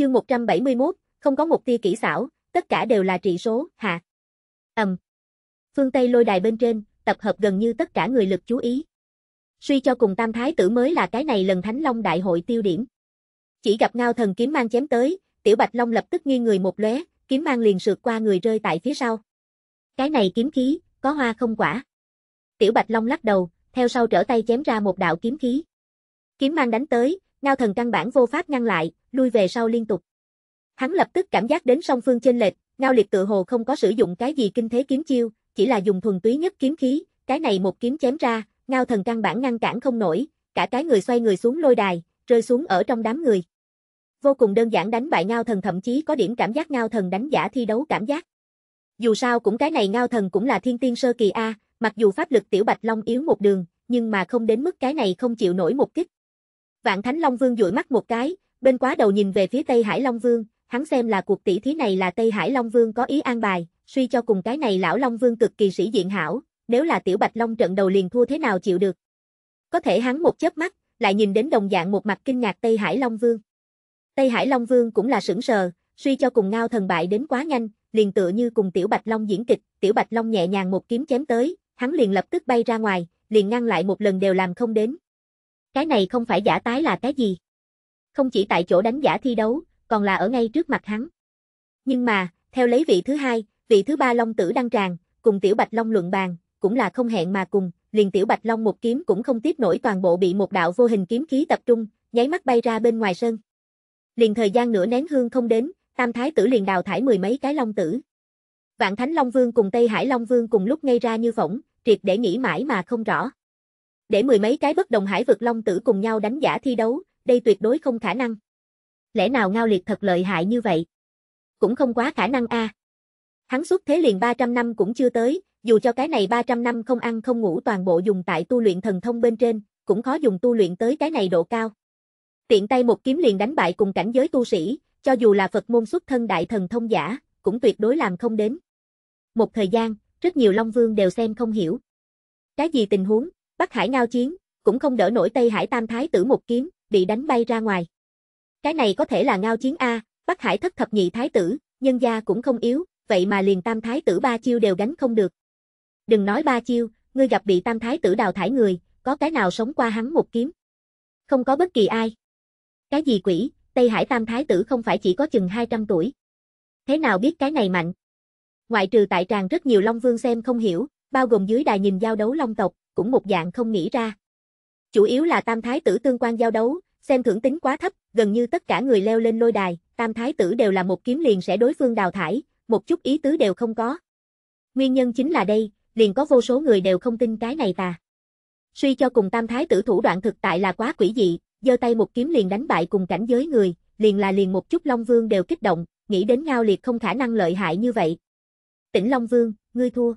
Chương 171, không có một tia kỹ xảo, tất cả đều là trị số, hạ. Ầm. Um. Phương Tây lôi đài bên trên, tập hợp gần như tất cả người lực chú ý. Suy cho cùng Tam Thái tử mới là cái này lần Thánh Long đại hội tiêu điểm. Chỉ gặp ngao thần kiếm mang chém tới, Tiểu Bạch Long lập tức nghiêng người một lóe, kiếm mang liền sượt qua người rơi tại phía sau. Cái này kiếm khí, có hoa không quả. Tiểu Bạch Long lắc đầu, theo sau trở tay chém ra một đạo kiếm khí. Kiếm mang đánh tới, Ngao thần căn bản vô pháp ngăn lại, lui về sau liên tục. Hắn lập tức cảm giác đến song phương chênh lệch, Ngao Liệt tự hồ không có sử dụng cái gì kinh thế kiếm chiêu, chỉ là dùng thuần túy nhất kiếm khí, cái này một kiếm chém ra, Ngao thần căn bản ngăn cản không nổi, cả cái người xoay người xuống lôi đài, rơi xuống ở trong đám người. Vô cùng đơn giản đánh bại Ngao thần thậm chí có điểm cảm giác Ngao thần đánh giả thi đấu cảm giác. Dù sao cũng cái này Ngao thần cũng là thiên tiên sơ kỳ a, mặc dù pháp lực tiểu Bạch Long yếu một đường, nhưng mà không đến mức cái này không chịu nổi một kích. Vạn Thánh Long Vương dụi mắt một cái, bên quá đầu nhìn về phía Tây Hải Long Vương, hắn xem là cuộc tỷ thí này là Tây Hải Long Vương có ý an bài, suy cho cùng cái này lão Long Vương cực kỳ sĩ diện hảo, nếu là tiểu Bạch Long trận đầu liền thua thế nào chịu được. Có thể hắn một chớp mắt, lại nhìn đến đồng dạng một mặt kinh ngạc Tây Hải Long Vương. Tây Hải Long Vương cũng là sững sờ, suy cho cùng ngao thần bại đến quá nhanh, liền tựa như cùng tiểu Bạch Long diễn kịch, tiểu Bạch Long nhẹ nhàng một kiếm chém tới, hắn liền lập tức bay ra ngoài, liền ngăn lại một lần đều làm không đến, cái này không phải giả tái là cái gì? Không chỉ tại chỗ đánh giả thi đấu, còn là ở ngay trước mặt hắn. Nhưng mà, theo lấy vị thứ hai, vị thứ ba Long Tử đăng tràng, cùng Tiểu Bạch Long luận bàn, cũng là không hẹn mà cùng, liền Tiểu Bạch Long một kiếm cũng không tiếp nổi toàn bộ bị một đạo vô hình kiếm khí tập trung, nháy mắt bay ra bên ngoài sân. Liền thời gian nửa nén hương không đến, Tam Thái Tử liền đào thải mười mấy cái Long Tử. Vạn Thánh Long Vương cùng Tây Hải Long Vương cùng lúc ngay ra như phỏng, triệt để nghĩ mãi mà không rõ. Để mười mấy cái bất đồng hải vực long tử cùng nhau đánh giả thi đấu, đây tuyệt đối không khả năng. Lẽ nào ngao liệt thật lợi hại như vậy? Cũng không quá khả năng a. À. Hắn xuất thế liền 300 năm cũng chưa tới, dù cho cái này 300 năm không ăn không ngủ toàn bộ dùng tại tu luyện thần thông bên trên, cũng khó dùng tu luyện tới cái này độ cao. Tiện tay một kiếm liền đánh bại cùng cảnh giới tu sĩ, cho dù là Phật môn xuất thân đại thần thông giả, cũng tuyệt đối làm không đến. Một thời gian, rất nhiều Long Vương đều xem không hiểu. Cái gì tình huống, Bắc Hải ngao chiến, cũng không đỡ nổi Tây Hải Tam Thái tử một kiếm, bị đánh bay ra ngoài. Cái này có thể là ngao chiến A, Bắc Hải thất thập nhị thái tử, nhân gia cũng không yếu, vậy mà liền Tam Thái tử ba chiêu đều gánh không được. Đừng nói ba chiêu, ngươi gặp bị Tam Thái tử đào thải người, có cái nào sống qua hắn một kiếm. Không có bất kỳ ai. Cái gì quỷ, Tây Hải Tam Thái tử không phải chỉ có chừng 200 tuổi. Thế nào biết cái này mạnh? Ngoại trừ tại tràng rất nhiều Long Vương xem không hiểu, bao gồm dưới đài nhìn giao đấu Long tộc, cũng một dạng không nghĩ ra. Chủ yếu là tam thái tử tương quan giao đấu, xem thưởng tính quá thấp, gần như tất cả người leo lên lôi đài, tam thái tử đều là một kiếm liền sẽ đối phương đào thải, một chút ý tứ đều không có. Nguyên nhân chính là đây, liền có vô số người đều không tin cái này tà. Suy cho cùng tam thái tử thủ đoạn thực tại là quá quỷ dị, giơ tay một kiếm liền đánh bại cùng cảnh giới người, liền là liền một chút Long Vương đều kích động, nghĩ đến ngao liệt không khả năng lợi hại như vậy. Tỉnh Long Vương, ngươi thua.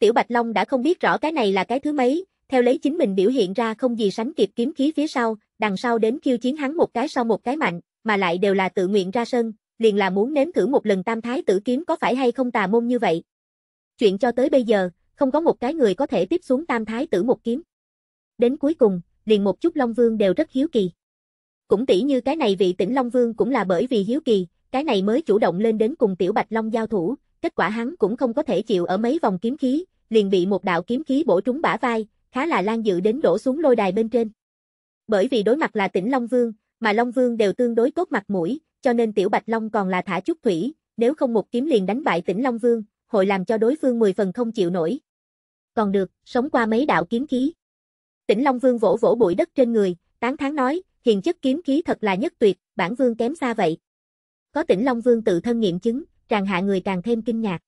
Tiểu Bạch Long đã không biết rõ cái này là cái thứ mấy, theo lấy chính mình biểu hiện ra không gì sánh kịp kiếm khí phía sau, đằng sau đến khiêu chiến hắn một cái sau một cái mạnh, mà lại đều là tự nguyện ra sân, liền là muốn nếm thử một lần tam thái tử kiếm có phải hay không tà môn như vậy. Chuyện cho tới bây giờ, không có một cái người có thể tiếp xuống tam thái tử một kiếm. Đến cuối cùng, liền một chút Long Vương đều rất hiếu kỳ. Cũng tỉ như cái này vị tỉnh Long Vương cũng là bởi vì hiếu kỳ, cái này mới chủ động lên đến cùng Tiểu Bạch Long giao thủ, kết quả hắn cũng không có thể chịu ở mấy vòng kiếm khí, liền bị một đạo kiếm khí bổ trúng bả vai, khá là lan dự đến đổ xuống lôi đài bên trên. Bởi vì đối mặt là tỉnh Long Vương, mà Long Vương đều tương đối tốt mặt mũi, cho nên Tiểu Bạch Long còn là thả chút thủy, nếu không một kiếm liền đánh bại tỉnh Long Vương, hội làm cho đối phương 10 phần không chịu nổi. Còn được, sống qua mấy đạo kiếm khí. Tỉnh Long Vương vỗ vỗ bụi đất trên người, tán thán nói, hiền chất kiếm khí thật là nhất tuyệt, bản vương kém xa vậy. Có tỉnh Long Vương tự thân nghiệm chứng, càng hạ người càng thêm kinh ngạc.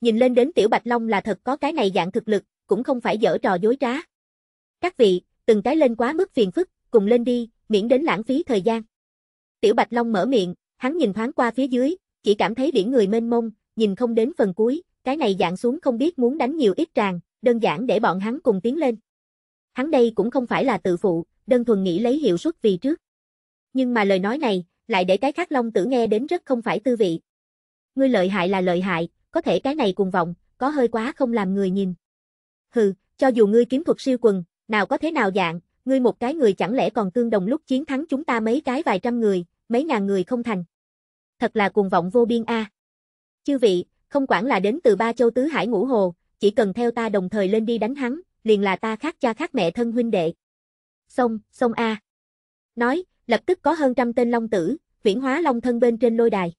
Nhìn lên đến Tiểu Bạch Long là thật có cái này dạng thực lực, cũng không phải dở trò dối trá. Các vị, từng cái lên quá mức phiền phức, cùng lên đi, miễn đến lãng phí thời gian. Tiểu Bạch Long mở miệng, hắn nhìn thoáng qua phía dưới, chỉ cảm thấy biển người mênh mông, nhìn không đến phần cuối, cái này dạng xuống không biết muốn đánh nhiều ít tràng, đơn giản để bọn hắn cùng tiến lên. Hắn đây cũng không phải là tự phụ, đơn thuần nghĩ lấy hiệu suất vì trước. Nhưng mà lời nói này, lại để cái khác long tử nghe đến rất không phải tư vị ngươi lợi hại là lợi hại, có thể cái này cùng vọng, có hơi quá không làm người nhìn. Hừ, cho dù ngươi kiếm thuật siêu quần, nào có thế nào dạng, ngươi một cái người chẳng lẽ còn tương đồng lúc chiến thắng chúng ta mấy cái vài trăm người, mấy ngàn người không thành. Thật là cuồng vọng vô biên a. Chư vị, không quản là đến từ ba châu tứ hải ngũ hồ, chỉ cần theo ta đồng thời lên đi đánh hắn, liền là ta khác cha khác mẹ thân huynh đệ. Xong, xong a. Nói, lập tức có hơn trăm tên long tử, viễn hóa long thân bên trên lôi đài.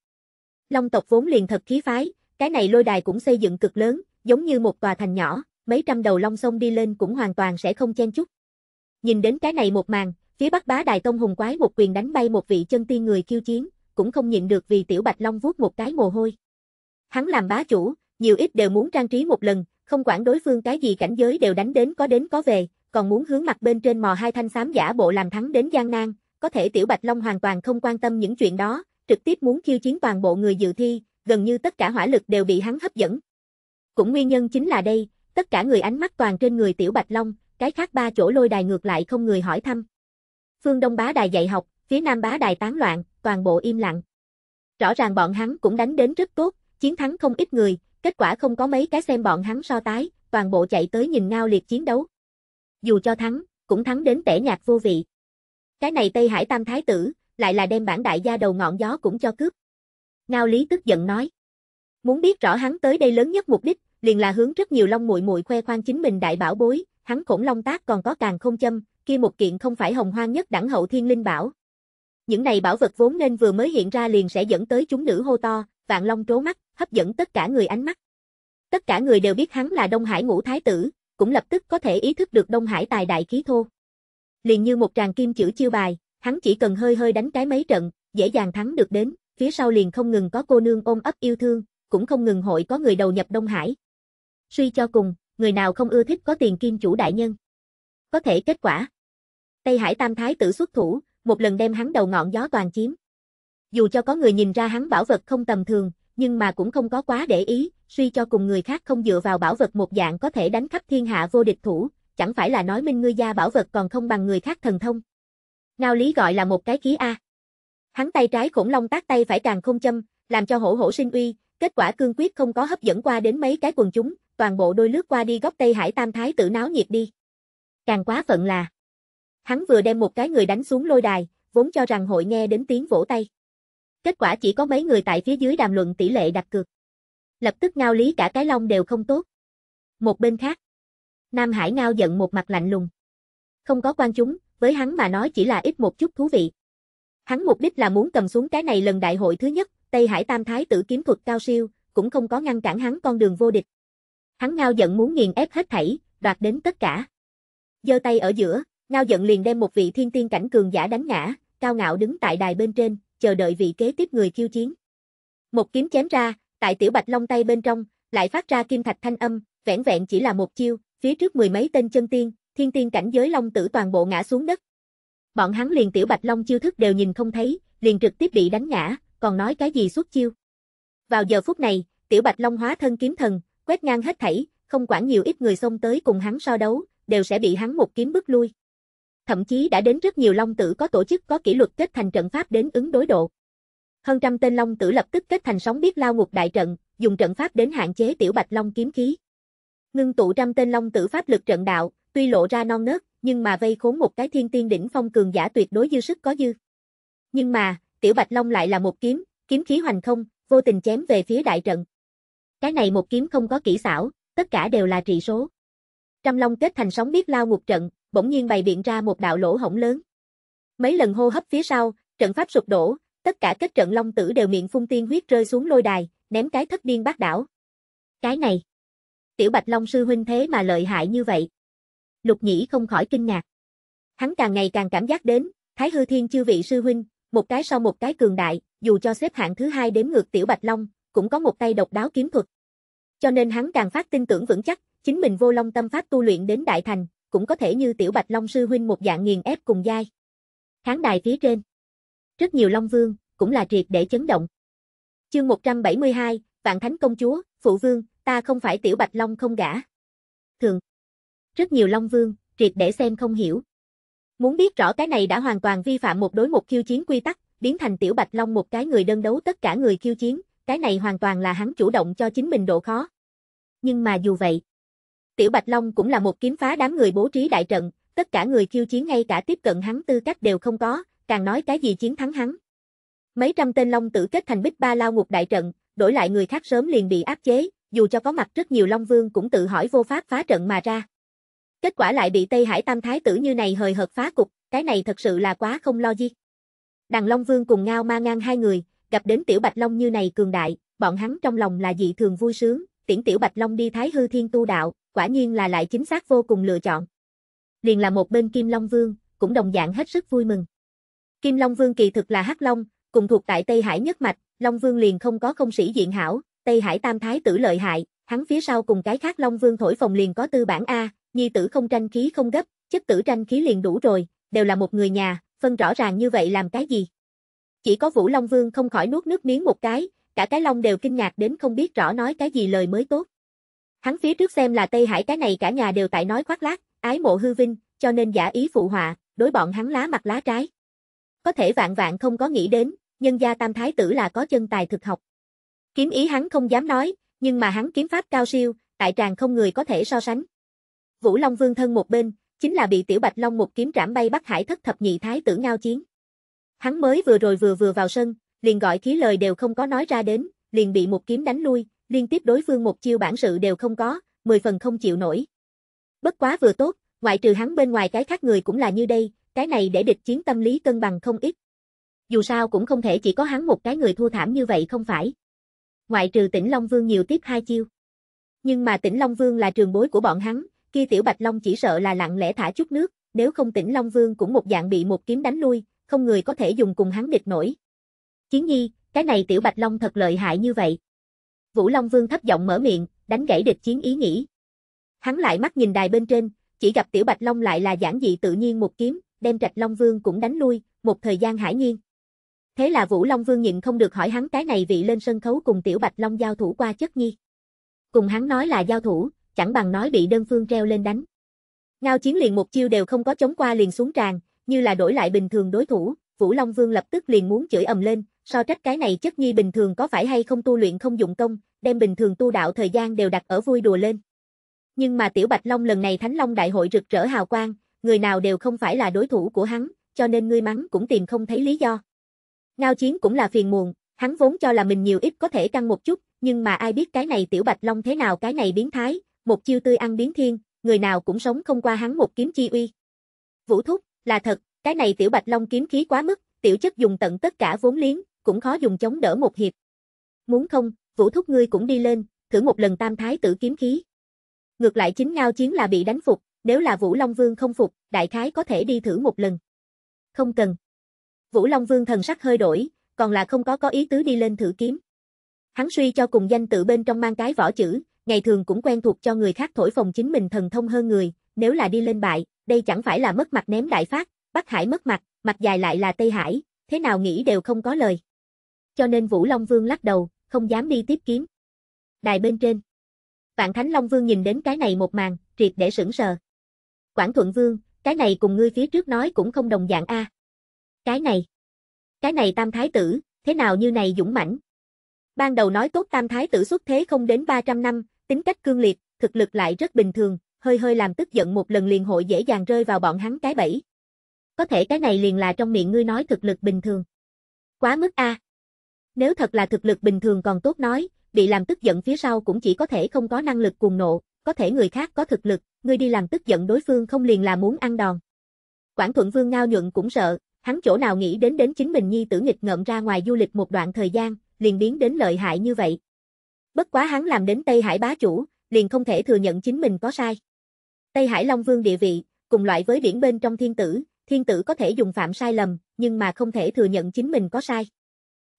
Long tộc vốn liền thật khí phái, cái này lôi đài cũng xây dựng cực lớn, giống như một tòa thành nhỏ, mấy trăm đầu long sông đi lên cũng hoàn toàn sẽ không chen chút. Nhìn đến cái này một màn, phía Bắc Bá Đài Tông hùng quái một quyền đánh bay một vị chân tiên người kiêu chiến, cũng không nhịn được vì tiểu Bạch Long vuốt một cái mồ hôi. Hắn làm bá chủ, nhiều ít đều muốn trang trí một lần, không quản đối phương cái gì cảnh giới đều đánh đến có đến có về, còn muốn hướng mặt bên trên mò hai thanh xám giả bộ làm thắng đến gian nan, có thể tiểu Bạch Long hoàn toàn không quan tâm những chuyện đó, trực tiếp muốn khiêu chiến toàn bộ người dự thi, gần như tất cả hỏa lực đều bị hắn hấp dẫn. Cũng nguyên nhân chính là đây, tất cả người ánh mắt toàn trên người Tiểu Bạch Long, cái khác ba chỗ lôi đài ngược lại không người hỏi thăm. Phương Đông bá đài dạy học, phía Nam bá đài tán loạn, toàn bộ im lặng. Rõ ràng bọn hắn cũng đánh đến rất tốt, chiến thắng không ít người, kết quả không có mấy cái xem bọn hắn so tái, toàn bộ chạy tới nhìn ngao liệt chiến đấu. Dù cho thắng, cũng thắng đến tẻ nhạt vô vị. Cái này Tây Hải Tam Thái Tử, lại là đem bản đại gia đầu ngọn gió cũng cho cướp. Ngao Lý tức giận nói. Muốn biết rõ hắn tới đây lớn nhất mục đích, liền là hướng rất nhiều long muội muội khoe khoang chính mình đại bảo bối, hắn khổng long tác còn có càng không châm, kia một kiện không phải hồng hoang nhất đẳng hậu thiên linh bảo. Những này bảo vật vốn nên vừa mới hiện ra liền sẽ dẫn tới chúng nữ hô to, vạn long trố mắt, hấp dẫn tất cả người ánh mắt. Tất cả người đều biết hắn là Đông Hải ngũ thái tử, cũng lập tức có thể ý thức được Đông Hải tài đại khí thô. Liền như một tràng kim chữ chiêu bài, hắn chỉ cần hơi hơi đánh cái mấy trận, dễ dàng thắng được đến, phía sau liền không ngừng có cô nương ôm ấp yêu thương, cũng không ngừng hội có người đầu nhập Đông Hải. Suy cho cùng, người nào không ưa thích có tiền kim chủ đại nhân. Có thể kết quả. Tây Hải Tam Thái tử xuất thủ, một lần đem hắn đầu ngọn gió toàn chiếm. Dù cho có người nhìn ra hắn bảo vật không tầm thường, nhưng mà cũng không có quá để ý, suy cho cùng người khác không dựa vào bảo vật một dạng có thể đánh khắp thiên hạ vô địch thủ, chẳng phải là nói minh ngươi gia bảo vật còn không bằng người khác thần thông. Ngao lý gọi là một cái khí A. Hắn tay trái khủng long tác tay phải càng không châm, làm cho hổ hổ sinh uy, kết quả cương quyết không có hấp dẫn qua đến mấy cái quần chúng, toàn bộ đôi lướt qua đi góc Tây Hải Tam Thái tự náo nhiệt đi. Càng quá phận là, hắn vừa đem một cái người đánh xuống lôi đài, vốn cho rằng hội nghe đến tiếng vỗ tay. Kết quả chỉ có mấy người tại phía dưới đàm luận tỷ lệ đặt cược. Lập tức ngao lý cả cái long đều không tốt. Một bên khác, Nam Hải ngao giận một mặt lạnh lùng. Không có quan chúng, với hắn mà nói chỉ là ít một chút thú vị. Hắn mục đích là muốn cầm xuống cái này lần đại hội thứ nhất, Tây Hải Tam Thái tử kiếm thuật cao siêu, cũng không có ngăn cản hắn con đường vô địch. Hắn ngao giận muốn nghiền ép hết thảy, đoạt đến tất cả. Giơ tay ở giữa, ngao giận liền đem một vị thiên tiên cảnh cường giả đánh ngã, cao ngạo đứng tại đài bên trên, chờ đợi vị kế tiếp người khiêu chiến. Một kiếm chém ra, tại tiểu bạch long tay bên trong, lại phát ra kim thạch thanh âm, vẻn vẹn chỉ là một chiêu, phía trước mười mấy tên chân tiên, thiên tiên cảnh giới long tử toàn bộ ngã xuống đất. Bọn hắn liền tiểu bạch long chiêu thức đều nhìn không thấy, liền trực tiếp bị đánh ngã, còn nói cái gì suốt chiêu. Vào giờ phút này, tiểu bạch long hóa thân kiếm thần, quét ngang hết thảy, không quản nhiều ít người xông tới cùng hắn so đấu, đều sẽ bị hắn một kiếm bức lui. Thậm chí đã đến rất nhiều long tử có tổ chức có kỷ luật kết thành trận pháp đến ứng đối độ. Hơn trăm tên long tử lập tức kết thành sóng biết lao ngục đại trận, dùng trận pháp đến hạn chế tiểu bạch long kiếm khí. Ngưng tụ trăm tên long tử pháp lực trận đạo, tuy lộ ra non nớt, nhưng mà vây khốn một cái thiên tiên đỉnh phong cường giả tuyệt đối dư sức có dư. Nhưng mà, Tiểu Bạch Long lại là một kiếm, kiếm khí hoành không, vô tình chém về phía đại trận. Cái này một kiếm không có kỹ xảo, tất cả đều là trị số. Trăm Long kết thành sóng biết lao một trận, bỗng nhiên bày biện ra một đạo lỗ hổng lớn. Mấy lần hô hấp phía sau, trận pháp sụp đổ, tất cả kết trận long tử đều miệng phun tiên huyết rơi xuống lôi đài, ném cái thất điên bát đảo. Cái này, Tiểu Bạch Long sư huynh thế mà lợi hại như vậy. Lục Nhĩ không khỏi kinh ngạc. Hắn càng ngày càng cảm giác đến, Thái Hư Thiên chư vị sư huynh, một cái sau một cái cường đại, dù cho xếp hạng thứ hai đếm ngược Tiểu Bạch Long, cũng có một tay độc đáo kiếm thuật. Cho nên hắn càng phát tin tưởng vững chắc, chính mình vô long tâm pháp tu luyện đến đại thành, cũng có thể như Tiểu Bạch Long sư huynh một dạng nghiền ép cùng giai. Khán đài phía trên, rất nhiều long vương, cũng là triệt để chấn động. Chương 172, Vạn Thánh công chúa, phụ vương, ta không phải Tiểu Bạch Long không gả Thường rất nhiều Long Vương, triệt để xem không hiểu. Muốn biết rõ cái này đã hoàn toàn vi phạm một đối một khiêu chiến quy tắc, biến thành Tiểu Bạch Long một cái người đơn đấu tất cả người khiêu chiến, cái này hoàn toàn là hắn chủ động cho chính mình độ khó. Nhưng mà dù vậy, Tiểu Bạch Long cũng là một kiếm phá đám người bố trí đại trận, tất cả người khiêu chiến ngay cả tiếp cận hắn tư cách đều không có, càng nói cái gì chiến thắng hắn. Mấy trăm tên long tử kết thành bích ba lao ngục đại trận, đổi lại người khác sớm liền bị áp chế, dù cho có mặt rất nhiều long vương cũng tự hỏi vô pháp phá trận mà ra kết quả lại bị Tây Hải Tam Thái tử như này hời hợt phá cục, cái này thật sự là quá không lo logic. Đằng Long Vương cùng Ngao Ma ngang hai người, gặp đến Tiểu Bạch Long như này cường đại, bọn hắn trong lòng là dị thường vui sướng, tiễn Tiểu Bạch Long đi Thái Hư Thiên tu đạo, quả nhiên là lại chính xác vô cùng lựa chọn. Liền là một bên Kim Long Vương, cũng đồng dạng hết sức vui mừng. Kim Long Vương kỳ thực là Hắc Long, cùng thuộc tại Tây Hải nhất mạch, Long Vương liền không có không sĩ diện hảo, Tây Hải Tam Thái tử lợi hại, hắn phía sau cùng cái khác Long Vương thổi phồng liền có tư bản A, nhi tử không tranh khí không gấp, chất tử tranh khí liền đủ rồi, đều là một người nhà, phân rõ ràng như vậy làm cái gì. Chỉ có Vũ Long Vương không khỏi nuốt nước miếng một cái, cả cái long đều kinh ngạc đến không biết rõ nói cái gì lời mới tốt. Hắn phía trước xem là Tây Hải cái này cả nhà đều tại nói khoác lác, ái mộ hư vinh, cho nên giả ý phụ họa, đối bọn hắn lá mặt lá trái. Có thể vạn vạn không có nghĩ đến, nhân gia tam thái tử là có chân tài thực học. Kiếm ý hắn không dám nói, nhưng mà hắn kiếm pháp cao siêu, tại tràng không người có thể so sánh. Vũ Long Vương thân một bên, chính là bị Tiểu Bạch Long một kiếm trảm bay Bắc Hải thất thập nhị thái tử ngao chiến. Hắn mới vừa rồi vừa vừa vào sân, liền gọi khí lời đều không có nói ra đến, liền bị một kiếm đánh lui, liên tiếp đối phương một chiêu bản sự đều không có, mười phần không chịu nổi. Bất quá vừa tốt, ngoại trừ hắn bên ngoài cái khác người cũng là như đây, cái này để địch chiến tâm lý cân bằng không ít. Dù sao cũng không thể chỉ có hắn một cái người thua thảm như vậy không phải. Ngoại trừ tỉnh Long Vương nhiều tiếp hai chiêu. Nhưng mà tỉnh Long Vương là trường bối của bọn hắn, kia tiểu Bạch Long chỉ sợ là lặng lẽ thả chút nước, nếu không tỉnh Long Vương cũng một dạng bị một kiếm đánh lui, không người có thể dùng cùng hắn địch nổi. Chiến nhi, cái này tiểu Bạch Long thật lợi hại như vậy. Vũ Long Vương thấp giọng mở miệng, đánh gãy địch chiến ý nghĩ. Hắn lại mắt nhìn đài bên trên, chỉ gặp tiểu Bạch Long lại là giản dị tự nhiên một kiếm, đem Trạch Long Vương cũng đánh lui, một thời gian hải nhiên. Thế là Vũ Long Vương nhịn không được hỏi hắn cái này vị lên sân khấu cùng tiểu Bạch Long giao thủ qua chất nhi. Cùng hắn nói là giao thủ, chẳng bằng nói bị đơn phương treo lên đánh. Ngao chiến liền một chiêu đều không có chống qua liền xuống tràn, như là đổi lại bình thường đối thủ, Vũ Long Vương lập tức liền muốn chửi ầm lên, so trách cái này chất nhi bình thường có phải hay không tu luyện không dụng công, đem bình thường tu đạo thời gian đều đặt ở vui đùa lên. Nhưng mà Tiểu Bạch Long lần này Thánh Long Đại hội rực rỡ hào quang, người nào đều không phải là đối thủ của hắn, cho nên ngươi mắng cũng tìm không thấy lý do. Ngao chiến cũng là phiền muộn, hắn vốn cho là mình nhiều ít có thể căng một chút, nhưng mà ai biết cái này Tiểu Bạch Long thế nào cái này biến thái, một chiêu tươi ăn biến thiên, người nào cũng sống không qua hắn một kiếm chi uy. Vũ Thúc, là thật, cái này tiểu Bạch Long kiếm khí quá mức, tiểu chất dùng tận tất cả vốn liếng, cũng khó dùng chống đỡ một hiệp. Muốn không, Vũ Thúc ngươi cũng đi lên, thử một lần tam thái tử kiếm khí. Ngược lại chính ngao chiến là bị đánh phục, nếu là Vũ Long Vương không phục, đại khái có thể đi thử một lần. Không cần. Vũ Long Vương thần sắc hơi đổi, còn là không có có ý tứ đi lên thử kiếm. Hắn suy cho cùng danh tự bên trong mang cái vỏ chữ, ngày thường cũng quen thuộc cho người khác thổi phồng chính mình thần thông hơn người, nếu là đi lên bại, đây chẳng phải là mất mặt ném đại phát, Bắc Hải mất mặt, mặt dài lại là Tây Hải, thế nào nghĩ đều không có lời. Cho nên Vũ Long Vương lắc đầu, không dám đi tiếp kiếm. Đài bên trên. Vạn Thánh Long Vương nhìn đến cái này một màn, triệt để sững sờ. Quảng Thuận Vương, cái này cùng ngươi phía trước nói cũng không đồng dạng a. Cái này. Cái này Tam Thái Tử, thế nào như này dũng mãnh. Ban đầu nói tốt Tam Thái Tử xuất thế không đến 300 năm, tính cách cương liệt, thực lực lại rất bình thường, hơi hơi làm tức giận một lần liền hội dễ dàng rơi vào bọn hắn cái bẫy. Có thể cái này liền là trong miệng ngươi nói thực lực bình thường. Quá mức a. Nếu thật là thực lực bình thường còn tốt nói, bị làm tức giận phía sau cũng chỉ có thể không có năng lực cuồng nộ, có thể người khác có thực lực, ngươi đi làm tức giận đối phương không liền là muốn ăn đòn. Quảng Thuận Vương ngao nhuận cũng sợ, hắn chỗ nào nghĩ đến đến chính mình nhi tử nghịch ngợm ra ngoài du lịch một đoạn thời gian, liền biến đến lợi hại như vậy. Bất quá hắn làm đến Tây Hải bá chủ, liền không thể thừa nhận chính mình có sai. Tây Hải Long Vương địa vị, cùng loại với biển bên trong thiên tử, thiên tử có thể dùng phạm sai lầm, nhưng mà không thể thừa nhận chính mình có sai.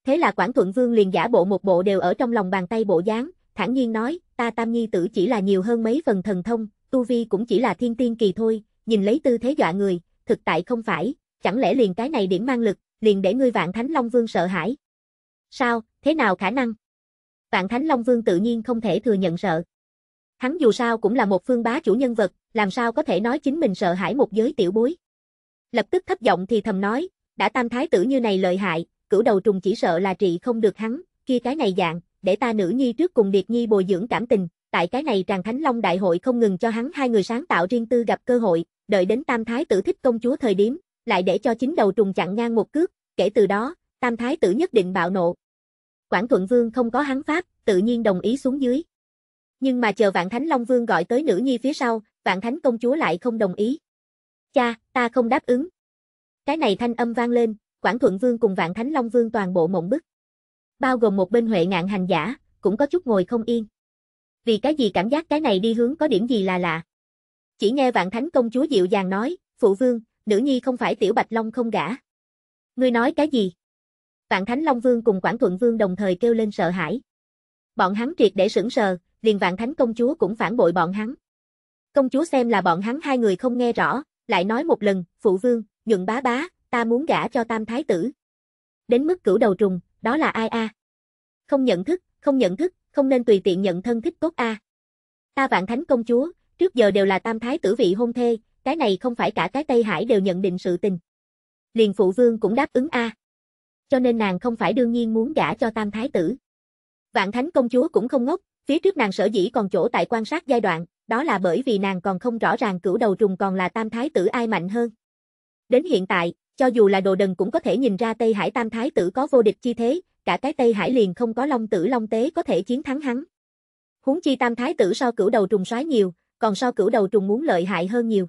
Thế là Quảng Thuận Vương liền giả bộ một bộ đều ở trong lòng bàn tay bộ dáng, thản nhiên nói, ta tam nhi tử chỉ là nhiều hơn mấy phần thần thông, tu vi cũng chỉ là thiên tiên kỳ thôi, nhìn lấy tư thế dọa người, thực tại không phải, chẳng lẽ liền cái này điểm mang lực, liền để ngươi vạn thánh Long Vương sợ hãi. Sao, thế nào khả năng? Vạn Thánh Long Vương tự nhiên không thể thừa nhận sợ. Hắn dù sao cũng là một phương bá chủ nhân vật, làm sao có thể nói chính mình sợ hãi một giới tiểu bối. Lập tức thấp giọng thì thầm nói, đã tam thái tử như này lợi hại, cửu đầu trùng chỉ sợ là trị không được hắn, kia cái này dạng, để ta nữ nhi trước cùng Điệt Nhi bồi dưỡng cảm tình, tại cái này tràng Thánh Long Đại hội không ngừng cho hắn hai người sáng tạo riêng tư gặp cơ hội, đợi đến tam thái tử thích công chúa thời điểm, lại để cho chính đầu trùng chặn ngang một cước, kể từ đó, tam thái tử nhất định bạo nộ, Quản Thuận Vương không có hắn pháp, tự nhiên đồng ý xuống dưới. Nhưng mà chờ Vạn Thánh Long Vương gọi tới nữ nhi phía sau, Vạn Thánh công chúa lại không đồng ý. Cha, ta không đáp ứng. Cái này thanh âm vang lên, Quản Thuận Vương cùng Vạn Thánh Long Vương toàn bộ mộng bức. Bao gồm một bên Huệ Ngạn hành giả, cũng có chút ngồi không yên. Vì cái gì cảm giác cái này đi hướng có điểm gì là lạ. Chỉ nghe Vạn Thánh công chúa dịu dàng nói, "Phụ vương, nữ nhi không phải tiểu Bạch Long không gả." Ngươi nói cái gì? Vạn Thánh Long Vương cùng Quảng Thuận Vương đồng thời kêu lên sợ hãi. Bọn hắn triệt để sững sờ, liền Vạn Thánh công chúa cũng phản bội bọn hắn. Công chúa xem là bọn hắn hai người không nghe rõ, lại nói một lần, "Phụ vương, nhượng bá bá, ta muốn gả cho Tam thái tử." Đến mức cửu đầu trùng, đó là ai a? Không nhận thức, không nhận thức, không nên tùy tiện nhận thân thích tốt a. Ta Vạn Thánh công chúa, trước giờ đều là Tam thái tử vị hôn thê, cái này không phải cả cái Tây Hải đều nhận định sự tình. Liền phụ vương cũng đáp ứng a cho nên nàng không phải đương nhiên muốn gả cho tam thái tử. Vạn Thánh công chúa cũng không ngốc, phía trước nàng sở dĩ còn chỗ tại quan sát giai đoạn, đó là bởi vì nàng còn không rõ ràng cửu đầu trùng còn là tam thái tử ai mạnh hơn. Đến hiện tại, cho dù là đồ đần cũng có thể nhìn ra Tây Hải tam thái tử có vô địch chi thế, cả cái Tây Hải liền không có long tử long tế có thể chiến thắng hắn. Huống chi tam thái tử so cửu đầu trùng soái nhiều, còn so cửu đầu trùng muốn lợi hại hơn nhiều.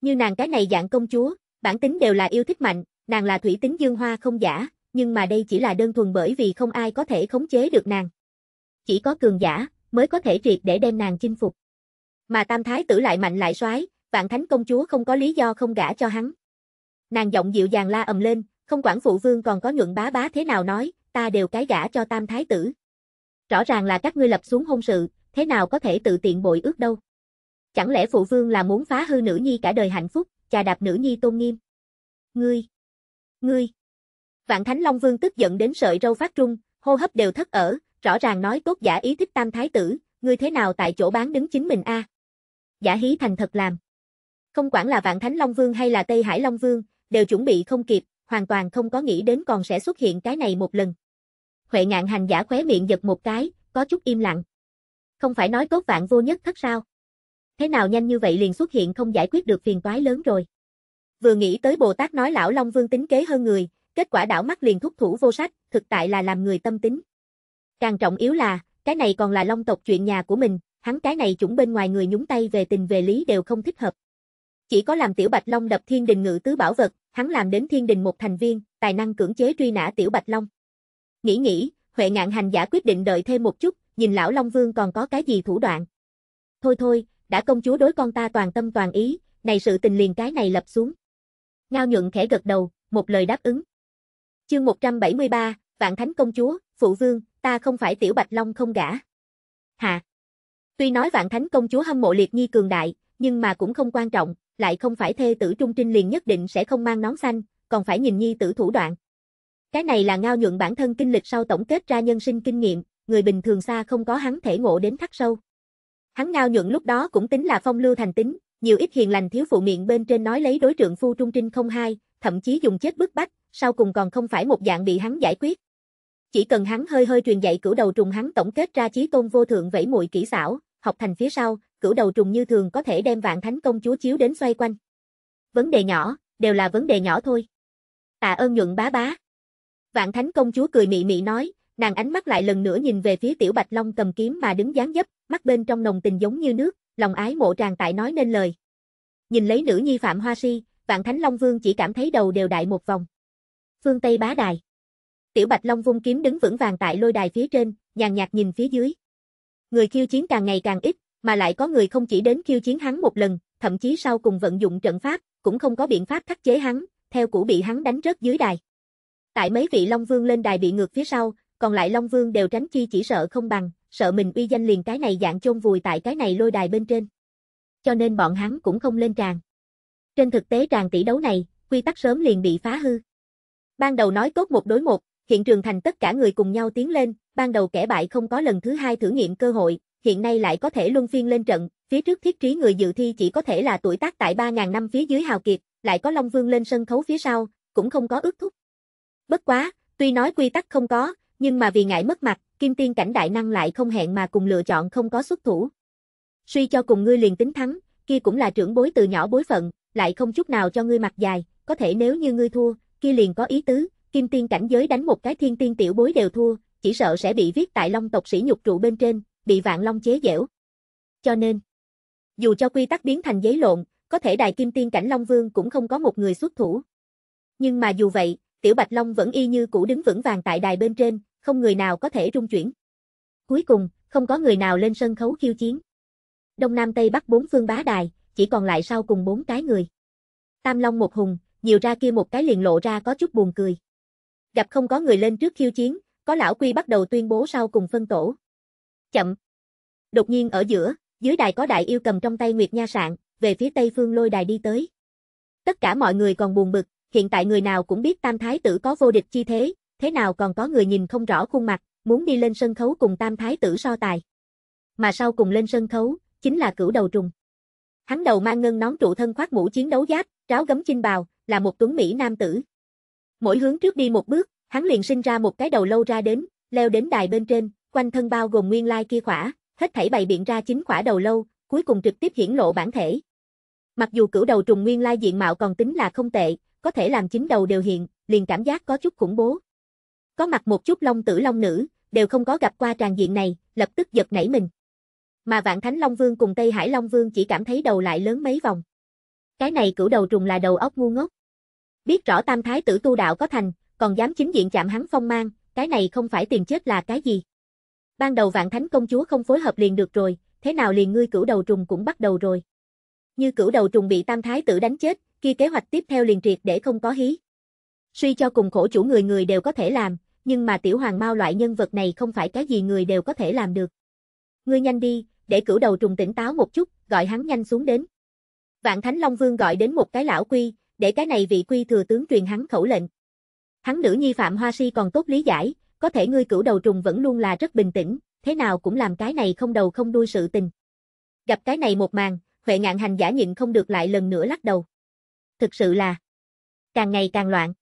Như nàng cái này dạng công chúa, bản tính đều là yêu thích mạnh, nàng là thủy tính dương hoa không giả, nhưng mà đây chỉ là đơn thuần bởi vì không ai có thể khống chế được nàng. Chỉ có cường giả, mới có thể triệt để đem nàng chinh phục. Mà tam thái tử lại mạnh lại soái, vạn thánh công chúa không có lý do không gả cho hắn. Nàng giọng dịu dàng la ầm lên, không quản phụ vương còn có nhuận bá bá thế nào nói, ta đều cái gả cho tam thái tử. Rõ ràng là các ngươi lập xuống hôn sự, thế nào có thể tự tiện bội ước đâu. Chẳng lẽ phụ vương là muốn phá hư nữ nhi cả đời hạnh phúc, chà đạp nữ nhi tôn nghiêm. Ngươi! Ngươi! Vạn Thánh Long Vương tức giận đến sợi râu phát trung, hô hấp đều thất ở, rõ ràng nói tốt giả ý thích tam thái tử, ngươi thế nào tại chỗ bán đứng chính mình a? À? Giả hí thành thật làm. Không quản là Vạn Thánh Long Vương hay là Tây Hải Long Vương, đều chuẩn bị không kịp, hoàn toàn không có nghĩ đến còn sẽ xuất hiện cái này một lần. Huệ ngạn hành giả khóe miệng giật một cái, có chút im lặng. Không phải nói tốt vạn vô nhất thất sao? Thế nào nhanh như vậy liền xuất hiện không giải quyết được phiền toái lớn rồi. Vừa nghĩ tới Bồ Tát nói lão Long Vương tính kế hơn người, Kết quả đảo mắt liền thúc thủ vô sách, thực tại là làm người tâm tính. Càng trọng yếu là, cái này còn là long tộc chuyện nhà của mình, hắn cái này chủng bên ngoài người nhúng tay về tình về lý đều không thích hợp. Chỉ có làm tiểu bạch long đập thiên đình ngự tứ bảo vật, hắn làm đến thiên đình một thành viên, tài năng cưỡng chế truy nã tiểu bạch long. Nghĩ nghĩ, Huệ ngạn hành giả quyết định đợi thêm một chút, nhìn lão Long Vương còn có cái gì thủ đoạn. Thôi thôi, đã công chúa đối con ta toàn tâm toàn ý, này sự tình liền cái này lập xuống. Ngao nhuận khẽ gật đầu, một lời đáp ứng. Chương 173, Vạn Thánh Công Chúa, Phụ Vương, ta không phải Tiểu Bạch Long không gả. Hà, Tuy nói Vạn Thánh Công Chúa hâm mộ liệt nhi cường đại, nhưng mà cũng không quan trọng, lại không phải thê tử Trung Trinh liền nhất định sẽ không mang nón xanh, còn phải nhìn nhi tử thủ đoạn. Cái này là ngao nhượng bản thân kinh lịch sau tổng kết ra nhân sinh kinh nghiệm, người bình thường xa không có hắn thể ngộ đến thắt sâu. Hắn ngao nhượng lúc đó cũng tính là phong lưu thành tính, nhiều ít hiền lành thiếu phụ miệng bên trên nói lấy đối trượng phu Trung Trinh không hai, thậm chí dùng chết bức bách, sau cùng còn không phải một dạng bị hắn giải quyết. Chỉ cần hắn hơi hơi truyền dạy cửu đầu trùng hắn tổng kết ra chí tôn vô thượng vẫy muội kỹ xảo, học thành phía sau, cửu đầu trùng như thường có thể đem vạn thánh công chúa chiếu đến xoay quanh. Vấn đề nhỏ, đều là vấn đề nhỏ thôi. Tạ ơn nhuận bá bá. Vạn thánh công chúa cười mị mị nói, nàng ánh mắt lại lần nữa nhìn về phía tiểu bạch long cầm kiếm mà đứng dáng dấp, mắt bên trong nồng tình giống như nước, lòng ái mộ tràn tại nói nên lời. Nhìn lấy nữ nhi Phạm Hoa Si, Vạn Thánh Long Vương chỉ cảm thấy đầu đều đại một vòng phương Tây bá đài. Tiểu Bạch Long vung kiếm đứng vững vàng tại lôi đài phía trên, nhàn nhạt nhìn phía dưới. Người khiêu chiến càng ngày càng ít, mà lại có người không chỉ đến khiêu chiến hắn một lần, thậm chí sau cùng vận dụng trận pháp, cũng không có biện pháp khắc chế hắn, theo cũ bị hắn đánh rớt dưới đài. Tại mấy vị Long Vương lên đài bị ngược phía sau, còn lại Long Vương đều tránh chi chỉ sợ không bằng, sợ mình uy danh liền cái này dạng chôn vùi tại cái này lôi đài bên trên. Cho nên bọn hắn cũng không lên tràng. Trên thực tế tràng tỷ đấu này, quy tắc sớm liền bị phá hư. Ban đầu nói tốt một đối một, hiện trường thành tất cả người cùng nhau tiến lên, ban đầu kẻ bại không có lần thứ hai thử nghiệm cơ hội, hiện nay lại có thể luân phiên lên trận, phía trước thiết trí người dự thi chỉ có thể là tuổi tác tại 3.000 năm phía dưới hào kiệt, lại có Long Vương lên sân khấu phía sau, cũng không có ước thúc. Bất quá, tuy nói quy tắc không có, nhưng mà vì ngại mất mặt, Kim Tiên cảnh đại năng lại không hẹn mà cùng lựa chọn không có xuất thủ. Suy cho cùng ngươi liền tính thắng, kia cũng là trưởng bối từ nhỏ bối phận, lại không chút nào cho ngươi mặt dài, có thể nếu như ngươi thua, kia liền có ý tứ, kim tiên cảnh giới đánh một cái thiên tiên tiểu bối đều thua, chỉ sợ sẽ bị viết tại long tộc sĩ nhục trụ bên trên, bị vạn long chế dẻo. Cho nên, dù cho quy tắc biến thành giấy lộn, có thể đài kim tiên cảnh Long Vương cũng không có một người xuất thủ. Nhưng mà dù vậy, Tiểu Bạch Long vẫn y như cũ đứng vững vàng tại đài bên trên, không người nào có thể rung chuyển. Cuối cùng, không có người nào lên sân khấu khiêu chiến. Đông Nam Tây Bắc bốn phương bá đài, chỉ còn lại sau cùng bốn cái người. Tam Long một hùng, nhiều ra kia một cái liền lộ ra có chút buồn cười. Gặp không có người lên trước khiêu chiến, có lão quy bắt đầu tuyên bố sau cùng phân tổ. Chậm. Đột nhiên ở giữa, dưới đài có đại yêu cầm trong tay Nguyệt Nha Sạn, về phía tây phương lôi đài đi tới. Tất cả mọi người còn buồn bực, hiện tại người nào cũng biết Tam Thái Tử có vô địch chi thế, thế nào còn có người nhìn không rõ khuôn mặt, muốn đi lên sân khấu cùng Tam Thái Tử so tài. Mà sau cùng lên sân khấu, chính là cửu đầu trùng. Hắn đầu mang ngân nón trụ thân khoác mũ chiến đấu giáp, tráo gấm chinh bào, là một tuấn Mỹ nam tử. Mỗi hướng trước đi một bước, hắn liền sinh ra một cái đầu lâu ra đến, leo đến đài bên trên, quanh thân bao gồm nguyên lai kia khỏa, hết thảy bày biện ra chính khỏa đầu lâu, cuối cùng trực tiếp hiển lộ bản thể. Mặc dù cửu đầu trùng nguyên lai diện mạo còn tính là không tệ, có thể làm chính đầu đều hiện, liền cảm giác có chút khủng bố. Có mặt một chút long tử long nữ, đều không có gặp qua tràn diện này, lập tức giật nảy mình. Mà Vạn Thánh Long Vương cùng Tây Hải Long Vương chỉ cảm thấy đầu lại lớn mấy vòng. Cái này cửu đầu trùng là đầu óc ngu ngốc. Biết rõ tam thái tử tu đạo có thành, còn dám chính diện chạm hắn phong mang, cái này không phải tiền chết là cái gì. Ban đầu vạn thánh công chúa không phối hợp liền được rồi, thế nào liền ngươi cửu đầu trùng cũng bắt đầu rồi. Như cửu đầu trùng bị tam thái tử đánh chết, kia kế hoạch tiếp theo liền triệt để không có hí. Suy cho cùng khổ chủ người người đều có thể làm, nhưng mà tiểu hoàng mao loại nhân vật này không phải cái gì người đều có thể làm được. Ngươi nhanh đi, để cửu đầu trùng tỉnh táo một chút, gọi hắn nhanh xuống đến. Vạn Thánh Long Vương gọi đến một cái lão quy, để cái này vị quy thừa tướng truyền hắn khẩu lệnh. Hắn nữ nhi Phạm Hoa Si còn tốt lý giải, có thể ngươi cửu đầu trùng vẫn luôn là rất bình tĩnh, thế nào cũng làm cái này không đầu không đuôi sự tình. Gặp cái này một màn, Huệ Ngạn Hành giả nhịn không được lại lần nữa lắc đầu. Thực sự là càng ngày càng loạn.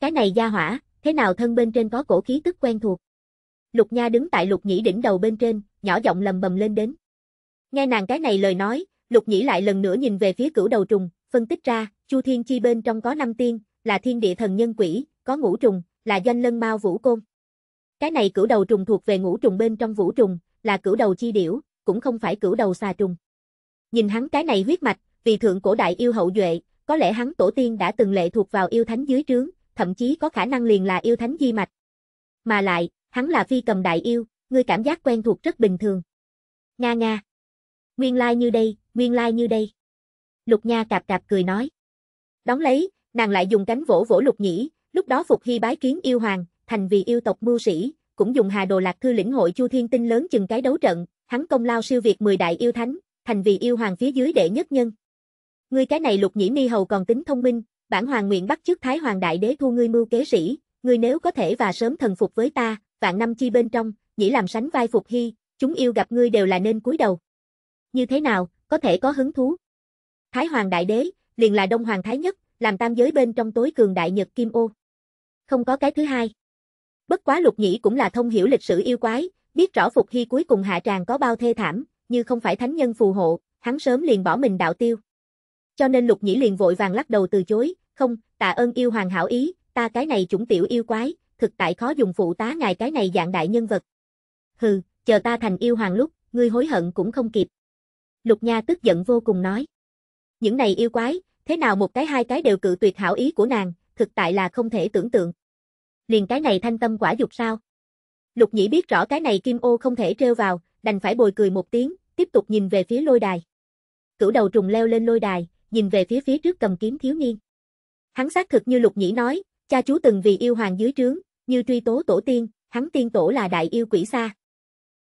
Cái này gia hỏa, thế nào thân bên trên có cổ khí tức quen thuộc. Lục Nha đứng tại Lục Nhĩ đỉnh đầu bên trên, nhỏ giọng lầm bầm lên đến. Nghe nàng cái này lời nói, Lục Nhĩ lại lần nữa nhìn về phía cửu đầu trùng, phân tích ra, Chu Thiên Chi bên trong có năm tiên, là thiên địa thần nhân quỷ, có ngũ trùng, là doanh lân mao vũ côn. Cái này cửu đầu trùng thuộc về ngũ trùng bên trong vũ trùng, là cửu đầu chi điểu, cũng không phải cửu đầu xà trùng. Nhìn hắn cái này huyết mạch, vì thượng cổ đại yêu hậu duệ, có lẽ hắn tổ tiên đã từng lệ thuộc vào yêu thánh dưới trướng, thậm chí có khả năng liền là yêu thánh di mạch. Mà lại, hắn là phi cầm đại yêu, người cảm giác quen thuộc rất bình thường. Nga nga. Nguyên lai like như đây, nguyên lai like như đây. Lục Nha cạp cạp cười nói. Đóng lấy, nàng lại dùng cánh vỗ vỗ Lục Nhĩ, lúc đó Phục Hy bái kiến yêu hoàng, thành vì yêu tộc mưu sĩ, cũng dùng Hà Đồ Lạc Thư lĩnh hội Chu Thiên Tinh lớn chừng cái đấu trận, hắn công lao siêu việt mười đại yêu thánh, thành vì yêu hoàng phía dưới đệ nhất nhân. Ngươi cái này Lục Nhĩ Mi hầu còn tính thông minh, bản hoàng nguyện bắt trước Thái Hoàng Đại Đế thu ngươi mưu kế sĩ, ngươi nếu có thể và sớm thần phục với ta, vạn năm chi bên trong, nhĩ làm sánh vai Phục Hy, chúng yêu gặp ngươi đều là nên cúi đầu. Như thế nào, có thể có hứng thú. Thái Hoàng Đại Đế, liền là Đông Hoàng Thái Nhất, làm tam giới bên trong tối cường đại Nhật Kim Ô. Không có cái thứ hai. Bất quá lục nhĩ cũng là thông hiểu lịch sử yêu quái, biết rõ Phục Hy cuối cùng hạ tràng có bao thê thảm, như không phải thánh nhân phù hộ, hắn sớm liền bỏ mình đạo tiêu. Cho nên lục nhĩ liền vội vàng lắc đầu từ chối, không, tạ ơn yêu hoàng hảo ý, ta cái này chủng tiểu yêu quái, thực tại khó dùng phụ tá ngài cái này dạng đại nhân vật. Hừ, chờ ta thành yêu hoàng lúc, ngươi hối hận cũng không kịp. Lục Nha tức giận vô cùng nói. Những này yêu quái, thế nào một cái hai cái đều cự tuyệt hảo ý của nàng, thực tại là không thể tưởng tượng. Liền cái này thanh tâm quả dục sao? Lục Nhĩ biết rõ cái này kim ô không thể treo vào, đành phải bồi cười một tiếng, tiếp tục nhìn về phía lôi đài. Cửu đầu trùng leo lên lôi đài, nhìn về phía phía trước cầm kiếm thiếu niên. Hắn xác thực như Lục Nhĩ nói, cha chú từng vì yêu hoàng dưới trướng, như truy tố tổ tiên, hắn tiên tổ là đại yêu quỷ xa.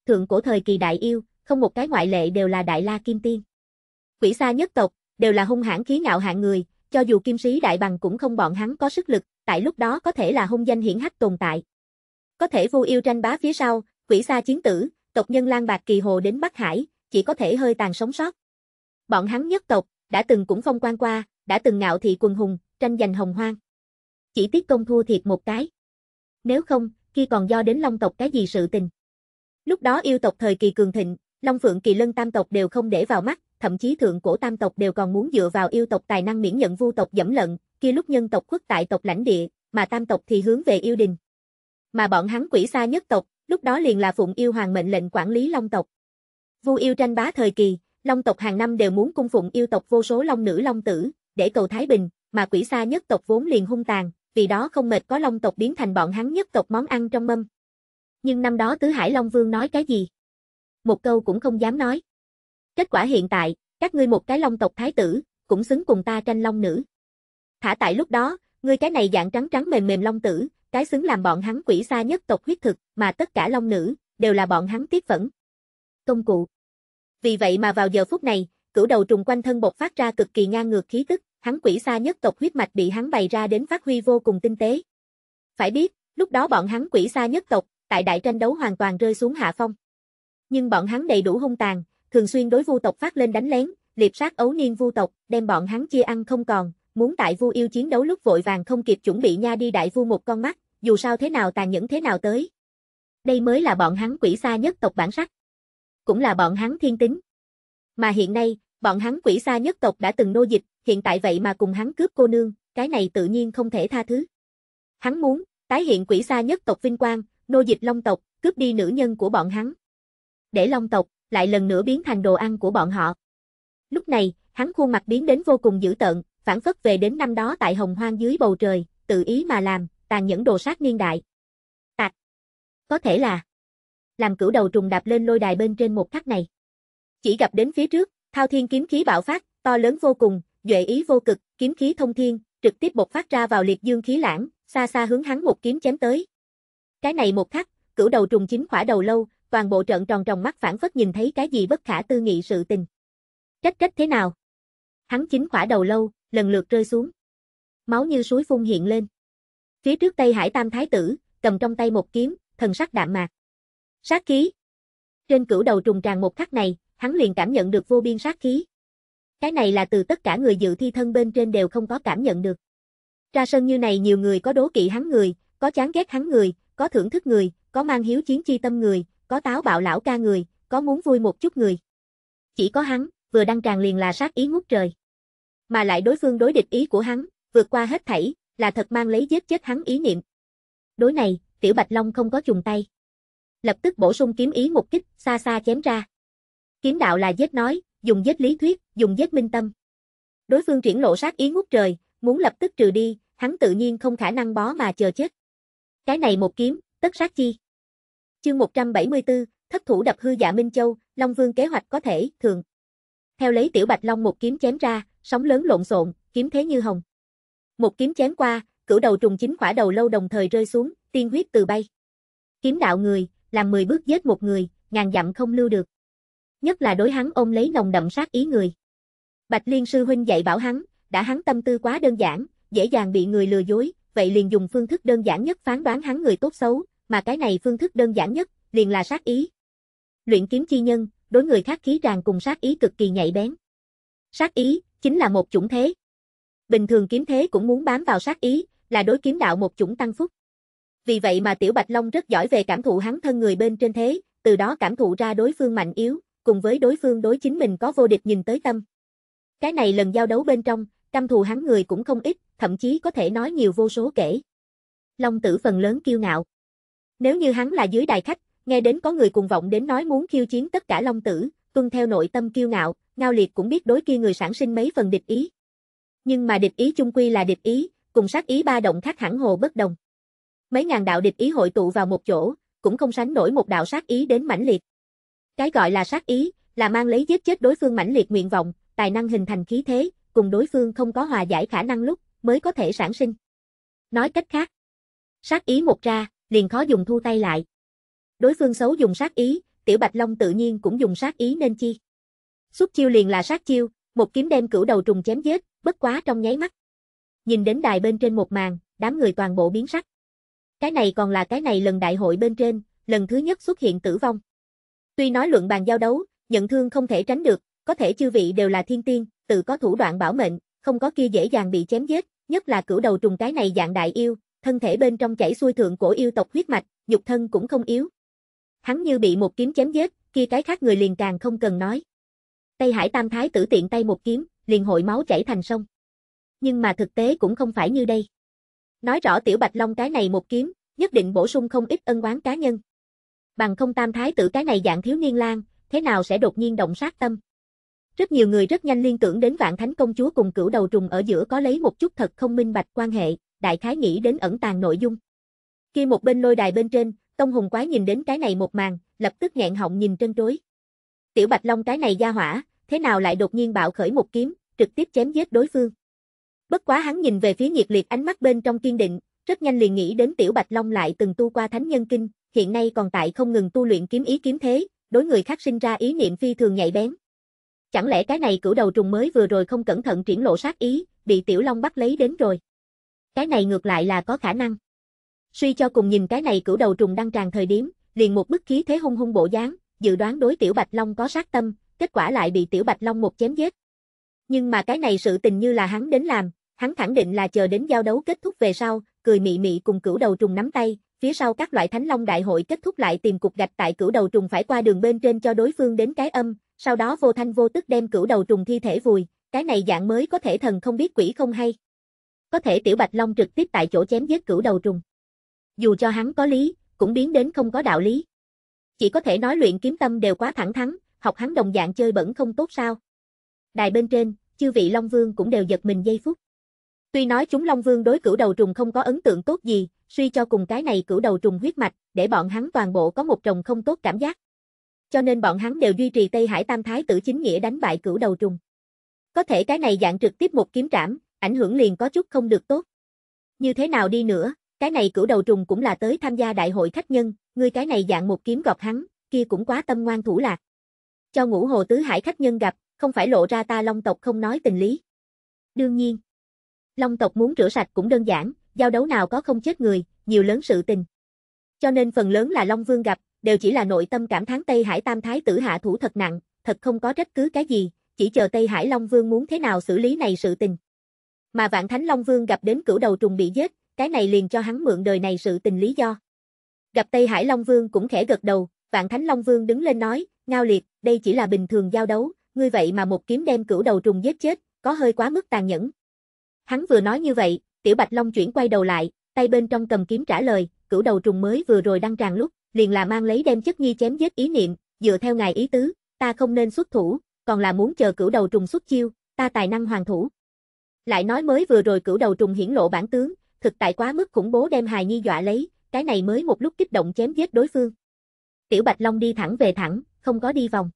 Thượng cổ thời kỳ đại yêu, không một cái ngoại lệ đều là đại la kim tiên. Quỷ xa nhất tộc, đều là hung hãn khí ngạo hạng người, cho dù kim sĩ đại bằng cũng không bọn hắn có sức lực, tại lúc đó có thể là hung danh hiển hách tồn tại. Có thể vô yêu tranh bá phía sau, quỷ xa chiến tử, tộc nhân lang Bạc Kỳ Hồ đến Bắc Hải, chỉ có thể hơi tàn sống sót. Bọn hắn nhất tộc, đã từng cũng phong quan qua, đã từng ngạo thị quần hùng, tranh giành hồng hoang. Chỉ tiếc công thua thiệt một cái. Nếu không, khi còn do đến long tộc cái gì sự tình. Lúc đó yêu tộc thời kỳ cường thịnh, Long Phượng Kỳ Lân tam tộc đều không để vào mắt, thậm chí thượng cổ tam tộc đều còn muốn dựa vào yêu tộc tài năng miễn nhận vu tộc dẫm lận, kia lúc nhân tộc khuất tại tộc lãnh địa, mà tam tộc thì hướng về yêu đình. Mà bọn hắn quỷ xa nhất tộc, lúc đó liền là phụng yêu hoàng mệnh lệnh quản lý long tộc. Vu yêu tranh bá thời kỳ, long tộc hàng năm đều muốn cung phụng yêu tộc vô số long nữ long tử, để cầu thái bình, mà quỷ xa nhất tộc vốn liền hung tàn, vì đó không mệt có long tộc biến thành bọn hắn nhất tộc món ăn trong mâm. Nhưng năm đó Tứ Hải Long Vương nói cái gì? một câu cũng không dám nói. Kết quả hiện tại, các ngươi một cái long tộc thái tử, cũng xứng cùng ta tranh long nữ. Thả tại lúc đó, ngươi cái này dạng trắng trắng mềm mềm long tử, cái xứng làm bọn hắn quỷ xa nhất tộc huyết thực, mà tất cả long nữ, đều là bọn hắn tiếc phẫn. Công cụ. Vì vậy mà vào giờ phút này, cửu đầu trùng quanh thân bộc phát ra cực kỳ ngang ngược khí tức, hắn quỷ xa nhất tộc huyết mạch bị hắn bày ra đến phát huy vô cùng tinh tế. Phải biết, lúc đó bọn hắn quỷ xa nhất tộc, tại đại tranh đấu hoàn toàn rơi xuống hạ phong nhưng bọn hắn đầy đủ hung tàn, thường xuyên đối vu tộc phát lên đánh lén, liệp sát ấu niên vu tộc, đem bọn hắn chia ăn không còn, muốn tại vu yêu chiến đấu lúc vội vàng không kịp chuẩn bị nha đi đại vu một con mắt, dù sao thế nào tàn nhẫn thế nào tới. Đây mới là bọn hắn quỷ xa nhất tộc bản sắc. Cũng là bọn hắn thiên tính. Mà hiện nay, bọn hắn quỷ xa nhất tộc đã từng nô dịch, hiện tại vậy mà cùng hắn cướp cô nương, cái này tự nhiên không thể tha thứ. Hắn muốn, tái hiện quỷ xa nhất tộc vinh quang, nô dịch long tộc, cướp đi nữ nhân của bọn hắn để long tộc lại lần nữa biến thành đồ ăn của bọn họ. Lúc này, hắn khuôn mặt biến đến vô cùng dữ tợn, phản phất về đến năm đó tại hồng hoang dưới bầu trời, tự ý mà làm, tàn nhẫn đồ sát niên đại. Tạch Có thể là làm cửu đầu trùng đạp lên lôi đài bên trên một khắc này. Chỉ gặp đến phía trước, thao thiên kiếm khí bạo phát, to lớn vô cùng, duệ ý vô cực, kiếm khí thông thiên, trực tiếp bộc phát ra vào liệt dương khí lãng, xa xa hướng hắn một kiếm chém tới. Cái này một khắc, cửu đầu trùng chính khỏa đầu lâu, toàn bộ trận tròn tròng mắt phản phất nhìn thấy cái gì bất khả tư nghị sự tình. Trách trách thế nào? Hắn chính khỏa đầu lâu, lần lượt rơi xuống. Máu như suối phun hiện lên. Phía trước Tây Hải Tam Thái Tử, cầm trong tay một kiếm, thần sắc đạm mạc. Sát khí. Trên cửu đầu trùng tràn một khắc này, hắn liền cảm nhận được vô biên sát khí. Cái này là từ tất cả người dự thi thân bên trên đều không có cảm nhận được. Ra sân như này nhiều người có đố kỵ hắn người, có chán ghét hắn người, có thưởng thức người, có mang hiếu chiến chi tâm người, có táo bạo lão ca người, có muốn vui một chút người. Chỉ có hắn, vừa đăng tràn liền là sát ý ngút trời. Mà lại đối phương đối địch ý của hắn, vượt qua hết thảy, là thật mang lấy giết chết hắn ý niệm. Đối này, Tiểu Bạch Long không có trùng tay. Lập tức bổ sung kiếm ý một kích, xa xa chém ra. Kiếm đạo là giết nói, dùng giết lý thuyết, dùng giết minh tâm. Đối phương triển lộ sát ý ngút trời, muốn lập tức trừ đi, hắn tự nhiên không khả năng bó mà chờ chết. Cái này một kiếm, tất sát chi. Chương 174, thất thủ đập hư dạ Minh Châu, Long Vương kế hoạch có thể, thường. Theo lấy Tiểu Bạch Long một kiếm chém ra, sóng lớn lộn xộn, kiếm thế như hồng. Một kiếm chém qua, cửu đầu trùng chính khỏa đầu lâu đồng thời rơi xuống, tiên huyết từ bay. Kiếm đạo người, làm 10 bước giết một người, ngàn dặm không lưu được. Nhất là đối hắn ôm lấy nồng đậm sát ý người. Bạch Liên sư huynh dạy bảo hắn, đã hắn tâm tư quá đơn giản, dễ dàng bị người lừa dối, vậy liền dùng phương thức đơn giản nhất phán đoán hắn người tốt xấu, mà cái này phương thức đơn giản nhất, liền là sát ý. Luyện kiếm chi nhân, đối người khác khí ràng cùng sát ý cực kỳ nhạy bén. Sát ý, chính là một chủng thế. Bình thường kiếm thế cũng muốn bám vào sát ý, là đối kiếm đạo một chủng tăng phúc. Vì vậy mà Tiểu Bạch Long rất giỏi về cảm thụ hắn thân người bên trên thế, từ đó cảm thụ ra đối phương mạnh yếu, cùng với đối phương đối chính mình có vô địch nhìn tới tâm. Cái này lần giao đấu bên trong, căm thù hắn người cũng không ít, thậm chí có thể nói nhiều vô số kể. Long tử phần lớn kiêu ngạo. Nếu như hắn là dưới đài khách, nghe đến có người cùng vọng đến nói muốn khiêu chiến tất cả long tử, tuân theo nội tâm kiêu ngạo, ngao liệt cũng biết đối kia người sản sinh mấy phần địch ý. Nhưng mà địch ý chung quy là địch ý, cùng sát ý ba động khác hẳn hồ bất đồng. Mấy ngàn đạo địch ý hội tụ vào một chỗ, cũng không sánh nổi một đạo sát ý đến mãnh liệt. Cái gọi là sát ý, là mang lấy giết chết đối phương mãnh liệt nguyện vọng, tài năng hình thành khí thế, cùng đối phương không có hòa giải khả năng lúc, mới có thể sản sinh. Nói cách khác, sát ý một ra, liền khó dùng thu tay lại. Đối phương xấu dùng sát ý, Tiểu Bạch Long tự nhiên cũng dùng sát ý nên chi. Xuất chiêu liền là sát chiêu, một kiếm đem cửu đầu trùng chém giết, bất quá trong nháy mắt. Nhìn đến đài bên trên một màn, đám người toàn bộ biến sắc. Cái này còn là cái này lần đại hội bên trên, lần thứ nhất xuất hiện tử vong. Tuy nói luận bàn giao đấu, nhận thương không thể tránh được, có thể chư vị đều là thiên tiên, tự có thủ đoạn bảo mệnh, không có kia dễ dàng bị chém giết, nhất là cửu đầu trùng cái này dạng đại yêu, thân thể bên trong chảy xuôi thượng cổ yêu tộc huyết mạch, nhục thân cũng không yếu. Hắn như bị một kiếm chém giết, kia cái khác người liền càng không cần nói. Tây Hải Tam Thái tử tiện tay một kiếm, liền hội máu chảy thành sông. Nhưng mà thực tế cũng không phải như đây. Nói rõ Tiểu Bạch Long cái này một kiếm, nhất định bổ sung không ít ân oán cá nhân. Bằng không Tam Thái tử cái này dạng thiếu niên lang, thế nào sẽ đột nhiên động sát tâm. Rất nhiều người rất nhanh liên tưởng đến Vạn Thánh công chúa cùng cửu đầu trùng ở giữa có lấy một chút thật không minh bạch quan hệ, đại khái nghĩ đến ẩn tàng nội dung. Khi một bên lôi đài bên trên, Tông Hùng Quái nhìn đến cái này một màn, lập tức nghẹn họng nhìn trân trối. Tiểu Bạch Long cái này ra hỏa, thế nào lại đột nhiên bạo khởi một kiếm, trực tiếp chém giết đối phương. Bất quá hắn nhìn về phía nhiệt liệt ánh mắt bên trong kiên định, rất nhanh liền nghĩ đến Tiểu Bạch Long lại từng tu qua Thánh Nhân Kinh, hiện nay còn tại không ngừng tu luyện kiếm ý kiếm thế, đối người khác sinh ra ý niệm phi thường nhạy bén. Chẳng lẽ cái này cửu đầu trùng mới vừa rồi không cẩn thận triển lộ sát ý, bị Tiểu Long bắt lấy đến rồi. Cái này ngược lại là có khả năng. Suy cho cùng nhìn cái này cửu đầu trùng đăng tràn thời điểm, liền một bức khí thế hung hung bộ dáng, dự đoán đối tiểu Bạch Long có sát tâm, kết quả lại bị tiểu Bạch Long một chém giết. Nhưng mà cái này sự tình như là hắn đến làm, hắn khẳng định là chờ đến giao đấu kết thúc về sau, cười mị mị cùng cửu đầu trùng nắm tay, phía sau các loại thánh long đại hội kết thúc lại tìm cục gạch tại cửu đầu trùng phải qua đường bên trên cho đối phương đến cái âm, sau đó vô thanh vô tức đem cửu đầu trùng thi thể vùi, cái này dạng mới có thể thần không biết quỷ không hay có thể Tiểu Bạch Long trực tiếp tại chỗ chém giết cửu đầu trùng. Dù cho hắn có lý, cũng biến đến không có đạo lý. Chỉ có thể nói luyện kiếm tâm đều quá thẳng thắn, học hắn đồng dạng chơi bẩn không tốt sao. Đài bên trên, chư vị Long Vương cũng đều giật mình giây phút. Tuy nói chúng Long Vương đối cửu đầu trùng không có ấn tượng tốt gì, suy cho cùng cái này cửu đầu trùng huyết mạch, để bọn hắn toàn bộ có một trồng không tốt cảm giác. Cho nên bọn hắn đều duy trì Tây Hải Tam Thái tử chính nghĩa đánh bại cửu đầu trùng. Có thể cái này dạng trực tiếp một kiếm trảm, ảnh hưởng liền có chút không được tốt. Như thế nào đi nữa, cái này cửu đầu trùng cũng là tới tham gia đại hội khách nhân, ngươi cái này dạng một kiếm gọt hắn, kia cũng quá tâm ngoan thủ lạc. Cho ngũ hồ tứ hải khách nhân gặp, không phải lộ ra ta long tộc không nói tình lý. Đương nhiên, long tộc muốn rửa sạch cũng đơn giản, giao đấu nào có không chết người, nhiều lớn sự tình. Cho nên phần lớn là long vương gặp, đều chỉ là nội tâm cảm thán Tây Hải Tam Thái tử hạ thủ thật nặng, thật không có trách cứ cái gì, chỉ chờ Tây Hải Long Vương muốn thế nào xử lý này sự tình. Mà vạn thánh Long Vương gặp đến cửu đầu trùng bị giết, cái này liền cho hắn mượn đời này sự tình lý do. Gặp Tây Hải Long Vương cũng khẽ gật đầu, vạn thánh Long Vương đứng lên nói, ngao liệt, đây chỉ là bình thường giao đấu, ngươi vậy mà một kiếm đem cửu đầu trùng giết chết, có hơi quá mức tàn nhẫn. Hắn vừa nói như vậy, tiểu bạch Long chuyển quay đầu lại, tay bên trong cầm kiếm trả lời, cửu đầu trùng mới vừa rồi đăng tràn lúc, liền là mang lấy đem chất nhi chém giết ý niệm, dựa theo ngài ý tứ, ta không nên xuất thủ, còn là muốn chờ cửu đầu trùng xuất chiêu, ta tài năng hoàng thủ, lại nói mới vừa rồi cửu đầu trùng hiển lộ bản tướng, thực tại quá mức khủng bố đem hài nhi dọa lấy, cái này mới một lúc kích động chém giết đối phương. Tiểu Bạch Long đi thẳng về thẳng, không có đi vòng.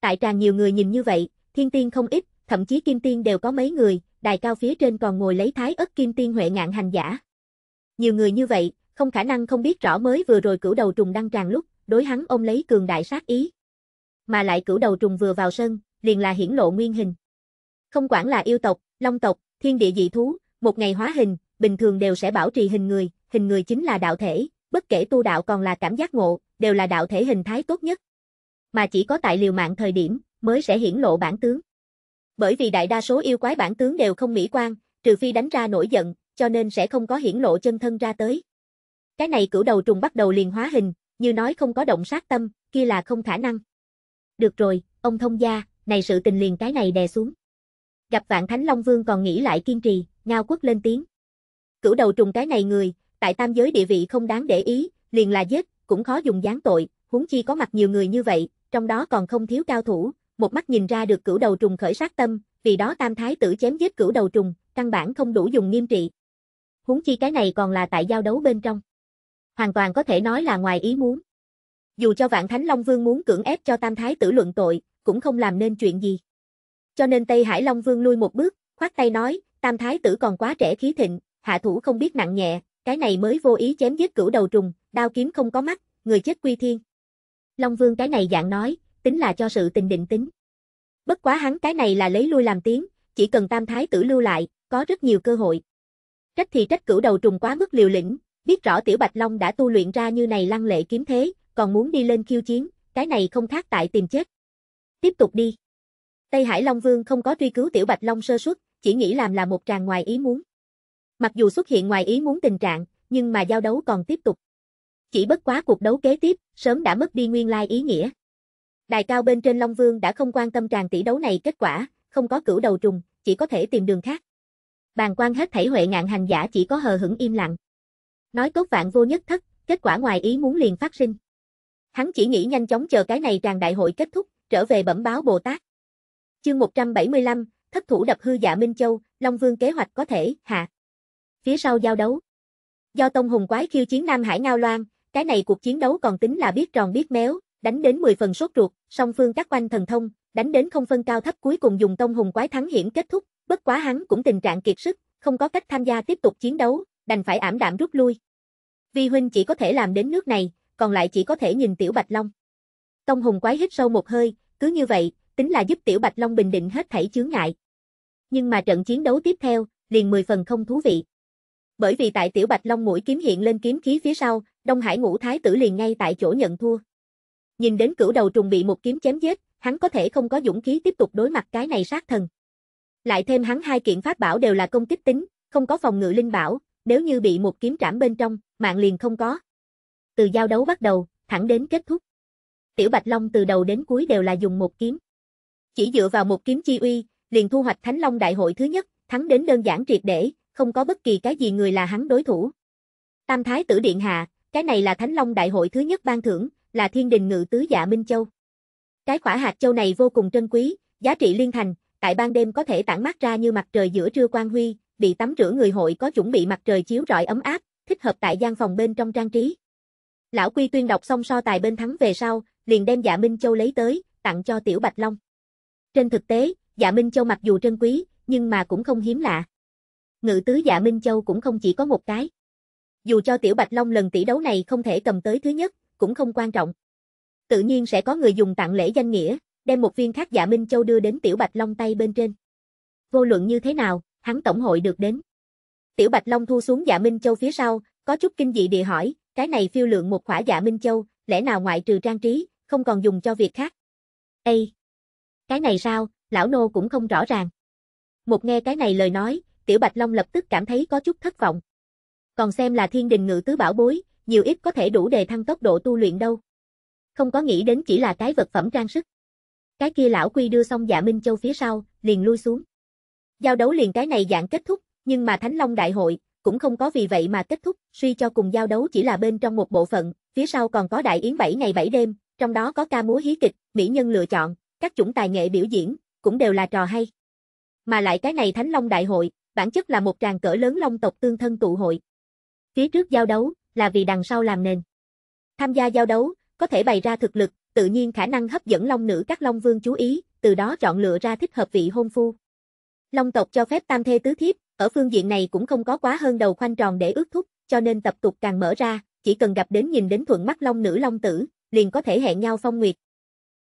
Tại tràng nhiều người nhìn như vậy, thiên tiên không ít, thậm chí kim tiên đều có mấy người, đài cao phía trên còn ngồi lấy thái ất kim tiên huệ ngạn hành giả. Nhiều người như vậy, không khả năng không biết rõ mới vừa rồi cửu đầu trùng đăng tràng lúc, đối hắn ôm lấy cường đại sát ý. Mà lại cửu đầu trùng vừa vào sân, liền là hiển lộ nguyên hình. Không quản là yêu tộc, long tộc, thiên địa dị thú, một ngày hóa hình, bình thường đều sẽ bảo trì hình người, hình người chính là đạo thể, bất kể tu đạo còn là cảm giác ngộ, đều là đạo thể hình thái tốt nhất. Mà chỉ có tại liều mạng thời điểm, mới sẽ hiển lộ bản tướng. Bởi vì đại đa số yêu quái bản tướng đều không mỹ quan, trừ phi đánh ra nổi giận, cho nên sẽ không có hiển lộ chân thân ra tới. Cái này cửu đầu trùng bắt đầu liền hóa hình, như nói không có động sát tâm, kia là không khả năng. Được rồi, ông thông gia, này sự tình liền cái này đè xuống gặp vạn thánh Long Vương còn nghĩ lại kiên trì, ngao quất lên tiếng. Cửu đầu trùng cái này người, tại tam giới địa vị không đáng để ý, liền là giết, cũng khó dùng gián tội, huống chi có mặt nhiều người như vậy, trong đó còn không thiếu cao thủ, một mắt nhìn ra được cửu đầu trùng khởi sát tâm, vì đó tam thái tử chém giết cửu đầu trùng, căn bản không đủ dùng nghiêm trị. Huống chi cái này còn là tại giao đấu bên trong. Hoàn toàn có thể nói là ngoài ý muốn. Dù cho vạn thánh Long Vương muốn cưỡng ép cho tam thái tử luận tội, cũng không làm nên chuyện gì. Cho nên Tây Hải Long Vương lui một bước, khoát tay nói, tam thái tử còn quá trẻ khí thịnh, hạ thủ không biết nặng nhẹ, cái này mới vô ý chém giết cửu đầu trùng, đao kiếm không có mắt, người chết quy thiên. Long Vương cái này dạng nói, tính là cho sự tình định tính. Bất quá hắn cái này là lấy lui làm tiếng, chỉ cần tam thái tử lưu lại, có rất nhiều cơ hội. Trách thì trách cửu đầu trùng quá mức liều lĩnh, biết rõ Tiểu Bạch Long đã tu luyện ra như này lăng lệ kiếm thế, còn muốn đi lên khiêu chiến, cái này không khác tại tìm chết. Tiếp tục đi. Tây Hải Long Vương không có truy cứu Tiểu Bạch Long sơ suất, chỉ nghĩ làm là một tràng ngoài ý muốn. Mặc dù xuất hiện ngoài ý muốn tình trạng, nhưng mà giao đấu còn tiếp tục. Chỉ bất quá cuộc đấu kế tiếp, sớm đã mất đi nguyên lai ý nghĩa. Đài cao bên trên Long Vương đã không quan tâm tràng tỷ đấu này kết quả, không có cửu đầu trùng, chỉ có thể tìm đường khác. Bàn quan hết thảy huệ ngạn hành giả chỉ có hờ hững im lặng. Nói tốt vạn vô nhất thất, kết quả ngoài ý muốn liền phát sinh. Hắn chỉ nghĩ nhanh chóng chờ cái này tràng đại hội kết thúc, trở về bẩm báo Bồ Tát. Chương 175, thất thủ đập hư dạ Minh Châu, Long Vương kế hoạch có thể, hạ. Phía sau giao đấu. Do Tông Hùng Quái khiêu chiến Nam Hải Ngao Loan, cái này cuộc chiến đấu còn tính là biết tròn biết méo, đánh đến 10 phần sốt ruột, song phương các quanh thần thông, đánh đến không phân cao thấp cuối cùng dùng Tông Hùng Quái thắng hiểm kết thúc, bất quá hắn cũng tình trạng kiệt sức, không có cách tham gia tiếp tục chiến đấu, đành phải ảm đạm rút lui. Vi huynh chỉ có thể làm đến nước này, còn lại chỉ có thể nhìn Tiểu Bạch Long. Tông Hùng Quái hít sâu một hơi, cứ như vậy, tính là giúp Tiểu Bạch Long bình định hết thảy chướng ngại. Nhưng mà trận chiến đấu tiếp theo, liền mười phần không thú vị. Bởi vì tại Tiểu Bạch Long mũi kiếm hiện lên kiếm khí phía sau, Đông Hải Ngũ Thái tử liền ngay tại chỗ nhận thua. Nhìn đến cửu đầu trùng bị một kiếm chém giết, hắn có thể không có dũng khí tiếp tục đối mặt cái này sát thần. Lại thêm hắn hai kiện pháp bảo đều là công kích tính, không có phòng ngự linh bảo, nếu như bị một kiếm trảm bên trong, mạng liền không có. Từ giao đấu bắt đầu, thẳng đến kết thúc. Tiểu Bạch Long từ đầu đến cuối đều là dùng một kiếm. Chỉ dựa vào một kiếm chi uy, liền thu hoạch Thánh Long Đại hội thứ nhất, thắng đến đơn giản triệt để, không có bất kỳ cái gì người là hắn đối thủ. Tam Thái tử Điện Hạ, cái này là Thánh Long Đại hội thứ nhất ban thưởng, là thiên đình ngự tứ dạ Minh Châu. Cái quả hạt châu này vô cùng trân quý, giá trị liên thành, tại ban đêm có thể tản mát ra như mặt trời giữa trưa quang huy, bị tắm rửa người hội có chuẩn bị mặt trời chiếu rọi ấm áp, thích hợp tại gian phòng bên trong trang trí. Lão Quy tuyên đọc xong so tài bên thắng về sau, liền đem dạ Minh Châu lấy tới, tặng cho Tiểu Bạch Long. Trên thực tế, dạ Minh Châu mặc dù trân quý, nhưng mà cũng không hiếm lạ. Ngự tứ dạ Minh Châu cũng không chỉ có một cái. Dù cho Tiểu Bạch Long lần tỷ đấu này không thể cầm tới thứ nhất, cũng không quan trọng. Tự nhiên sẽ có người dùng tặng lễ danh nghĩa, đem một viên khác dạ Minh Châu đưa đến Tiểu Bạch Long tay bên trên. Vô luận như thế nào, hắn tổng hội được đến. Tiểu Bạch Long thu xuống dạ Minh Châu phía sau, có chút kinh dị địa hỏi, cái này phiêu lượng một khỏa dạ Minh Châu, lẽ nào ngoại trừ trang trí, không còn dùng cho việc khác. Ê! Cái này sao, lão nô cũng không rõ ràng. Một nghe cái này lời nói, Tiểu Bạch Long lập tức cảm thấy có chút thất vọng. Còn xem là thiên đình ngự tứ bảo bối, nhiều ít có thể đủ đề thăng tốc độ tu luyện đâu. Không có nghĩ đến chỉ là cái vật phẩm trang sức. Cái kia lão quy đưa xong dạ Minh Châu phía sau, liền lui xuống. Giao đấu liền cái này dạng kết thúc, nhưng mà Thánh Long Đại hội, cũng không có vì vậy mà kết thúc, suy cho cùng giao đấu chỉ là bên trong một bộ phận, phía sau còn có đại yến 7 ngày 7 đêm, trong đó có ca múa hí kịch, mỹ nhân lựa chọn, các chủng tài nghệ biểu diễn, cũng đều là trò hay. Mà lại cái này Thánh Long Đại hội, bản chất là một tràng cỡ lớn long tộc tương thân tụ hội. Phía trước giao đấu, là vì đằng sau làm nền. Tham gia giao đấu, có thể bày ra thực lực, tự nhiên khả năng hấp dẫn long nữ các long vương chú ý, từ đó chọn lựa ra thích hợp vị hôn phu. Long tộc cho phép tam thê tứ thiếp, ở phương diện này cũng không có quá hơn đầu khoanh tròn để ước thúc, cho nên tập tục càng mở ra, chỉ cần gặp đến nhìn đến thuận mắt long nữ long tử, liền có thể hẹn nhau phong nguyệt,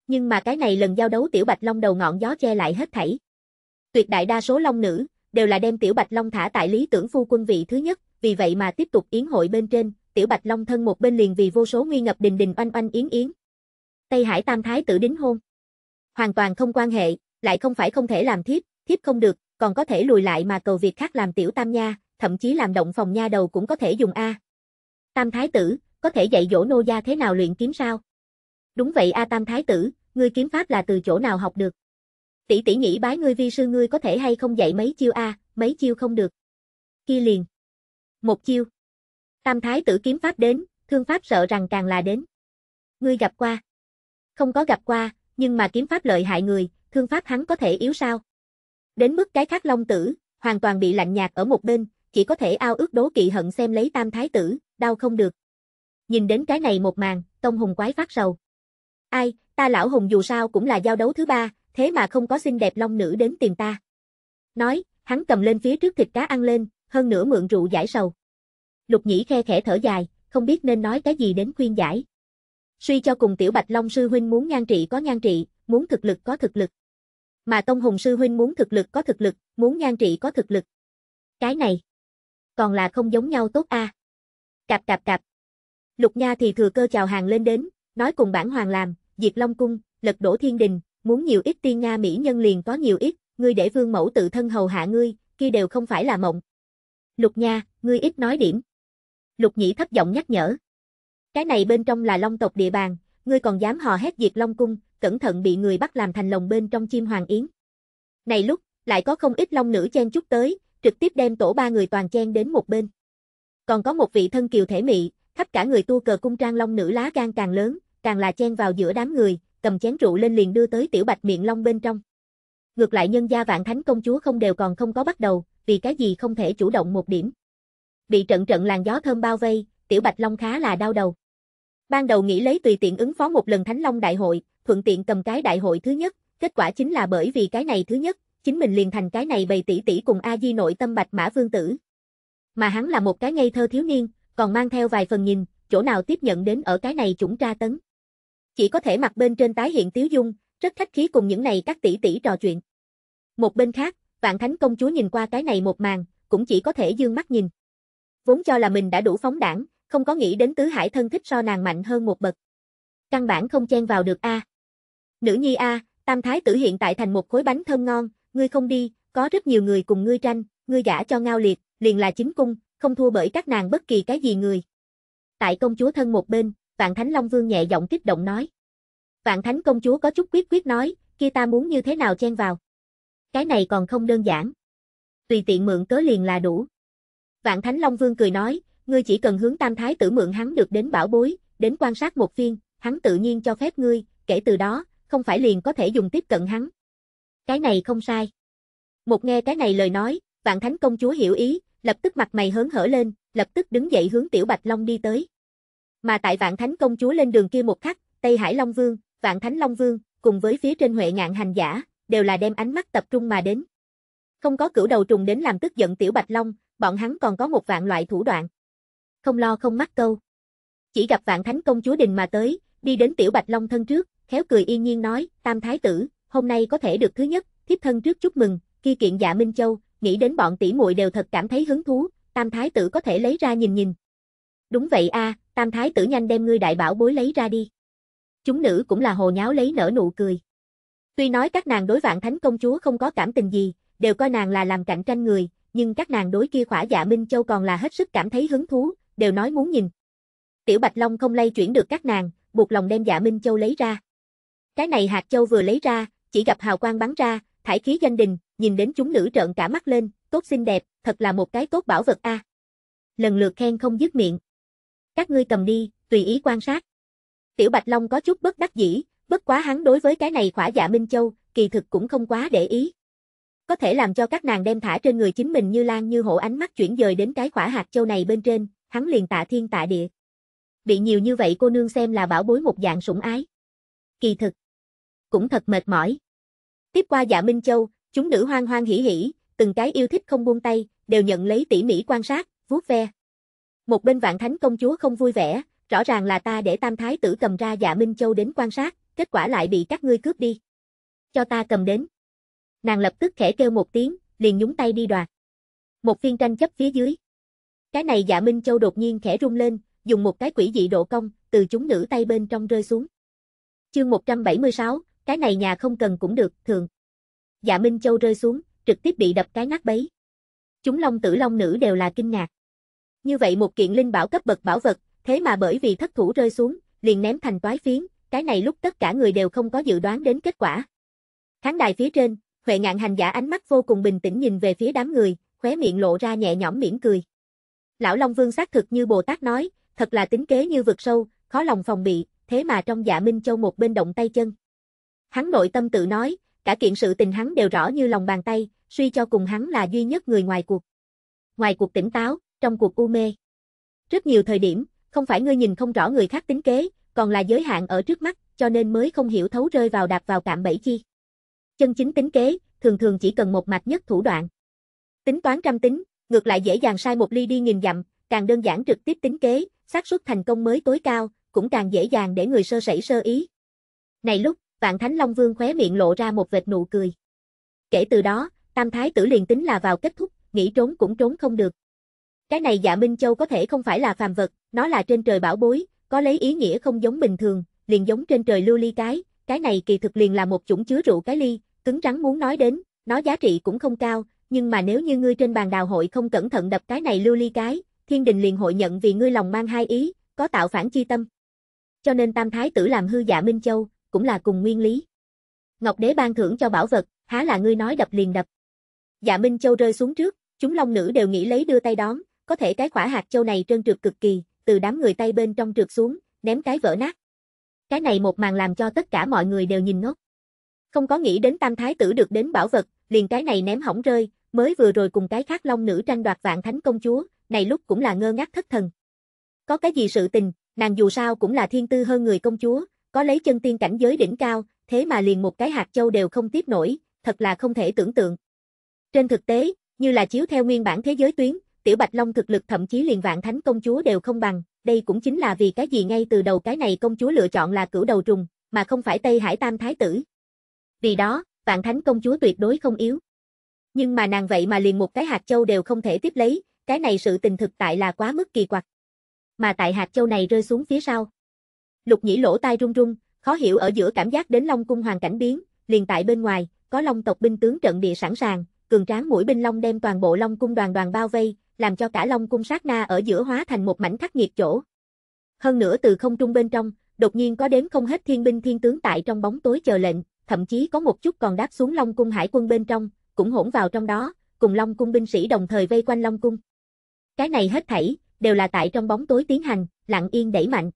nhưng mà cái này lần giao đấu tiểu bạch long đầu ngọn gió che lại hết thảy. Tuyệt đại đa số long nữ, đều là đem tiểu bạch long thả tại lý tưởng phu quân vị thứ nhất, vì vậy mà tiếp tục yến hội bên trên, tiểu bạch long thân một bên liền vì vô số nguy ngập đình đình oanh oanh yến yến. Tây Hải Tam Thái tử đính hôn. Hoàn toàn không quan hệ, lại không phải không thể làm thiếp, thiếp không được, còn có thể lùi lại mà cầu việc khác làm tiểu tam nha, thậm chí làm động phòng nha đầu cũng có thể dùng A. Tam Thái tử, có thể dạy dỗ nô gia thế nào luyện kiếm sao? Đúng vậy A Tam Thái Tử, ngươi kiếm pháp là từ chỗ nào học được? Tỷ tỷ nghĩ bái ngươi vi sư ngươi có thể hay không dạy mấy chiêu A, mấy chiêu không được. Kia liền. Một chiêu. Tam Thái Tử kiếm pháp đến, thương pháp sợ rằng càng là đến. Ngươi gặp qua. Không có gặp qua, nhưng mà kiếm pháp lợi hại người, thương pháp hắn có thể yếu sao? Đến mức cái khác long tử, hoàn toàn bị lạnh nhạt ở một bên, chỉ có thể ao ước đố kỵ hận xem lấy tam thái tử, đau không được. Nhìn đến cái này một màn, Tông Hùng quái phát sầu. Ai, ta lão hùng dù sao cũng là giao đấu thứ ba, thế mà không có xinh đẹp long nữ đến tìm ta. Nói, hắn cầm lên phía trước thịt cá ăn lên, hơn nữa mượn rượu giải sầu. Lục nhĩ khe khẽ thở dài, không biết nên nói cái gì đến khuyên giải. Suy cho cùng tiểu bạch long sư huynh muốn nhan trị có nhan trị, muốn thực lực có thực lực. Mà tông hùng sư huynh muốn thực lực có thực lực, muốn nhan trị có thực lực. Cái này, còn là không giống nhau tốt a. À? Cạp cạp cạp. Lục nha thì thừa cơ chào hàng lên đến, nói cùng bản hoàng làm, diệt Long Cung, lật đổ thiên đình, muốn nhiều ít tiên Nga Mỹ nhân liền có nhiều ít, ngươi để vương mẫu tự thân hầu hạ ngươi, kia đều không phải là mộng. Lục nha, ngươi ít nói điểm. Lục nhĩ thấp giọng nhắc nhở. Cái này bên trong là long tộc địa bàn, ngươi còn dám hò hét diệt Long Cung, cẩn thận bị người bắt làm thành lồng bên trong chim hoàng yến. Này lúc, lại có không ít long nữ chen chút tới, trực tiếp đem tổ ba người toàn chen đến một bên. Còn có một vị thân kiều thể mị, khắp cả người tu cờ cung trang long nữ lá gan càng lớn, càng là chen vào giữa đám người, cầm chén rượu lên liền đưa tới tiểu bạch miệng long bên trong. Ngược lại nhân gia vạn thánh công chúa không đều còn không có bắt đầu, vì cái gì không thể chủ động một điểm. Bị trận trận làn gió thơm bao vây, tiểu bạch long khá là đau đầu. Ban đầu nghĩ lấy tùy tiện ứng phó một lần thánh long đại hội, thuận tiện cầm cái đại hội thứ nhất, kết quả chính là bởi vì cái này thứ nhất, chính mình liền thành cái này bầy tỷ tỷ cùng A Di nội tâm bạch mã vương tử. Mà hắn là một cái ngây thơ thiếu niên, còn mang theo vài phần nhìn, chỗ nào tiếp nhận đến ở cái này chúng tra tấn chỉ có thể mặt bên trên tái hiện tiếu dung, rất khách khí cùng những này các tỷ tỷ trò chuyện. Một bên khác, Vạn Thánh công chúa nhìn qua cái này một màn, cũng chỉ có thể dương mắt nhìn. Vốn cho là mình đã đủ phóng đảng, không có nghĩ đến tứ hải thân thích so nàng mạnh hơn một bậc. Căn bản không chen vào được a. Nữ nhi a, tam thái tử hiện tại thành một khối bánh thơm ngon, ngươi không đi, có rất nhiều người cùng ngươi tranh, ngươi gả cho ngao liệt, liền là chính cung, không thua bởi các nàng bất kỳ cái gì người. Tại công chúa thân một bên, Vạn Thánh Long Vương nhẹ giọng kích động nói. Vạn Thánh công chúa có chút quyết quyết nói, kia ta muốn như thế nào chen vào. Cái này còn không đơn giản. Tùy tiện mượn cớ liền là đủ. Vạn Thánh Long Vương cười nói, ngươi chỉ cần hướng Tam Thái tử mượn hắn được đến bảo bối, đến quan sát một phiên, hắn tự nhiên cho phép ngươi, kể từ đó, không phải liền có thể dùng tiếp cận hắn. Cái này không sai. Một nghe cái này lời nói, Vạn Thánh công chúa hiểu ý, lập tức mặt mày hớn hở lên, lập tức đứng dậy hướng Tiểu Bạch Long đi tới. Mà tại Vạn Thánh công chúa lên đường kia một khắc, Tây Hải Long Vương, Vạn Thánh Long Vương, cùng với phía trên Huệ Ngạn hành giả, đều là đem ánh mắt tập trung mà đến. Không có cửu đầu trùng đến làm tức giận tiểu Bạch Long, bọn hắn còn có một vạn loại thủ đoạn. Không lo không mắc câu. Chỉ gặp Vạn Thánh công chúa đình mà tới, đi đến tiểu Bạch Long thân trước, khéo cười yên nhiên nói, "Tam thái tử, hôm nay có thể được thứ nhất, thiếp thân trước chúc mừng." Khi kiện Dạ Minh Châu, nghĩ đến bọn tỷ muội đều thật cảm thấy hứng thú, Tam thái tử có thể lấy ra nhìn nhìn. Đúng vậy a, à, tam thái tử nhanh đem ngươi đại bảo bối lấy ra đi. Chúng nữ cũng là hồ nháo lấy nở nụ cười. Tuy nói các nàng đối vạn thánh công chúa không có cảm tình gì, đều coi nàng là làm cạnh tranh người, nhưng các nàng đối kia khỏa dạ Minh Châu còn là hết sức cảm thấy hứng thú, đều nói muốn nhìn. Tiểu Bạch Long không lay chuyển được các nàng, buộc lòng đem dạ Minh Châu lấy ra. Cái này hạt châu vừa lấy ra, chỉ gặp hào quang bắn ra, thải khí danh đình, nhìn đến chúng nữ trợn cả mắt lên, tốt xinh đẹp, thật là một cái tốt bảo vật a. À. Lần lượt khen không dứt miệng các ngươi cầm đi, tùy ý quan sát. Tiểu Bạch Long có chút bất đắc dĩ, bất quá hắn đối với cái này khỏa dạ Minh Châu, kỳ thực cũng không quá để ý. Có thể làm cho các nàng đem thả trên người chính mình như lan như hổ ánh mắt chuyển dời đến cái khỏa hạt châu này bên trên, hắn liền tạ thiên tạ địa. Bị nhiều như vậy cô nương xem là bảo bối một dạng sủng ái. Kỳ thực, cũng thật mệt mỏi. Tiếp qua dạ Minh Châu, chúng nữ hoang hoang hỉ hỉ, từng cái yêu thích không buông tay, đều nhận lấy tỉ mỉ quan sát, vuốt ve. Một bên vạn thánh công chúa không vui vẻ, rõ ràng là ta để tam thái tử cầm ra dạ Minh Châu đến quan sát, kết quả lại bị các ngươi cướp đi. Cho ta cầm đến. Nàng lập tức khẽ kêu một tiếng, liền nhúng tay đi đoạt. Một viên tranh chấp phía dưới. Cái này dạ Minh Châu đột nhiên khẽ rung lên, dùng một cái quỷ dị độ công từ chúng nữ tay bên trong rơi xuống. Chương 176, cái này nhà không cần cũng được, thường. Dạ Minh Châu rơi xuống, trực tiếp bị đập cái nát bấy. Chúng long tử long nữ đều là kinh ngạc. Như vậy một kiện linh bảo cấp bậc bảo vật, thế mà bởi vì thất thủ rơi xuống, liền ném thành toái phiến, cái này lúc tất cả người đều không có dự đoán đến kết quả. Khán đài phía trên, Huệ ngạn hành giả ánh mắt vô cùng bình tĩnh nhìn về phía đám người, khóe miệng lộ ra nhẹ nhõm mỉm cười. Lão Long Vương xác thực như Bồ Tát nói, thật là tính kế như vực sâu, khó lòng phòng bị, thế mà trong dạ Minh Châu một bên động tay chân. Hắn nội tâm tự nói, cả kiện sự tình hắn đều rõ như lòng bàn tay, suy cho cùng hắn là duy nhất người ngoài cuộc. Ngoài cuộc tỉnh táo, trong cuộc u mê. Rất nhiều thời điểm, không phải ngươi nhìn không rõ người khác tính kế, còn là giới hạn ở trước mắt, cho nên mới không hiểu thấu rơi vào đạp vào cạm bẫy chi. Chân chính tính kế, thường thường chỉ cần một mạch nhất thủ đoạn. Tính toán trăm tính, ngược lại dễ dàng sai một ly đi nghìn dặm, càng đơn giản trực tiếp tính kế, xác suất thành công mới tối cao, cũng càng dễ dàng để người sơ sẩy sơ ý. Này lúc, Vạn Thánh Long Vương khóe miệng lộ ra một vệt nụ cười. Kể từ đó, Tam Thái tử liền tính là vào kết thúc, nghĩ trốn cũng trốn không được. Cái này dạ Minh Châu có thể không phải là phàm vật, nó là trên trời bảo bối, có lấy ý nghĩa không giống bình thường, liền giống trên trời lưu ly cái, cái này kỳ thực liền là một chủng chứa rượu cái ly, cứng rắn muốn nói đến, nó giá trị cũng không cao, nhưng mà nếu như ngươi trên bàn đào hội không cẩn thận đập cái này lưu ly cái, thiên đình liền hội nhận vì ngươi lòng mang hai ý, có tạo phản chi tâm. Cho nên tam thái tử làm hư dạ Minh Châu, cũng là cùng nguyên lý. Ngọc đế ban thưởng cho bảo vật, há là ngươi nói đập liền đập. Dạ Minh Châu rơi xuống trước, chúng long nữ đều nghĩ lấy đưa tay đón, có thể cái khỏa hạt châu này trơn trượt cực kỳ, từ đám người tay bên trong trượt xuống, ném cái vỡ nát. Cái này một màn làm cho tất cả mọi người đều nhìn ngốc. Không có nghĩ đến tam thái tử được đến bảo vật, liền cái này ném hỏng rơi, mới vừa rồi cùng cái khác long nữ tranh đoạt vạn thánh công chúa, này lúc cũng là ngơ ngác thất thần. Có cái gì sự tình, nàng dù sao cũng là thiên tư hơn người công chúa, có lấy chân tiên cảnh giới đỉnh cao, thế mà liền một cái hạt châu đều không tiếp nổi, thật là không thể tưởng tượng. Trên thực tế, như là chiếu theo nguyên bản thế giới tuyến, Tiểu Bạch Long thực lực thậm chí liền vạn thánh công chúa đều không bằng, đây cũng chính là vì cái gì ngay từ đầu cái này công chúa lựa chọn là cửu đầu trùng, mà không phải Tây Hải Tam Thái Tử. Vì đó, vạn thánh công chúa tuyệt đối không yếu. Nhưng mà nàng vậy mà liền một cái hạt châu đều không thể tiếp lấy, cái này sự tình thực tại là quá mức kỳ quặc. Mà tại hạt châu này rơi xuống phía sau. Lục nhĩ lỗ tai rung rung, khó hiểu ở giữa cảm giác đến Long cung hoàn cảnh biến, liền tại bên ngoài, có Long tộc binh tướng trận địa sẵn sàng, cường tráng mũi binh Long đem toàn bộ Long cung đoàn đoàn bao vây, làm cho cả Long cung sát na ở giữa hóa thành một mảnh khắc nghiệt chỗ. Hơn nữa từ không trung bên trong, đột nhiên có đến không hết thiên binh thiên tướng tại trong bóng tối chờ lệnh, thậm chí có một chút còn đáp xuống Long cung hải quân bên trong, cũng hỗn vào trong đó, cùng Long cung binh sĩ đồng thời vây quanh Long cung. Cái này hết thảy đều là tại trong bóng tối tiến hành, lặng yên đẩy mạnh.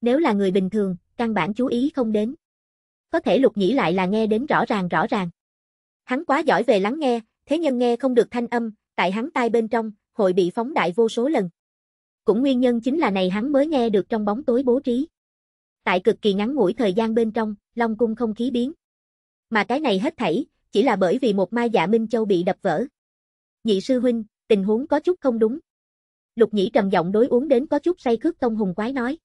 Nếu là người bình thường, căn bản chú ý không đến. Có thể Lục Nhĩ lại là nghe đến rõ ràng rõ ràng. Hắn quá giỏi về lắng nghe, thế nhân nghe không được thanh âm, tại hắn tai bên trong, hội bị phóng đại vô số lần. Cũng nguyên nhân chính là này hắn mới nghe được trong bóng tối bố trí. Tại cực kỳ ngắn ngủi thời gian bên trong, Long Cung không khí biến. Mà cái này hết thảy, chỉ là bởi vì một mai dạ Minh Châu bị đập vỡ. Nhị sư huynh, tình huống có chút không đúng. Lục Nhĩ trầm giọng đối uống đến có chút say khước Tông Hùng quái nói.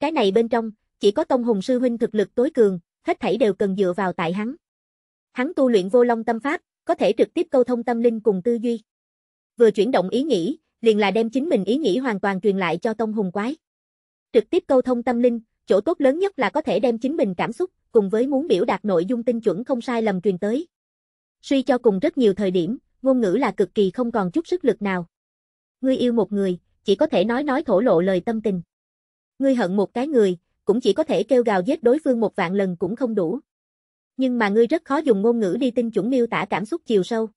Cái này bên trong, chỉ có Tông Hùng sư huynh thực lực tối cường, hết thảy đều cần dựa vào tại hắn. Hắn tu luyện vô long tâm pháp, có thể trực tiếp câu thông tâm linh cùng tư duy vừa chuyển động ý nghĩ, liền là đem chính mình ý nghĩ hoàn toàn truyền lại cho tông hùng quái. Trực tiếp câu thông tâm linh, chỗ tốt lớn nhất là có thể đem chính mình cảm xúc, cùng với muốn biểu đạt nội dung tinh chuẩn không sai lầm truyền tới. Suy cho cùng rất nhiều thời điểm, ngôn ngữ là cực kỳ không còn chút sức lực nào. Ngươi yêu một người, chỉ có thể nói nói thổ lộ lời tâm tình. Ngươi hận một cái người, cũng chỉ có thể kêu gào giết đối phương một vạn lần cũng không đủ. Nhưng mà ngươi rất khó dùng ngôn ngữ đi tinh chuẩn miêu tả cảm xúc chiều sâu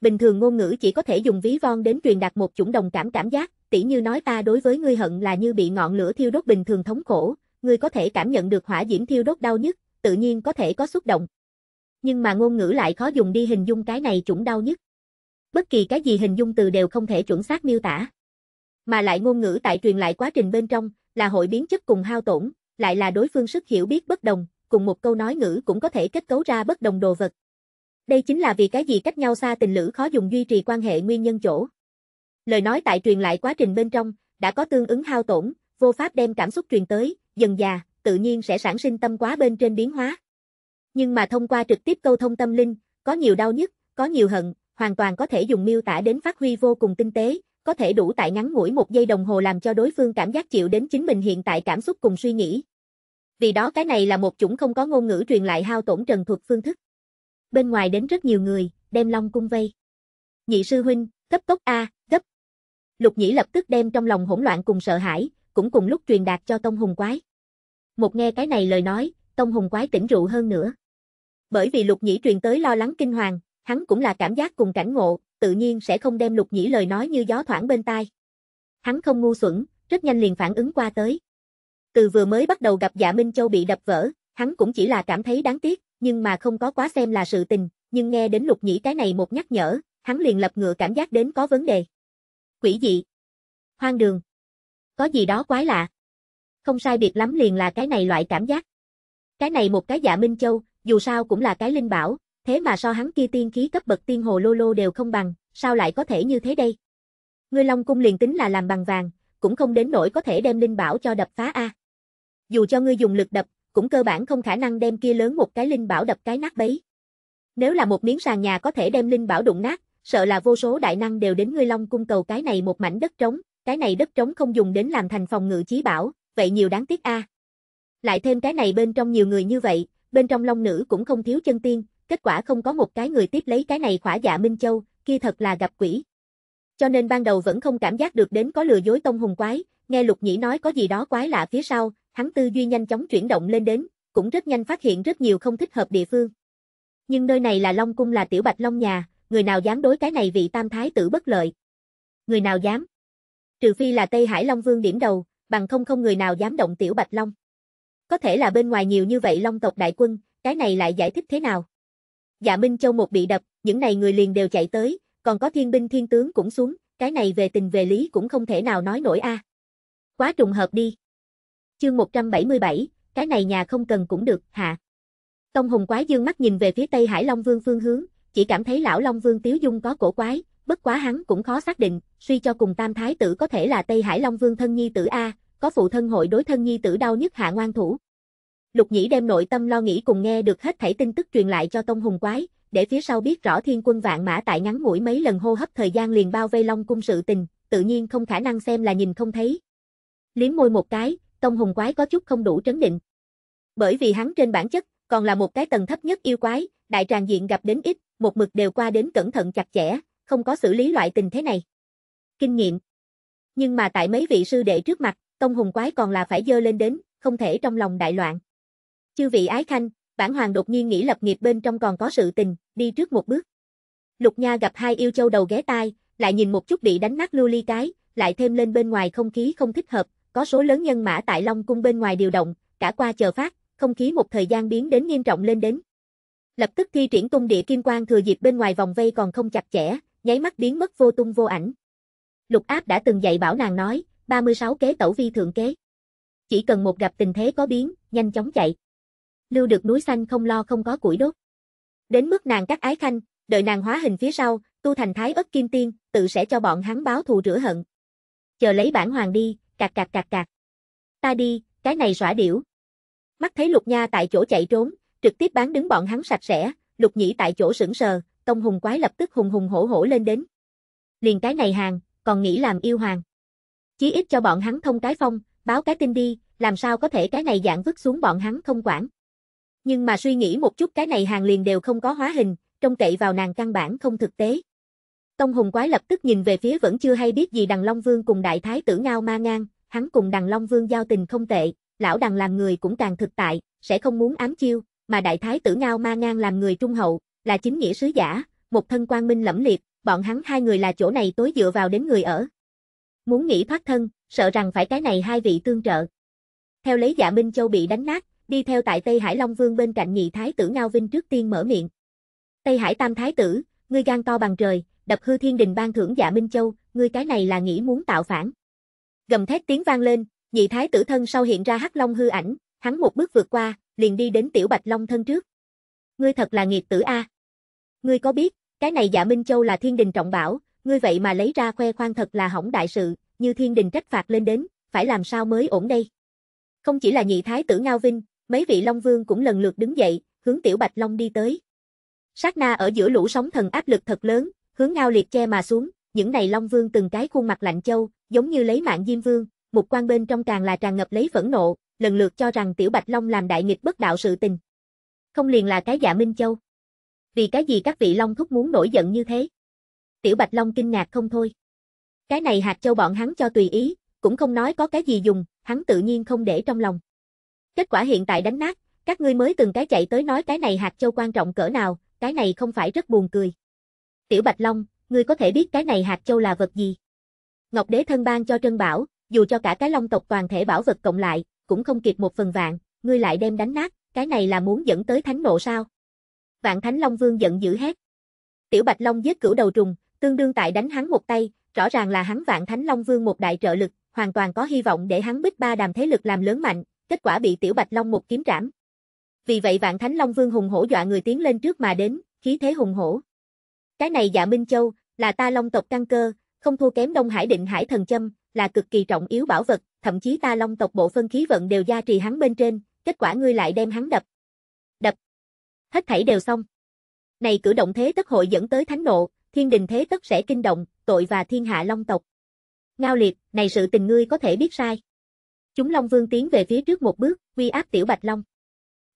bình thường ngôn ngữ chỉ có thể dùng ví von đến truyền đạt một chủng đồng cảm cảm giác, tỉ như nói ta đối với ngươi hận là như bị ngọn lửa thiêu đốt bình thường thống khổ, ngươi có thể cảm nhận được hỏa diễm thiêu đốt đau nhất. tự nhiên có thể có xúc động. Nhưng mà ngôn ngữ lại khó dùng đi hình dung cái này chủng đau nhất. Bất kỳ cái gì hình dung từ đều không thể chuẩn xác miêu tả. Mà lại ngôn ngữ tại truyền lại quá trình bên trong, là hội biến chất cùng hao tổn, lại là đối phương sức hiểu biết bất đồng, cùng một câu nói ngữ cũng có thể kết cấu ra bất đồng đồ vật, đây chính là vì cái gì cách nhau xa tình lữ khó dùng duy trì quan hệ nguyên nhân chỗ. Lời nói tại truyền lại quá trình bên trong, đã có tương ứng hao tổn, vô pháp đem cảm xúc truyền tới, dần già, tự nhiên sẽ sản sinh tâm quá bên trên biến hóa. Nhưng mà thông qua trực tiếp câu thông tâm linh, có nhiều đau nhức, có nhiều hận, hoàn toàn có thể dùng miêu tả đến phát huy vô cùng tinh tế, có thể đủ tại ngắn ngủi một giây đồng hồ làm cho đối phương cảm giác chịu đến chính mình hiện tại cảm xúc cùng suy nghĩ. Vì đó cái này là một chủng không có ngôn ngữ truyền lại hao tổn trần thuật phương thức bên ngoài đến rất nhiều người, đem Long cung vây. Nhị sư huynh, cấp tốc A, gấp Lục nhĩ lập tức đem trong lòng hỗn loạn cùng sợ hãi, cũng cùng lúc truyền đạt cho Tông Hùng Quái. Một nghe cái này lời nói, Tông Hùng Quái tỉnh rượu hơn nữa. Bởi vì lục nhĩ truyền tới lo lắng kinh hoàng, hắn cũng là cảm giác cùng cảnh ngộ, tự nhiên sẽ không đem lục nhĩ lời nói như gió thoảng bên tai. Hắn không ngu xuẩn, rất nhanh liền phản ứng qua tới. Từ vừa mới bắt đầu gặp dạ Minh Châu bị đập vỡ, hắn cũng chỉ là cảm thấy đáng tiếc, nhưng mà không có quá xem là sự tình, nhưng nghe đến lục nhĩ cái này một nhắc nhở, hắn liền lập ngựa cảm giác đến có vấn đề. Quỷ dị. Hoang đường. Có gì đó quái lạ. Không sai biệt lắm liền là cái này loại cảm giác. Cái này một cái dạ Minh Châu, dù sao cũng là cái linh bảo, thế mà so hắn kia tiên khí cấp bậc tiên hồ lô lô đều không bằng, sao lại có thể như thế đây? Ngươi Long cung liền tính là làm bằng vàng, cũng không đến nỗi có thể đem linh bảo cho đập phá a. Dù cho ngươi dùng lực đập, cũng cơ bản không khả năng đem kia lớn một cái linh bảo đập cái nát bấy. Nếu là một miếng sàn nhà có thể đem linh bảo đụng nát, sợ là vô số đại năng đều đến ngươi Long cung cầu cái này một mảnh đất trống, cái này đất trống không dùng đến làm thành phòng ngự chí bảo, vậy nhiều đáng tiếc a. À. Lại thêm cái này bên trong nhiều người như vậy, bên trong Long nữ cũng không thiếu chân tiên, kết quả không có một cái người tiếp lấy cái này khỏa dạ Minh Châu, kia thật là gặp quỷ. Cho nên ban đầu vẫn không cảm giác được đến có lừa dối tông hùng quái, nghe Lục Nhĩ nói có gì đó quái lạ phía sau, hắn tư duy nhanh chóng chuyển động lên đến, cũng rất nhanh phát hiện rất nhiều không thích hợp địa phương. Nhưng nơi này là Long Cung là Tiểu Bạch Long nhà, người nào dám đối cái này vị tam thái tử bất lợi? Người nào dám? Trừ phi là Tây Hải Long Vương điểm đầu, bằng không không người nào dám động Tiểu Bạch Long. Có thể là bên ngoài nhiều như vậy Long tộc đại quân, cái này lại giải thích thế nào? Dạ Minh Châu một bị đập, những này người liền đều chạy tới, còn có thiên binh thiên tướng cũng xuống, cái này về tình về lý cũng không thể nào nói nổi a. À. Quá trùng hợp đi. Chương 177, cái này nhà không cần cũng được, hạ. Tông Hùng Quái dương mắt nhìn về phía Tây Hải Long Vương phương hướng, chỉ cảm thấy lão Long Vương Tiếu Dung có cổ quái, bất quá hắn cũng khó xác định, suy cho cùng Tam Thái tử có thể là Tây Hải Long Vương thân nhi tử a, có phụ thân hội đối thân nhi tử đau nhất hạ ngoan thủ. Lục Nhĩ đem nội tâm lo nghĩ cùng nghe được hết thảy tin tức truyền lại cho Tông Hùng Quái, để phía sau biết rõ thiên quân vạn mã tại ngắn mũi mấy lần hô hấp thời gian liền bao vây Long cung sự tình, tự nhiên không khả năng xem là nhìn không thấy. Liếm môi một cái, Tông Hùng Quái có chút không đủ trấn định. Bởi vì hắn trên bản chất, còn là một cái tầng thấp nhất yêu quái, đại tràng diện gặp đến ít, một mực đều qua đến cẩn thận chặt chẽ, không có xử lý loại tình thế này. Kinh nghiệm. Nhưng mà tại mấy vị sư đệ trước mặt, Tông Hùng Quái còn là phải dơ lên đến, không thể trong lòng đại loạn. Chư vị ái khanh, bản hoàng đột nhiên nghĩ lập nghiệp bên trong còn có sự tình, đi trước một bước. Lục Nha gặp hai yêu châu đầu ghé tai, lại nhìn một chút bị đánh nát lưu ly cái, lại thêm lên bên ngoài không khí không thích hợp, có số lớn nhân mã tại Long Cung bên ngoài điều động, cả qua chờ phát, không khí một thời gian biến đến nghiêm trọng lên đến. Lập tức thi triển tung địa kim quang thừa dịp bên ngoài vòng vây còn không chặt chẽ, nháy mắt biến mất vô tung vô ảnh. Lục áp đã từng dạy bảo nàng nói, 36 kế tẩu vi thượng kế. Chỉ cần một gặp tình thế có biến, nhanh chóng chạy. Lưu được núi xanh không lo không có củi đốt. Đến mức nàng cắt ái khanh, đợi nàng hóa hình phía sau, tu thành thái ất kim tiên, tự sẽ cho bọn hắn báo thù rửa hận. Chờ lấy bản hoàng đi, cạc cạc cạc cạc. Ta đi, cái này rỏa điểu. Mắt thấy Lục Nha tại chỗ chạy trốn, trực tiếp bán đứng bọn hắn sạch sẽ, Lục Nhĩ tại chỗ sững sờ, Tông Hùng Quái lập tức hùng hùng hổ hổ lên đến. Liền cái này hàng, còn nghĩ làm yêu hoàng. Chí ít cho bọn hắn thông cái phong, báo cái tin đi, làm sao có thể cái này dạng vứt xuống bọn hắn không quản. Nhưng mà suy nghĩ một chút cái này hàng liền đều không có hóa hình, trông cậy vào nàng căn bản không thực tế. Tông Hùng Quái lập tức nhìn về phía vẫn chưa hay biết gì Đằng Long Vương cùng Đại Thái tử Ngao Ma Ngang, hắn cùng Đằng Long Vương giao tình không tệ, lão Đằng làm người cũng càng thực tại, sẽ không muốn ám chiêu, mà Đại Thái tử Ngao Ma Ngang làm người trung hậu, là chính nghĩa sứ giả, một thân quang minh lẫm liệt, bọn hắn hai người là chỗ này tối dựa vào đến người ở. Muốn nghĩ thoát thân, sợ rằng phải cái này hai vị tương trợ. Theo lấy dạ Minh Châu bị đánh nát, đi theo tại Tây Hải Long Vương bên cạnh nhị thái tử Ngao Vinh trước tiên mở miệng. Tây Hải Tam Thái tử, ngươi gan to bằng trời, đập hư thiên đình ban thưởng dạ Minh Châu, ngươi cái này là nghĩ muốn tạo phản. Gầm thét tiếng vang lên, nhị thái tử thân sau hiện ra hắc long hư ảnh, hắn một bước vượt qua, liền đi đến tiểu bạch long thân trước. Ngươi thật là nghiệt tử a. Ngươi có biết, cái này dạ Minh Châu là thiên đình trọng bảo, ngươi vậy mà lấy ra khoe khoang thật là hỏng đại sự, như thiên đình trách phạt lên đến, phải làm sao mới ổn đây. Không chỉ là nhị thái tử Ngao Vinh, mấy vị Long Vương cũng lần lượt đứng dậy, hướng Tiểu Bạch Long đi tới. Sát na ở giữa lũ sóng thần áp lực thật lớn, hướng ngao liệt che mà xuống, những này Long Vương từng cái khuôn mặt lạnh châu, giống như lấy mạng Diêm Vương, một quan bên trong càng là tràn ngập lấy phẫn nộ, lần lượt cho rằng Tiểu Bạch Long làm đại nghịch bất đạo sự tình. Không liền là cái dạ Minh Châu. Vì cái gì các vị Long thúc muốn nổi giận như thế? Tiểu Bạch Long kinh ngạc không thôi. Cái này hạt châu bọn hắn cho tùy ý, cũng không nói có cái gì dùng, hắn tự nhiên không để trong lòng. Kết quả hiện tại đánh nát, các ngươi mới từng cái chạy tới nói cái này hạt châu quan trọng cỡ nào, cái này không phải rất buồn cười. Tiểu Bạch Long, ngươi có thể biết cái này hạt châu là vật gì? Ngọc Đế thân ban cho Trân Bảo, dù cho cả cái long tộc toàn thể bảo vật cộng lại, cũng không kịp một phần vạn, ngươi lại đem đánh nát, cái này là muốn dẫn tới thánh nộ sao? Vạn Thánh Long Vương giận dữ hét. Tiểu Bạch Long giết cửu đầu trùng, tương đương tại đánh hắn một tay, rõ ràng là hắn Vạn Thánh Long Vương một đại trợ lực, hoàn toàn có hy vọng để hắn bích ba đàm thế lực làm lớn mạnh, kết quả bị Tiểu Bạch Long một kiếm trảm. Vì vậy Vạn Thánh Long Vương hùng hổ dọa người tiến lên trước mà đến, khí thế hùng hổ. Cái này dạ Minh Châu, là ta long tộc căn cơ, không thua kém Đông Hải định Hải Thần Châm, là cực kỳ trọng yếu bảo vật, thậm chí ta long tộc bộ phân khí vận đều gia trì hắn bên trên, kết quả ngươi lại đem hắn đập. Đập. Hết thảy đều xong. Này cử động thế tất hội dẫn tới thánh nộ, thiên đình thế tất sẽ kinh động, tội và thiên hạ long tộc. Ngao liệt, này sự tình ngươi có thể biết sai. Chúng Long Vương tiến về phía trước một bước, uy áp tiểu Bạch Long.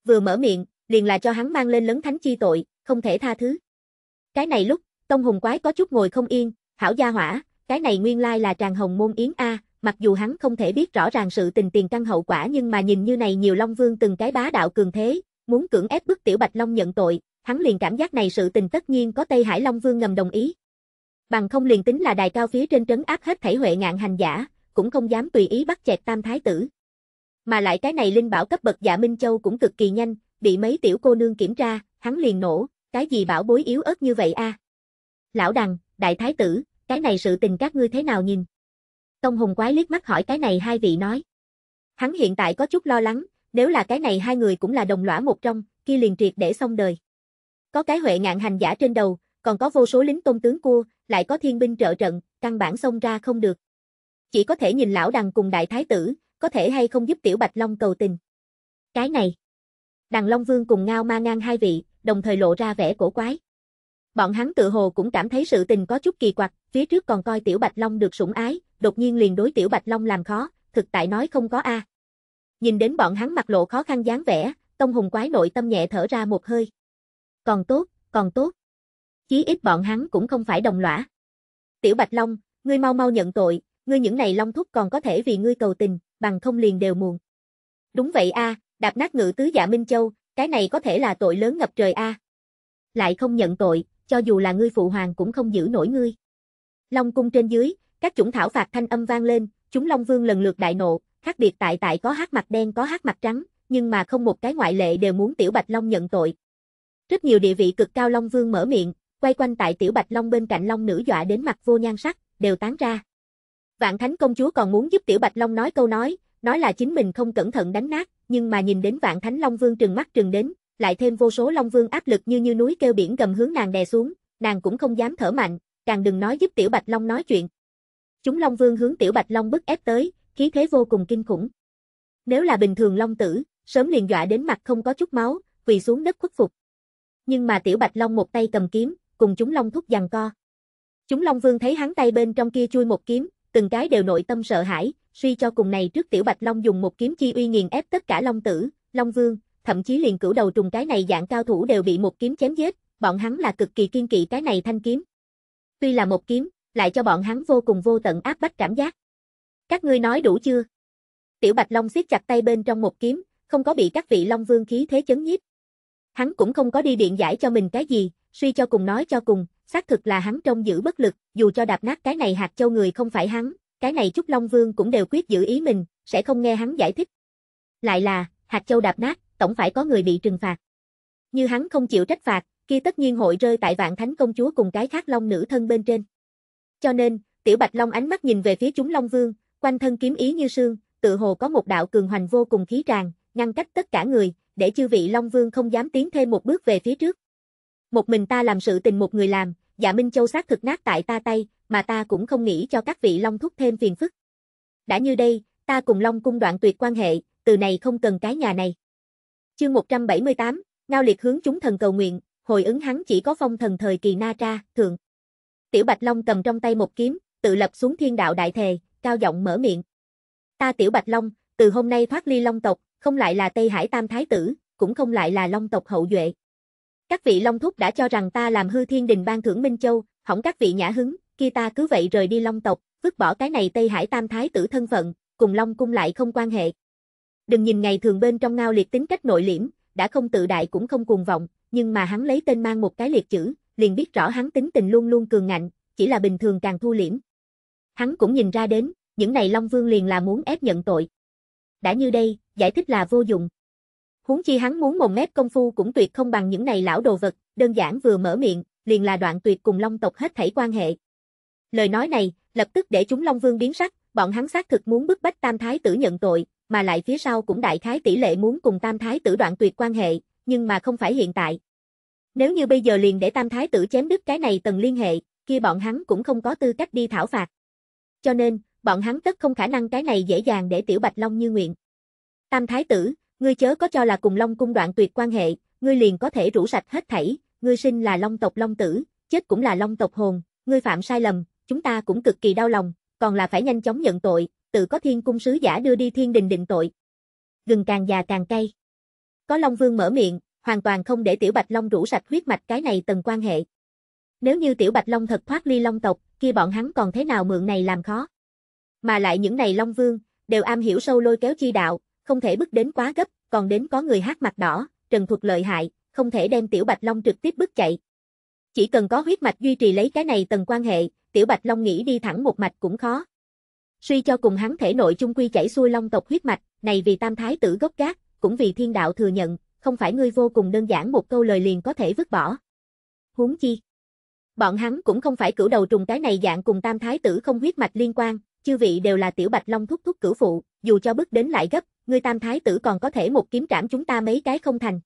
Vừa mở miệng, liền là cho hắn mang lên lớn thánh chi tội, không thể tha thứ. Cái này lúc, Tông Hùng Quái có chút ngồi không yên, hảo gia hỏa, cái này nguyên lai là tràng hồng môn yến A, mặc dù hắn không thể biết rõ ràng sự tình tiền căn hậu quả nhưng mà nhìn như này nhiều Long Vương từng cái bá đạo cường thế, muốn cưỡng ép bức Tiểu Bạch Long nhận tội, hắn liền cảm giác này sự tình tất nhiên có Tây Hải Long Vương ngầm đồng ý. Bằng không liền tính là đài cao phía trên trấn áp hết thảy huệ ngạn hành giả, cũng không dám tùy ý bắt chẹt tam thái tử. Mà lại cái này linh bảo cấp bậc dạ Minh Châu cũng cực kỳ nhanh, bị mấy tiểu cô nương kiểm tra, hắn liền nổ, cái gì bảo bối yếu ớt như vậy a? À? Lão đằng, đại thái tử, cái này sự tình các ngươi thế nào nhìn? Tông Hùng quái liếc mắt hỏi cái này hai vị nói. Hắn hiện tại có chút lo lắng, nếu là cái này hai người cũng là đồng lõa một trong, kia liền triệt để xong đời. Có cái huệ ngạn hành giả trên đầu, còn có vô số lính tôn tướng cua, lại có thiên binh trợ trận, căn bản xông ra không được. Chỉ có thể nhìn lão đằng cùng đại thái tử, có thể hay không giúp tiểu Bạch Long cầu tình. Cái này. Đằng Long Vương cùng Ngao Ma ngang hai vị, đồng thời lộ ra vẻ cổ quái. Bọn hắn tự hồ cũng cảm thấy sự tình có chút kỳ quặc, phía trước còn coi Tiểu Bạch Long được sủng ái, đột nhiên liền đối Tiểu Bạch Long làm khó, thực tại nói không có a. Nhìn đến bọn hắn mặt lộ khó khăn dáng vẻ, Tông Hùng quái nội tâm nhẹ thở ra một hơi. Còn tốt, còn tốt. Chí ít bọn hắn cũng không phải đồng lõa. Tiểu Bạch Long, ngươi mau mau nhận tội, ngươi những này long thúc còn có thể vì ngươi cầu tình, bằng không liền đều muộn. Đúng vậy a, đạp nát ngự tứ dạ Minh Châu, cái này có thể là tội lớn ngập trời a. À. Lại không nhận tội, cho dù là ngươi phụ hoàng cũng không giữ nổi ngươi. Long cung trên dưới, các chủng thảo phạt thanh âm vang lên, chúng Long Vương lần lượt đại nộ, khác biệt tại tại có hát mặt đen có hát mặt trắng, nhưng mà không một cái ngoại lệ đều muốn Tiểu Bạch Long nhận tội. Rất nhiều địa vị cực cao Long Vương mở miệng, quay quanh tại Tiểu Bạch Long bên cạnh Long nữ dọa đến mặt vô nhan sắc, đều tán ra. Vạn Thánh công chúa còn muốn giúp Tiểu Bạch Long nói câu nói, nói là chính mình không cẩn thận đánh nát, nhưng mà nhìn đến vạn thánh Long Vương trừng mắt trừng đến, lại thêm vô số Long Vương áp lực như như núi kêu biển gầm hướng nàng đè xuống, nàng cũng không dám thở mạnh, càng đừng nói giúp Tiểu Bạch Long nói chuyện. Chúng Long Vương hướng Tiểu Bạch Long bức ép tới, khí thế vô cùng kinh khủng. Nếu là bình thường Long Tử, sớm liền dọa đến mặt không có chút máu, vì xuống đất khuất phục. Nhưng mà Tiểu Bạch Long một tay cầm kiếm, cùng chúng Long thúc giằng co. Chúng Long Vương thấy hắn tay bên trong kia chui một kiếm, từng cái đều nội tâm sợ hãi, suy cho cùng này trước Tiểu Bạch Long dùng một kiếm chi uy nghiền ép tất cả Long tử, Long vương, thậm chí liền cửu đầu trùng cái này dạng cao thủ đều bị một kiếm chém giết, bọn hắn là cực kỳ kiên kỵ cái này thanh kiếm. Tuy là một kiếm, lại cho bọn hắn vô cùng vô tận áp bách cảm giác. Các ngươi nói đủ chưa? Tiểu Bạch Long siết chặt tay bên trong một kiếm, không có bị các vị Long Vương khí thế chấn nhiếp. Hắn cũng không có đi điện giải cho mình cái gì, suy cho cùng nói cho cùng, xác thực là hắn trông giữ bất lực, dù cho đạp nát cái này hạt châu người không phải hắn, cái này chút Long Vương cũng đều quyết giữ ý mình, sẽ không nghe hắn giải thích. Lại là, hạt châu đạp nát, tổng phải có người bị trừng phạt. Như hắn không chịu trách phạt, kia tất nhiên hội rơi tại vạn thánh công chúa cùng cái khác long nữ thân bên trên. Cho nên, tiểu bạch long ánh mắt nhìn về phía chúng long vương, quanh thân kiếm ý như sương, tự hồ có một đạo cường hoành vô cùng khí tràn, ngăn cách tất cả người, để chư vị long vương không dám tiến thêm một bước về phía trước. Một mình ta làm sự tình một người làm, dạ Minh Châu xác thực nát tại ta tay, mà ta cũng không nghĩ cho các vị Long Thúc thêm phiền phức. Đã như đây, ta cùng Long Cung đoạn tuyệt quan hệ, từ này không cần cái nhà này. Chương 178, Ngao Liệt hướng chúng thần cầu nguyện, hồi ứng hắn chỉ có phong thần thời kỳ Na Tra, thượng. Tiểu Bạch Long cầm trong tay một kiếm, tự lập xuống thiên đạo đại thề, cao giọng mở miệng. Ta Tiểu Bạch Long, từ hôm nay thoát ly Long tộc, không lại là Tây Hải Tam Thái Tử, cũng không lại là Long tộc hậu duệ. Các vị Long Thúc đã cho rằng ta làm hư thiên đình ban thưởng Minh Châu, hỏng các vị nhã hứng, kia ta cứ vậy rời đi Long tộc, vứt bỏ cái này Tây Hải Tam Thái tử thân phận, cùng Long cung lại không quan hệ. Đừng nhìn ngày thường bên trong ngao liệt tính cách nội liễm, đã không tự đại cũng không cuồng vọng, nhưng mà hắn lấy tên mang một cái liệt chữ, liền biết rõ hắn tính tình luôn luôn cường ngạnh, chỉ là bình thường càng thu liễm. Hắn cũng nhìn ra đến, những này Long Vương liền là muốn ép nhận tội. Đã như đây, giải thích là vô dụng. Huống chi hắn muốn mồm mép công phu cũng tuyệt không bằng những này lão đồ vật, đơn giản vừa mở miệng, liền là đoạn tuyệt cùng Long tộc hết thảy quan hệ. Lời nói này, lập tức để chúng Long Vương biến sắc, bọn hắn xác thực muốn bức bách Tam Thái tử nhận tội, mà lại phía sau cũng đại khái tỷ lệ muốn cùng Tam Thái tử đoạn tuyệt quan hệ, nhưng mà không phải hiện tại. Nếu như bây giờ liền để Tam Thái tử chém đứt cái này tầng liên hệ, kia bọn hắn cũng không có tư cách đi thảo phạt. Cho nên, bọn hắn tất không khả năng cái này dễ dàng để Tiểu Bạch Long như nguyện. Tam Thái tử, ngươi chớ có cho là cùng Long cung đoạn tuyệt quan hệ, ngươi liền có thể rủ sạch hết thảy, ngươi sinh là Long tộc Long tử, chết cũng là Long tộc hồn, ngươi phạm sai lầm, chúng ta cũng cực kỳ đau lòng, còn là phải nhanh chóng nhận tội, tự có thiên cung sứ giả đưa đi thiên đình định tội. Gừng càng già càng cay. Có Long Vương mở miệng, hoàn toàn không để Tiểu Bạch Long rủ sạch huyết mạch cái này tầng quan hệ. Nếu như Tiểu Bạch Long thật thoát ly Long tộc, kia bọn hắn còn thế nào mượn này làm khó. Mà lại những này Long Vương, đều am hiểu sâu lôi kéo chi đạo, không thể bước đến quá gấp, còn đến có người hát mặt đỏ, trần thuật lợi hại, không thể đem Tiểu Bạch Long trực tiếp bước chạy. Chỉ cần có huyết mạch duy trì lấy cái này tầng quan hệ, tiểu Bạch Long nghĩ đi thẳng một mạch cũng khó. Suy cho cùng hắn thể nội chung quy chảy xuôi long tộc huyết mạch, này vì tam thái tử gốc gác, cũng vì thiên đạo thừa nhận, không phải ngươi vô cùng đơn giản một câu lời liền có thể vứt bỏ. Huống chi, bọn hắn cũng không phải cửu đầu trùng cái này dạng cùng tam thái tử không huyết mạch liên quan, chư vị đều là tiểu Bạch Long thúc thúc cửu phụ, dù cho bước đến lại gấp, ngươi tam thái tử còn có thể một kiếm trảm chúng ta mấy cái không thành.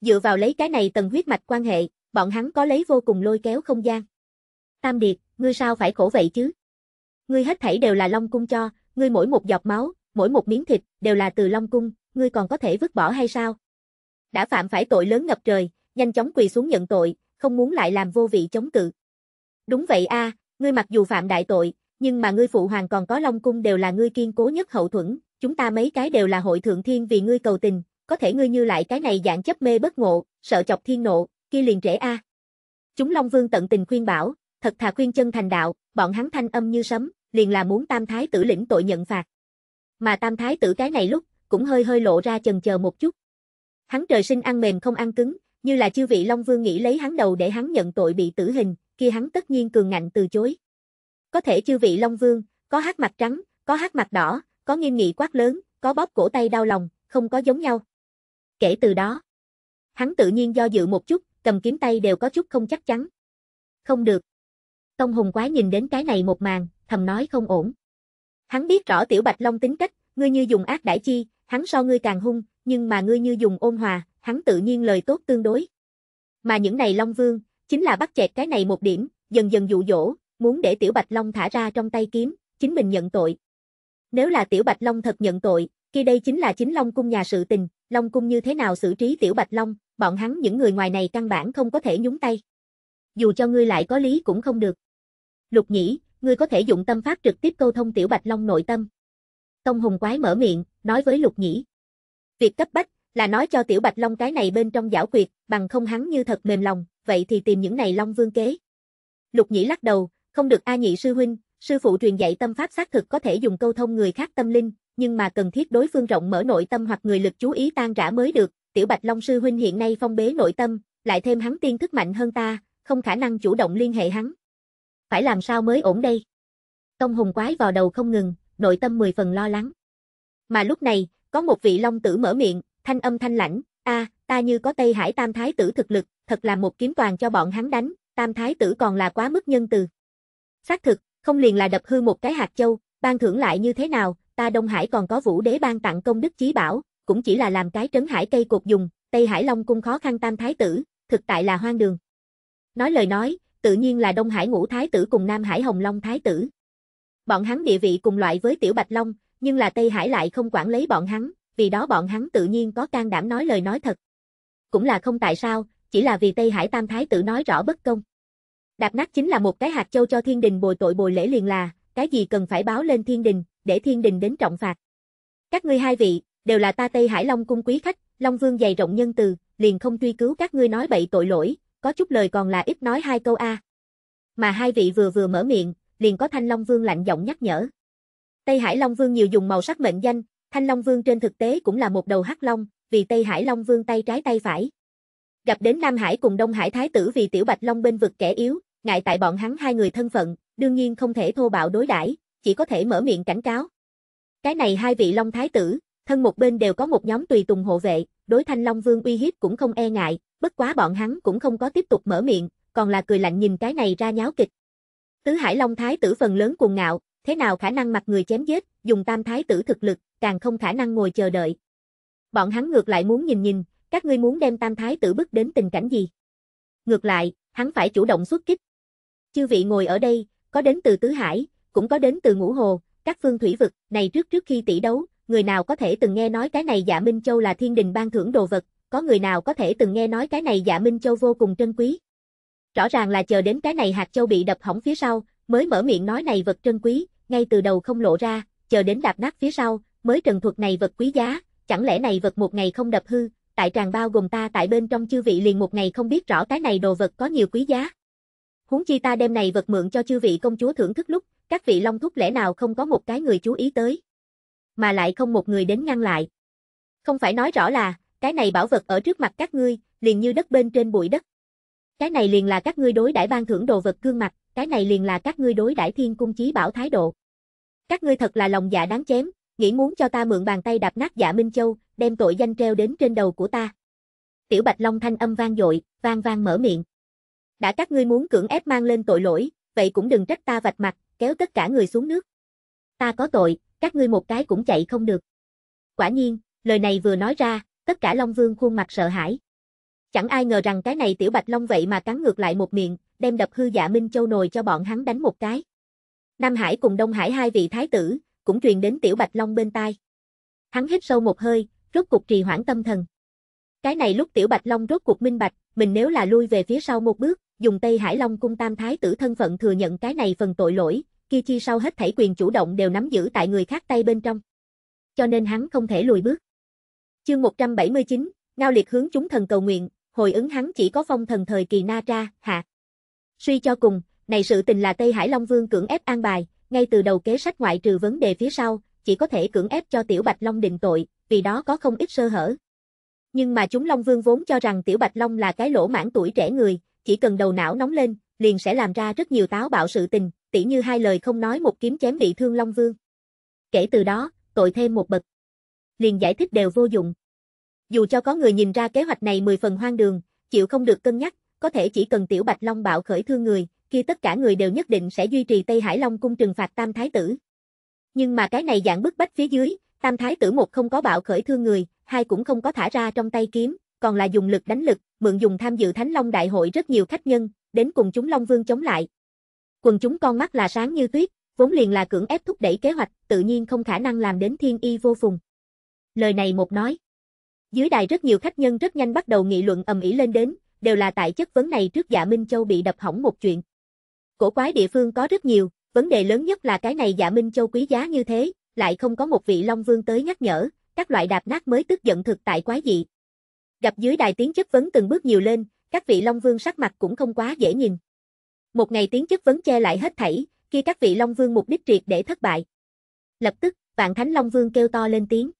Dựa vào lấy cái này tầng huyết mạch quan hệ, bọn hắn có lấy vô cùng lôi kéo không gian. Tam Điệp ngươi sao phải khổ vậy chứ? Ngươi hết thảy đều là Long cung cho, ngươi mỗi một giọt máu, mỗi một miếng thịt đều là từ Long cung, ngươi còn có thể vứt bỏ hay sao? Đã phạm phải tội lớn ngập trời, nhanh chóng quỳ xuống nhận tội, không muốn lại làm vô vị chống cự. Đúng vậy a, à, ngươi mặc dù phạm đại tội, nhưng mà ngươi phụ hoàng còn có Long cung đều là ngươi kiên cố nhất hậu thuẫn, chúng ta mấy cái đều là hội thượng thiên vì ngươi cầu tình, có thể ngươi như lại cái này dạng chấp mê bất ngộ, sợ chọc thiên nộ, kia liền trễ a. À. Chúng Long Vương tận tình khuyên bảo, thật thà khuyên chân thành đạo, bọn hắn thanh âm như sấm, liền là muốn tam thái tử lĩnh tội nhận phạt. Mà tam thái tử cái này lúc, cũng hơi hơi lộ ra chần chờ một chút. Hắn trời sinh ăn mềm không ăn cứng, như là chư vị Long Vương nghĩ lấy hắn đầu để hắn nhận tội bị tử hình, kia hắn tất nhiên cường ngạnh từ chối. Có thể chư vị Long Vương, có hát mặt trắng, có hát mặt đỏ, có nghiêm nghị quát lớn, có bóp cổ tay đau lòng, không có giống nhau. Kể từ đó, hắn tự nhiên do dự một chút, cầm kiếm tay đều có chút không chắc chắn. Không được. Tông Hùng Quái nhìn đến cái này một màn, thầm nói không ổn. Hắn biết rõ Tiểu Bạch Long tính cách, ngươi như dùng ác đãi chi, hắn so ngươi càng hung, nhưng mà ngươi như dùng ôn hòa, hắn tự nhiên lời tốt tương đối. Mà những này Long Vương, chính là bắt chẹt cái này một điểm, dần dần dụ dỗ, muốn để Tiểu Bạch Long thả ra trong tay kiếm, chính mình nhận tội. Nếu là Tiểu Bạch Long thật nhận tội, khi đây chính là chính Long cung nhà sự tình, Long cung như thế nào xử trí Tiểu Bạch Long, bọn hắn những người ngoài này căn bản không có thể nhúng tay. Dù cho ngươi lại có lý cũng không được. Lục nhĩ, ngươi có thể dụng tâm pháp trực tiếp câu thông tiểu bạch long nội tâm. Tông hùng quái mở miệng, nói với lục nhĩ. Việc cấp bách, là nói cho tiểu bạch long cái này bên trong giảo quyệt, bằng không hắn như thật mềm lòng, vậy thì tìm những này long vương kế. Lục nhĩ lắc đầu, không được a nhị sư huynh, sư phụ truyền dạy tâm pháp xác thực có thể dùng câu thông người khác tâm linh, nhưng mà cần thiết đối phương rộng mở nội tâm hoặc người lực chú ý tan rã mới được, tiểu bạch long sư huynh hiện nay phong bế nội tâm, lại thêm hắn tiên thức mạnh hơn ta, không khả năng chủ động liên hệ hắn phải làm sao mới ổn đây? Tông hùng quái vào đầu không ngừng, nội tâm mười phần lo lắng. Mà lúc này, có một vị long tử mở miệng, thanh âm thanh lãnh, ta, ta như có Tây Hải Tam Thái tử thực lực, thật là một kiếm toàn cho bọn hắn đánh, Tam Thái tử còn là quá mức nhân từ. Xác thực, không liền là đập hư một cái hạt châu, ban thưởng lại như thế nào, ta Đông Hải còn có vũ đế ban tặng công đức chí bảo, cũng chỉ là làm cái trấn hải cây cột dùng, Tây Hải Long cung khó khăn Tam Thái tử, thực tại là hoang đường. Nói lời nói, tự nhiên là Đông Hải Ngũ Thái tử cùng Nam Hải Hồng Long Thái tử. Bọn hắn địa vị cùng loại với Tiểu Bạch Long, nhưng là Tây Hải lại không quản lấy bọn hắn, vì đó bọn hắn tự nhiên có can đảm nói lời nói thật. Cũng là không tại sao, chỉ là vì Tây Hải Tam Thái tử nói rõ bất công. Đạp nát chính là một cái hạt châu cho thiên đình bồi tội bồi lễ liền là, cái gì cần phải báo lên thiên đình, để thiên đình đến trọng phạt. Các ngươi hai vị, đều là ta Tây Hải Long cung quý khách, Long Vương dày rộng nhân từ, liền không truy cứu các ngươi nói bậy tội lỗi, có chút lời còn là ít nói hai câu a. À. Mà hai vị vừa vừa mở miệng, liền có Thanh Long Vương lạnh giọng nhắc nhở. Tây Hải Long Vương nhiều dùng màu sắc mệnh danh, Thanh Long Vương trên thực tế cũng là một đầu hắc long, vì Tây Hải Long Vương tay trái tay phải. Gặp đến Nam Hải cùng Đông Hải Thái tử vì Tiểu Bạch Long bên vực kẻ yếu, ngại tại bọn hắn hai người thân phận, đương nhiên không thể thô bạo đối đãi, chỉ có thể mở miệng cảnh cáo. Cái này hai vị Long Thái tử, thân một bên đều có một nhóm tùy tùng hộ vệ, đối Thanh Long Vương uy hiếp cũng không e ngại, bất quá bọn hắn cũng không có tiếp tục mở miệng, còn là cười lạnh nhìn cái này ra nháo kịch. Tứ Hải Long Thái tử phần lớn cuồng ngạo, thế nào khả năng mặc người chém giết, dùng tam thái tử thực lực, càng không khả năng ngồi chờ đợi. Bọn hắn ngược lại muốn nhìn nhìn, các ngươi muốn đem tam thái tử bức đến tình cảnh gì. Ngược lại, hắn phải chủ động xuất kích. Chư vị ngồi ở đây, có đến từ Tứ Hải, cũng có đến từ Ngũ Hồ, các phương thủy vực, này trước trước khi tỷ đấu, người nào có thể từng nghe nói cái này Dạ Minh Châu là thiên đình ban thưởng đồ vật, có người nào có thể từng nghe nói cái này dạ Minh Châu vô cùng trân quý. Rõ ràng là chờ đến cái này hạt châu bị đập hỏng phía sau, mới mở miệng nói này vật trân quý, ngay từ đầu không lộ ra, chờ đến đạp nát phía sau, mới trần thuật này vật quý giá, chẳng lẽ này vật một ngày không đập hư, tại tràng bao gồm ta tại bên trong chư vị liền một ngày không biết rõ cái này đồ vật có nhiều quý giá. Huống chi ta đem này vật mượn cho chư vị công chúa thưởng thức lúc, các vị long thúc lẽ nào không có một cái người chú ý tới, mà lại không một người đến ngăn lại. Không phải nói rõ là, cái này bảo vật ở trước mặt các ngươi, liền như đất bên trên bụi đất. Cái này liền là các ngươi đối đãi ban thưởng đồ vật gương mặt, cái này liền là các ngươi đối đãi thiên cung chí bảo thái độ. Các ngươi thật là lòng dạ đáng chém, nghĩ muốn cho ta mượn bàn tay đạp nát dạ Minh Châu, đem tội danh treo đến trên đầu của ta. Tiểu Bạch Long thanh âm vang dội, vang vang mở miệng. Đã các ngươi muốn cưỡng ép mang lên tội lỗi, vậy cũng đừng trách ta vạch mặt, kéo tất cả người xuống nước. Ta có tội, các ngươi một cái cũng chạy không được. Quả nhiên, lời này vừa nói ra, tất cả Long Vương khuôn mặt sợ hãi. Chẳng ai ngờ rằng cái này tiểu bạch long vậy mà cắn ngược lại một miệng, đem đập hư dạ Minh Châu nồi cho bọn hắn đánh một cái. Nam Hải cùng Đông Hải hai vị thái tử, cũng truyền đến tiểu bạch long bên tai. Hắn hít sâu một hơi, rốt cục trì hoãn tâm thần. Cái này lúc tiểu bạch long rốt cục minh bạch, mình nếu là lui về phía sau một bước, dùng Tây Hải Long cung tam thái tử thân phận thừa nhận cái này phần tội lỗi, kia chi sau hết thảy quyền chủ động đều nắm giữ tại người khác tay bên trong. Cho nên hắn không thể lùi bước. Chương 179, Ngao Liệt hướng chúng thần cầu nguyện, hồi ứng hắn chỉ có phong thần thời kỳ Na Tra, hạ. Suy cho cùng, này sự tình là Tây Hải Long Vương cưỡng ép an bài, ngay từ đầu kế sách ngoại trừ vấn đề phía sau, chỉ có thể cưỡng ép cho Tiểu Bạch Long định tội, vì đó có không ít sơ hở. Nhưng mà chúng Long Vương vốn cho rằng Tiểu Bạch Long là cái lỗ mãn tuổi trẻ người, chỉ cần đầu não nóng lên, liền sẽ làm ra rất nhiều táo bạo sự tình, tỉ như hai lời không nói một kiếm chém bị thương Long Vương. Kể từ đó, tội thêm một bậc liền giải thích đều vô dụng. Dù cho có người nhìn ra kế hoạch này mười phần hoang đường, chịu không được cân nhắc, có thể chỉ cần tiểu Bạch Long bạo khởi thương người, kia tất cả người đều nhất định sẽ duy trì Tây Hải Long cung trừng phạt Tam Thái tử. Nhưng mà cái này dạng bức bách phía dưới, Tam Thái tử một không có bạo khởi thương người, hai cũng không có thả ra trong tay kiếm, còn là dùng lực đánh lực, mượn dùng tham dự Thánh Long đại hội rất nhiều khách nhân, đến cùng chúng Long Vương chống lại. Quần chúng con mắt là sáng như tuyết, vốn liền là cưỡng ép thúc đẩy kế hoạch, tự nhiên không khả năng làm đến thiên y vô phùng. Lời này một nói. Dưới đài rất nhiều khách nhân rất nhanh bắt đầu nghị luận ầm ĩ lên đến, đều là tại chất vấn này trước Dạ Minh Châu bị đập hỏng một chuyện. Cổ quái địa phương có rất nhiều, vấn đề lớn nhất là cái này Dạ Minh Châu quý giá như thế, lại không có một vị Long Vương tới nhắc nhở, các loại đạp nát mới tức giận thực tại quái dị. Gặp dưới đài tiếng chất vấn từng bước nhiều lên, các vị Long Vương sắc mặt cũng không quá dễ nhìn. Một ngày tiếng chất vấn che lại hết thảy, kia các vị Long Vương mục đích triệt để thất bại. Lập tức, Vạn Thánh Long Vương kêu to lên tiếng.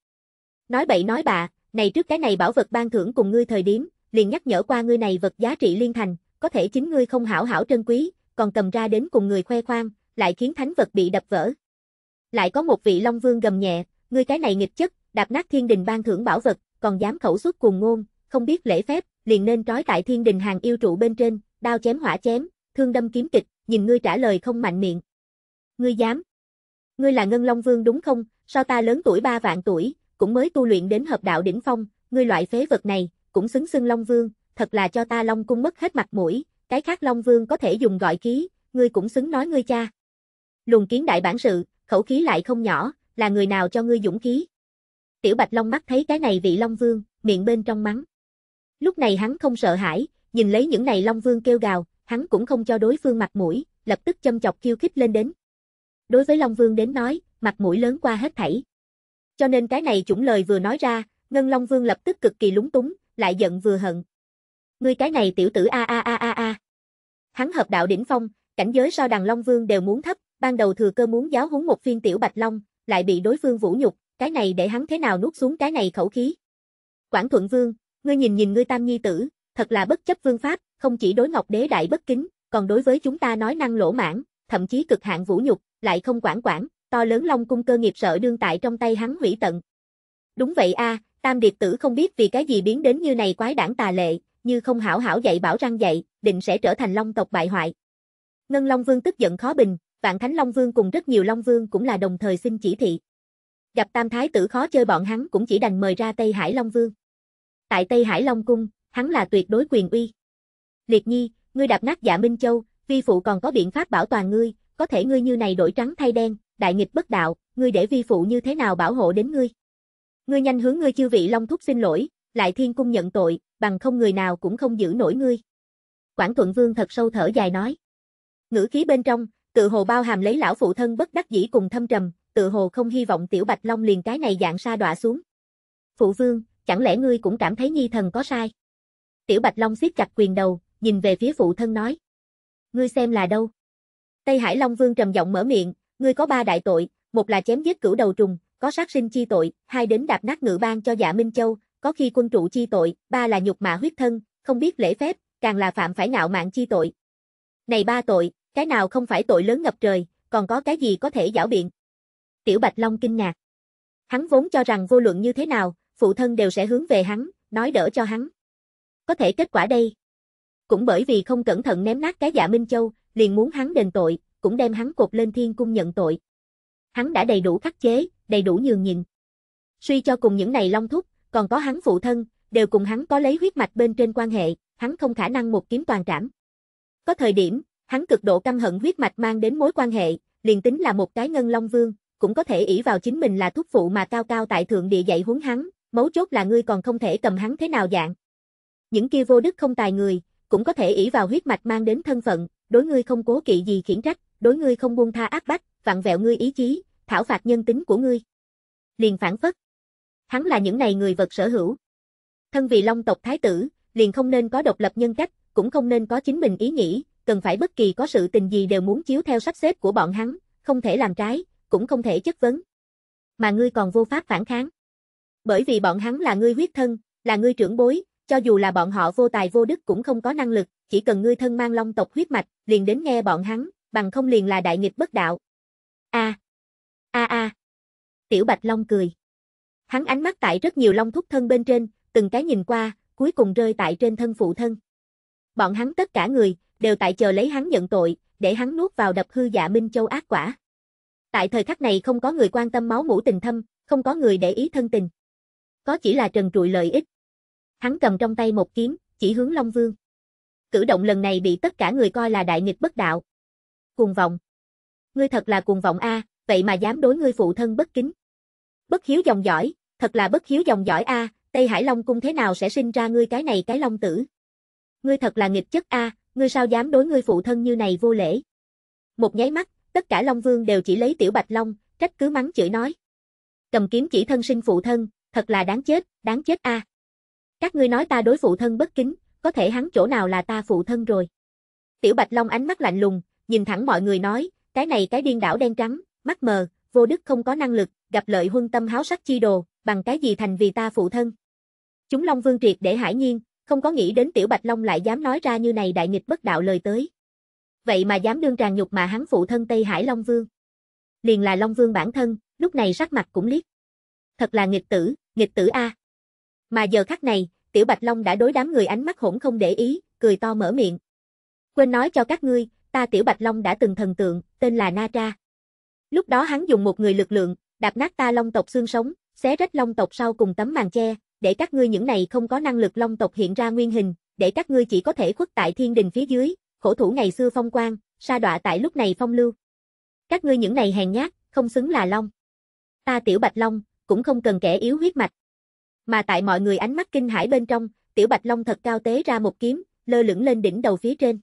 Nói bậy nói bạ, này trước cái này bảo vật ban thưởng cùng ngươi thời điểm, liền nhắc nhở qua ngươi này vật giá trị liên thành, có thể chính ngươi không hảo hảo trân quý, còn cầm ra đến cùng người khoe khoang, lại khiến thánh vật bị đập vỡ. Lại có một vị Long Vương gầm nhẹ, ngươi cái này nghịch chất, đạp nát thiên đình ban thưởng bảo vật, còn dám khẩu xuất cùng ngôn, không biết lễ phép, liền nên trói tại thiên đình hàng yêu trụ bên trên, đao chém hỏa chém, thương đâm kiếm kịch, nhìn ngươi trả lời không mạnh miệng. Ngươi dám? Ngươi là Ngân Long Vương đúng không? Sao ta lớn tuổi ba vạn tuổi, cũng mới tu luyện đến hợp đạo đỉnh phong, ngươi loại phế vật này, cũng xứng xưng Long Vương, thật là cho ta Long cung mất hết mặt mũi, cái khác Long Vương có thể dùng gọi khí, ngươi cũng xứng nói ngươi cha. Luồng kiến đại bản sự, khẩu khí lại không nhỏ, là người nào cho ngươi dũng khí. Tiểu Bạch Long mắt thấy cái này vị Long Vương, miệng bên trong mắng. Lúc này hắn không sợ hãi, nhìn lấy những này Long Vương kêu gào, hắn cũng không cho đối phương mặt mũi, lập tức châm chọc khiêu khích lên đến. Đối với Long Vương đến nói, mặt mũi lớn qua hết thảy. Cho nên cái này chủng lời vừa nói ra, Ngân Long Vương lập tức cực kỳ lúng túng, lại giận vừa hận. Ngươi cái này tiểu tử a a a a a. Hắn hợp đạo đỉnh phong, cảnh giới so đằng Long Vương đều muốn thấp, ban đầu thừa cơ muốn giáo huấn một phiên tiểu Bạch Long, lại bị đối phương vũ nhục, cái này để hắn thế nào nuốt xuống cái này khẩu khí. Quảng Thuận Vương, ngươi nhìn nhìn ngươi tam nhi tử, thật là bất chấp vương pháp, không chỉ đối Ngọc Đế đại bất kính, còn đối với chúng ta nói năng lỗ mãng, thậm chí cực hạn vũ nhục, lại không quản quản, to lớn long cung cơ nghiệp sợ đương tại trong tay hắn hủy tận. Đúng vậy a, tam điệp tử không biết vì cái gì biến đến như này quái đảng tà lệ, như không hảo hảo dạy bảo răng dạy, định sẽ trở thành long tộc bại hoại. Ngân Long Vương tức giận khó bình, Vạn Thánh Long Vương cùng rất nhiều Long Vương cũng là đồng thời xin chỉ thị. Gặp Tam Thái tử khó chơi bọn hắn cũng chỉ đành mời ra Tây Hải Long Vương. Tại Tây Hải Long Cung, hắn là tuyệt đối quyền uy. Liệt Nhi, ngươi đạp nát giả dạ Minh Châu, vi phụ còn có biện pháp bảo toàn ngươi, có thể ngươi như này đổi trắng thay đen, đại nghịch bất đạo, ngươi để vi phụ như thế nào bảo hộ đến ngươi. Ngươi nhanh hướng ngươi chư vị long thúc xin lỗi, lại thiên cung nhận tội, bằng không người nào cũng không giữ nổi ngươi. Quảng Thuận Vương thật sâu thở dài nói. Ngữ khí bên trong, tự hồ bao hàm lấy lão phụ thân bất đắc dĩ cùng thâm trầm, tự hồ không hy vọng tiểu bạch long liền cái này dạng sa đọa xuống. Phụ vương, chẳng lẽ ngươi cũng cảm thấy nhi thần có sai? Tiểu bạch long siết chặt quyền đầu, nhìn về phía phụ thân nói. Ngươi xem là đâu? Tây Hải Long Vương trầm giọng mở miệng, Ngươi có ba đại tội, một là chém giết cửu đầu trùng, có sát sinh chi tội, hai đến đạp nát ngự ban cho dạ Minh Châu, có khi quân trụ chi tội, ba là nhục mạ huyết thân, không biết lễ phép, càng là phạm phải ngạo mạn chi tội. Này ba tội, cái nào không phải tội lớn ngập trời, còn có cái gì có thể giảo biện? Tiểu Bạch Long kinh ngạc. Hắn vốn cho rằng vô luận như thế nào, phụ thân đều sẽ hướng về hắn, nói đỡ cho hắn. Có thể kết quả đây. Cũng bởi vì không cẩn thận ném nát cái dạ Minh Châu, liền muốn hắn đền tội, cũng đem hắn cột lên thiên cung nhận tội. Hắn đã đầy đủ khắc chế, đầy đủ nhường nhịn. Suy cho cùng những này long thúc, còn có hắn phụ thân, đều cùng hắn có lấy huyết mạch bên trên quan hệ, hắn không khả năng một kiếm toàn trảm. Có thời điểm, hắn cực độ căm hận huyết mạch mang đến mối quan hệ, liền tính là một cái ngân long vương, cũng có thể ỷ vào chính mình là thúc phụ mà cao cao tại thượng địa dạy huấn hắn, mấu chốt là ngươi còn không thể cầm hắn thế nào dạng. Những kia vô đức không tài người, cũng có thể ỷ vào huyết mạch mang đến thân phận, đối ngươi không cố kỵ gì khiển trách đối ngươi không buông tha áp bách, vặn vẹo ngươi ý chí, thảo phạt nhân tính của ngươi. Liền phản phất. Hắn là những này người vật sở hữu. Thân vị long tộc thái tử, liền không nên có độc lập nhân cách, cũng không nên có chính mình ý nghĩ, cần phải bất kỳ có sự tình gì đều muốn chiếu theo sắp xếp của bọn hắn, không thể làm trái, cũng không thể chất vấn. Mà ngươi còn vô pháp phản kháng. Bởi vì bọn hắn là ngươi huyết thân, là ngươi trưởng bối, cho dù là bọn họ vô tài vô đức cũng không có năng lực, chỉ cần ngươi thân mang long tộc huyết mạch, liền đến nghe bọn hắn, bằng không liền là đại nghịch bất đạo. A. A a. Tiểu Bạch Long cười. Hắn ánh mắt tại rất nhiều long thúc thân bên trên, từng cái nhìn qua, cuối cùng rơi tại trên thân phụ thân. Bọn hắn tất cả người, đều tại chờ lấy hắn nhận tội, để hắn nuốt vào đập hư dạ Minh Châu ác quả. Tại thời khắc này không có người quan tâm máu mũ tình thâm, không có người để ý thân tình. Có chỉ là trần trụi lợi ích. Hắn cầm trong tay một kiếm, chỉ hướng Long Vương. Cử động lần này bị tất cả người coi là đại nghịch bất đạo, cuồng vọng. Ngươi thật là cuồng vọng a, vậy mà dám đối ngươi phụ thân bất kính. Bất hiếu dòng dõi, thật là bất hiếu dòng dõi a, Tây Hải Long cung thế nào sẽ sinh ra ngươi cái này cái long tử. Ngươi thật là nghịch chất a, ngươi sao dám đối ngươi phụ thân như này vô lễ. Một nháy mắt, tất cả Long Vương đều chỉ lấy Tiểu Bạch Long, trách cứ mắng chửi nói. Cầm kiếm chỉ thân sinh phụ thân, thật là đáng chết, đáng chết a. Các ngươi nói ta đối phụ thân bất kính, có thể hắn chỗ nào là ta phụ thân rồi. Tiểu Bạch Long ánh mắt lạnh lùng, nhìn thẳng mọi người nói, cái này cái điên đảo đen trắng, mắt mờ, vô đức không có năng lực, gặp lợi huân tâm háo sắc chi đồ, bằng cái gì thành vì ta phụ thân. Chúng Long Vương triệt để hải nhiên, không có nghĩ đến Tiểu Bạch Long lại dám nói ra như này đại nghịch bất đạo lời tới. Vậy mà dám đương tràn nhục mà hắn phụ thân Tây Hải Long Vương. Liền là Long Vương bản thân, lúc này sắc mặt cũng liếc. Thật là nghịch tử, nghịch tử A. Mà giờ khắc này, Tiểu Bạch Long đã đối đám người ánh mắt hỗn không để ý, cười to mở miệng. Quên nói cho các ngươi, ta Tiểu Bạch Long đã từng thần tượng, tên là Na Tra. Lúc đó hắn dùng một người lực lượng, đạp nát ta Long tộc xương sống, xé rách Long tộc sau cùng tấm màn che, để các ngươi những này không có năng lực Long tộc hiện ra nguyên hình, để các ngươi chỉ có thể khuất tại thiên đình phía dưới, khổ thủ ngày xưa phong quang, sa đọa tại lúc này phong lưu. Các ngươi những này hèn nhát, không xứng là Long. Ta Tiểu Bạch Long, cũng không cần kẻ yếu huyết mạch. Mà tại mọi người ánh mắt kinh hãi bên trong, Tiểu Bạch Long thật cao tế ra một kiếm, lơ lửng lên đỉnh đầu phía trên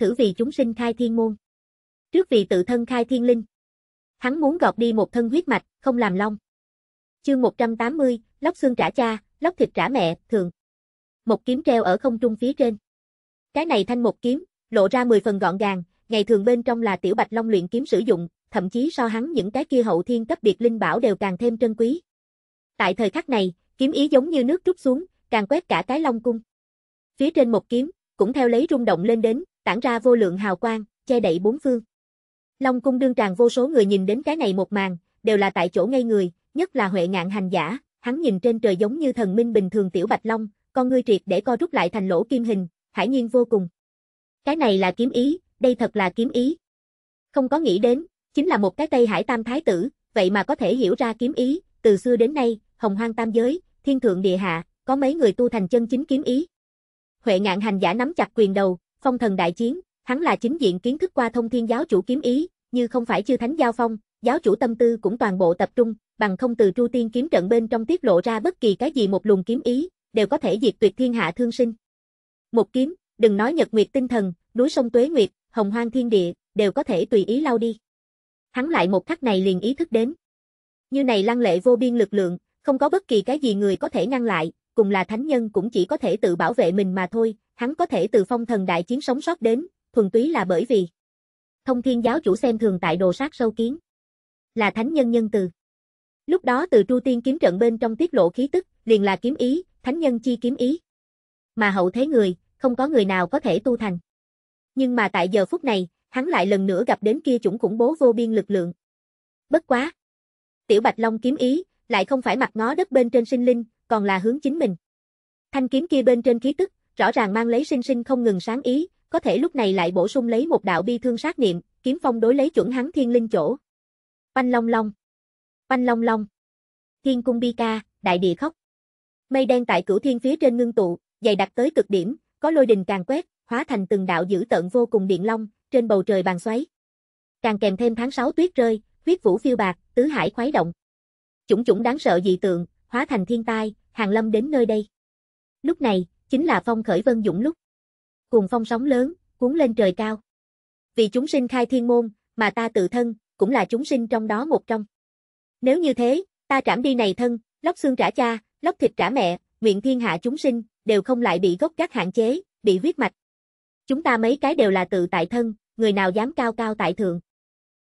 thử vì chúng sinh khai thiên môn. Trước vì tự thân khai thiên linh. Hắn muốn gọt đi một thân huyết mạch, không làm long. Chương 180, lóc xương trả cha, lóc thịt trả mẹ, thường. Một kiếm treo ở không trung phía trên. Cái này thanh một kiếm, lộ ra 10 phần gọn gàng, ngày thường bên trong là tiểu bạch long luyện kiếm sử dụng, thậm chí so hắn những cái kia hậu thiên cấp biệt linh bảo đều càng thêm trân quý. Tại thời khắc này, kiếm ý giống như nước trút xuống, càng quét cả cái long cung. Phía trên một kiếm, cũng theo lấy rung động lên đến, tản ra vô lượng hào quang, che đậy bốn phương. Long cung đương tràng vô số người nhìn đến cái này một màn, đều là tại chỗ ngây người, nhất là Huệ Ngạn hành giả, hắn nhìn trên trời giống như thần minh bình thường tiểu Bạch Long, con ngươi triệt để co rút lại thành lỗ kim hình, hải nhiên vô cùng. Cái này là kiếm ý, đây thật là kiếm ý. Không có nghĩ đến, chính là một cái Tây Hải Tam Thái tử, vậy mà có thể hiểu ra kiếm ý, từ xưa đến nay, hồng hoang tam giới, thiên thượng địa hạ, có mấy người tu thành chân chính kiếm ý. Huệ ngạn hành giả nắm chặt quyền đầu, phong thần đại chiến, hắn là chính diện kiến thức qua thông thiên giáo chủ kiếm ý, như không phải chư thánh giao phong, giáo chủ tâm tư cũng toàn bộ tập trung, bằng không từ tru tiên kiếm trận bên trong tiết lộ ra bất kỳ cái gì một luồng kiếm ý, đều có thể diệt tuyệt thiên hạ thương sinh. Một kiếm, đừng nói nhật nguyệt tinh thần, núi sông tuế nguyệt, hồng hoang thiên địa, đều có thể tùy ý lau đi. Hắn lại một khắc này liền ý thức đến. Như này lăng lệ vô biên lực lượng, không có bất kỳ cái gì người có thể ngăn lại, cùng là thánh nhân cũng chỉ có thể tự bảo vệ mình mà thôi, hắn có thể từ phong thần đại chiến sống sót đến, thuần túy là bởi vì thông thiên giáo chủ xem thường tại đồ sát sâu kiến. Là thánh nhân nhân từ. Lúc đó từ tru tiên kiếm trận bên trong tiết lộ khí tức, liền là kiếm ý, thánh nhân chi kiếm ý. Mà hậu thế người, không có người nào có thể tu thành. Nhưng mà tại giờ phút này, hắn lại lần nữa gặp đến kia chủng khủng bố vô biên lực lượng. Bất quá. Tiểu Bạch Long kiếm ý, lại không phải mặt ngó đất bên trên sinh linh, còn là hướng chính mình. Thanh kiếm kia bên trên khí tức, rõ ràng mang lấy sinh sinh không ngừng sáng ý, có thể lúc này lại bổ sung lấy một đạo bi thương sát niệm, kiếm phong đối lấy chuẩn hắn thiên linh chỗ. Oanh long long. Oanh long long. Thiên cung bi ca, đại địa khóc. Mây đen tại cửu thiên phía trên ngưng tụ, dày đặc tới cực điểm, có lôi đình càng quét, hóa thành từng đạo dữ tận vô cùng điện long, trên bầu trời bàn xoáy. Càng kèm thêm tháng 6 tuyết rơi, huyết vũ phiêu bạc, tứ hải khoái động. Chủng chủng đáng sợ dị tượng, hóa thành thiên tai, Hàng Lâm đến nơi đây. Lúc này, chính là phong khởi vân dũng lúc. Cùng phong sóng lớn, cuốn lên trời cao. Vì chúng sinh khai thiên môn, mà ta tự thân, cũng là chúng sinh trong đó một trong. Nếu như thế, ta trảm đi này thân, lóc xương trả cha, lóc thịt trả mẹ, nguyện thiên hạ chúng sinh, đều không lại bị gốc các hạn chế, bị huyết mạch. Chúng ta mấy cái đều là tự tại thân, người nào dám cao cao tại thượng.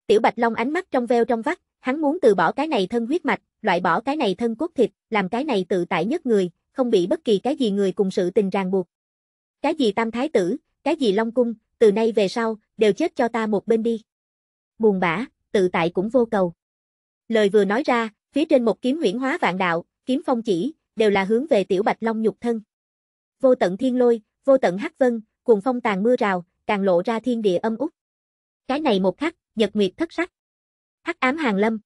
Tiểu Bạch Long ánh mắt trong veo trong vắt, Hắn muốn từ bỏ cái này thân huyết mạch, loại bỏ cái này thân cốt thịt, làm cái này tự tại nhất người, không bị bất kỳ cái gì người cùng sự tình ràng buộc. Cái gì tam thái tử, cái gì long cung, từ nay về sau, đều chết cho ta một bên đi. Buồn bã, tự tại cũng vô cầu. Lời vừa nói ra, phía trên một kiếm huyển hóa vạn đạo, kiếm phong chỉ, đều là hướng về tiểu bạch long nhục thân. Vô tận thiên lôi, vô tận hắc vân, cùng phong tàn mưa rào, càng lộ ra thiên địa âm út. Cái này một khắc, nhật nguyệt thất sắc. Hắc ám hàng lâm.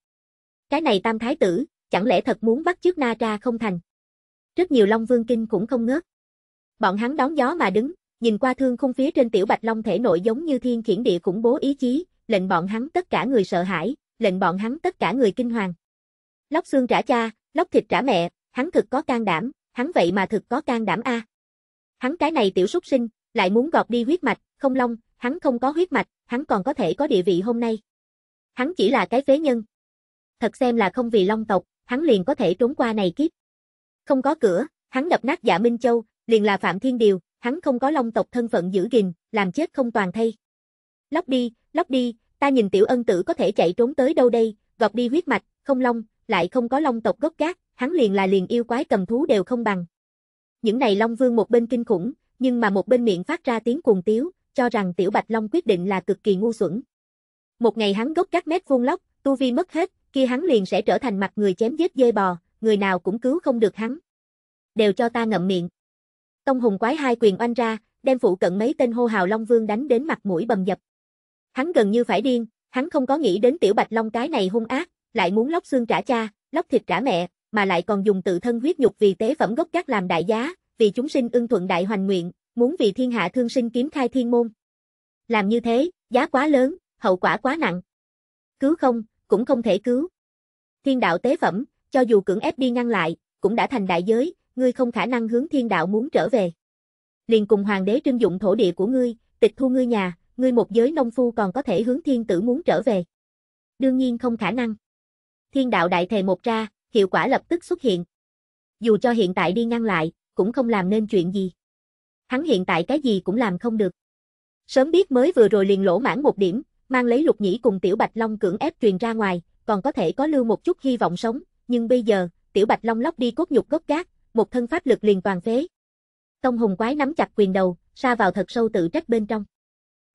Cái này tam thái tử, chẳng lẽ thật muốn bắt chước Na Tra không thành? Rất nhiều Long Vương Kinh cũng không ngớt. Bọn hắn đón gió mà đứng, nhìn qua thương khung phía trên tiểu Bạch Long thể nội giống như thiên khiển địa khủng bố ý chí, lệnh bọn hắn tất cả người sợ hãi, lệnh bọn hắn tất cả người kinh hoàng. Lóc xương trả cha, lóc thịt trả mẹ, hắn thực có can đảm, hắn vậy mà thực có can đảm a. Hắn cái này tiểu súc sinh, lại muốn gọt đi huyết mạch, không long, hắn không có huyết mạch, hắn còn có thể có địa vị hôm nay hắn chỉ là cái phế nhân. Thật xem là không vì long tộc, hắn liền có thể trốn qua này kiếp. Không có cửa, hắn đập nát dạ Minh Châu, liền là Phạm Thiên Điều, hắn không có long tộc thân phận giữ gìn, làm chết không toàn thay. Lóc đi, lóc đi, ta nhìn tiểu ân tử có thể chạy trốn tới đâu đây, gọt đi huyết mạch, không long, lại không có long tộc gốc gác, hắn liền là liền yêu quái cầm thú đều không bằng. Những này Long Vương một bên kinh khủng, nhưng mà một bên miệng phát ra tiếng cuồng tiếu, cho rằng Tiểu Bạch Long quyết định là cực kỳ ngu xuẩn. Một ngày hắn gốc các mét vuông lóc, tu vi mất hết, kia hắn liền sẽ trở thành mặt người chém giết dê bò, người nào cũng cứu không được hắn. Đều cho ta ngậm miệng. Tông hùng quái hai quyền oanh ra, đem phụ cận mấy tên hô hào Long Vương đánh đến mặt mũi bầm dập. Hắn gần như phải điên, hắn không có nghĩ đến tiểu Bạch Long cái này hung ác, lại muốn lóc xương trả cha, lóc thịt trả mẹ, mà lại còn dùng tự thân huyết nhục vì tế phẩm gốc các làm đại giá, vì chúng sinh ưng thuận đại hoành nguyện, muốn vì thiên hạ thương sinh kiếm khai thiên môn. Làm như thế, giá quá lớn, hậu quả quá nặng. Cứu không, cũng không thể cứu. Thiên đạo tế phẩm, cho dù cưỡng ép đi ngăn lại, cũng đã thành đại giới, ngươi không khả năng hướng thiên đạo muốn trở về. Liền cùng hoàng đế trưng dụng thổ địa của ngươi, tịch thu ngươi nhà, ngươi một giới nông phu còn có thể hướng thiên tử muốn trở về. Đương nhiên không khả năng. Thiên đạo đại thề một ra, hiệu quả lập tức xuất hiện. Dù cho hiện tại đi ngăn lại, cũng không làm nên chuyện gì. Hắn hiện tại cái gì cũng làm không được. Sớm biết mới vừa rồi liền lỗ mãn một điểm, mang lấy lục nhĩ cùng tiểu bạch long cưỡng ép truyền ra ngoài, còn có thể có lưu một chút hy vọng sống, nhưng bây giờ, tiểu bạch long lóc đi cốt nhục gốc gác, một thân pháp lực liền toàn phế. Tông hùng quái nắm chặt quyền đầu, xa vào thật sâu tự trách bên trong.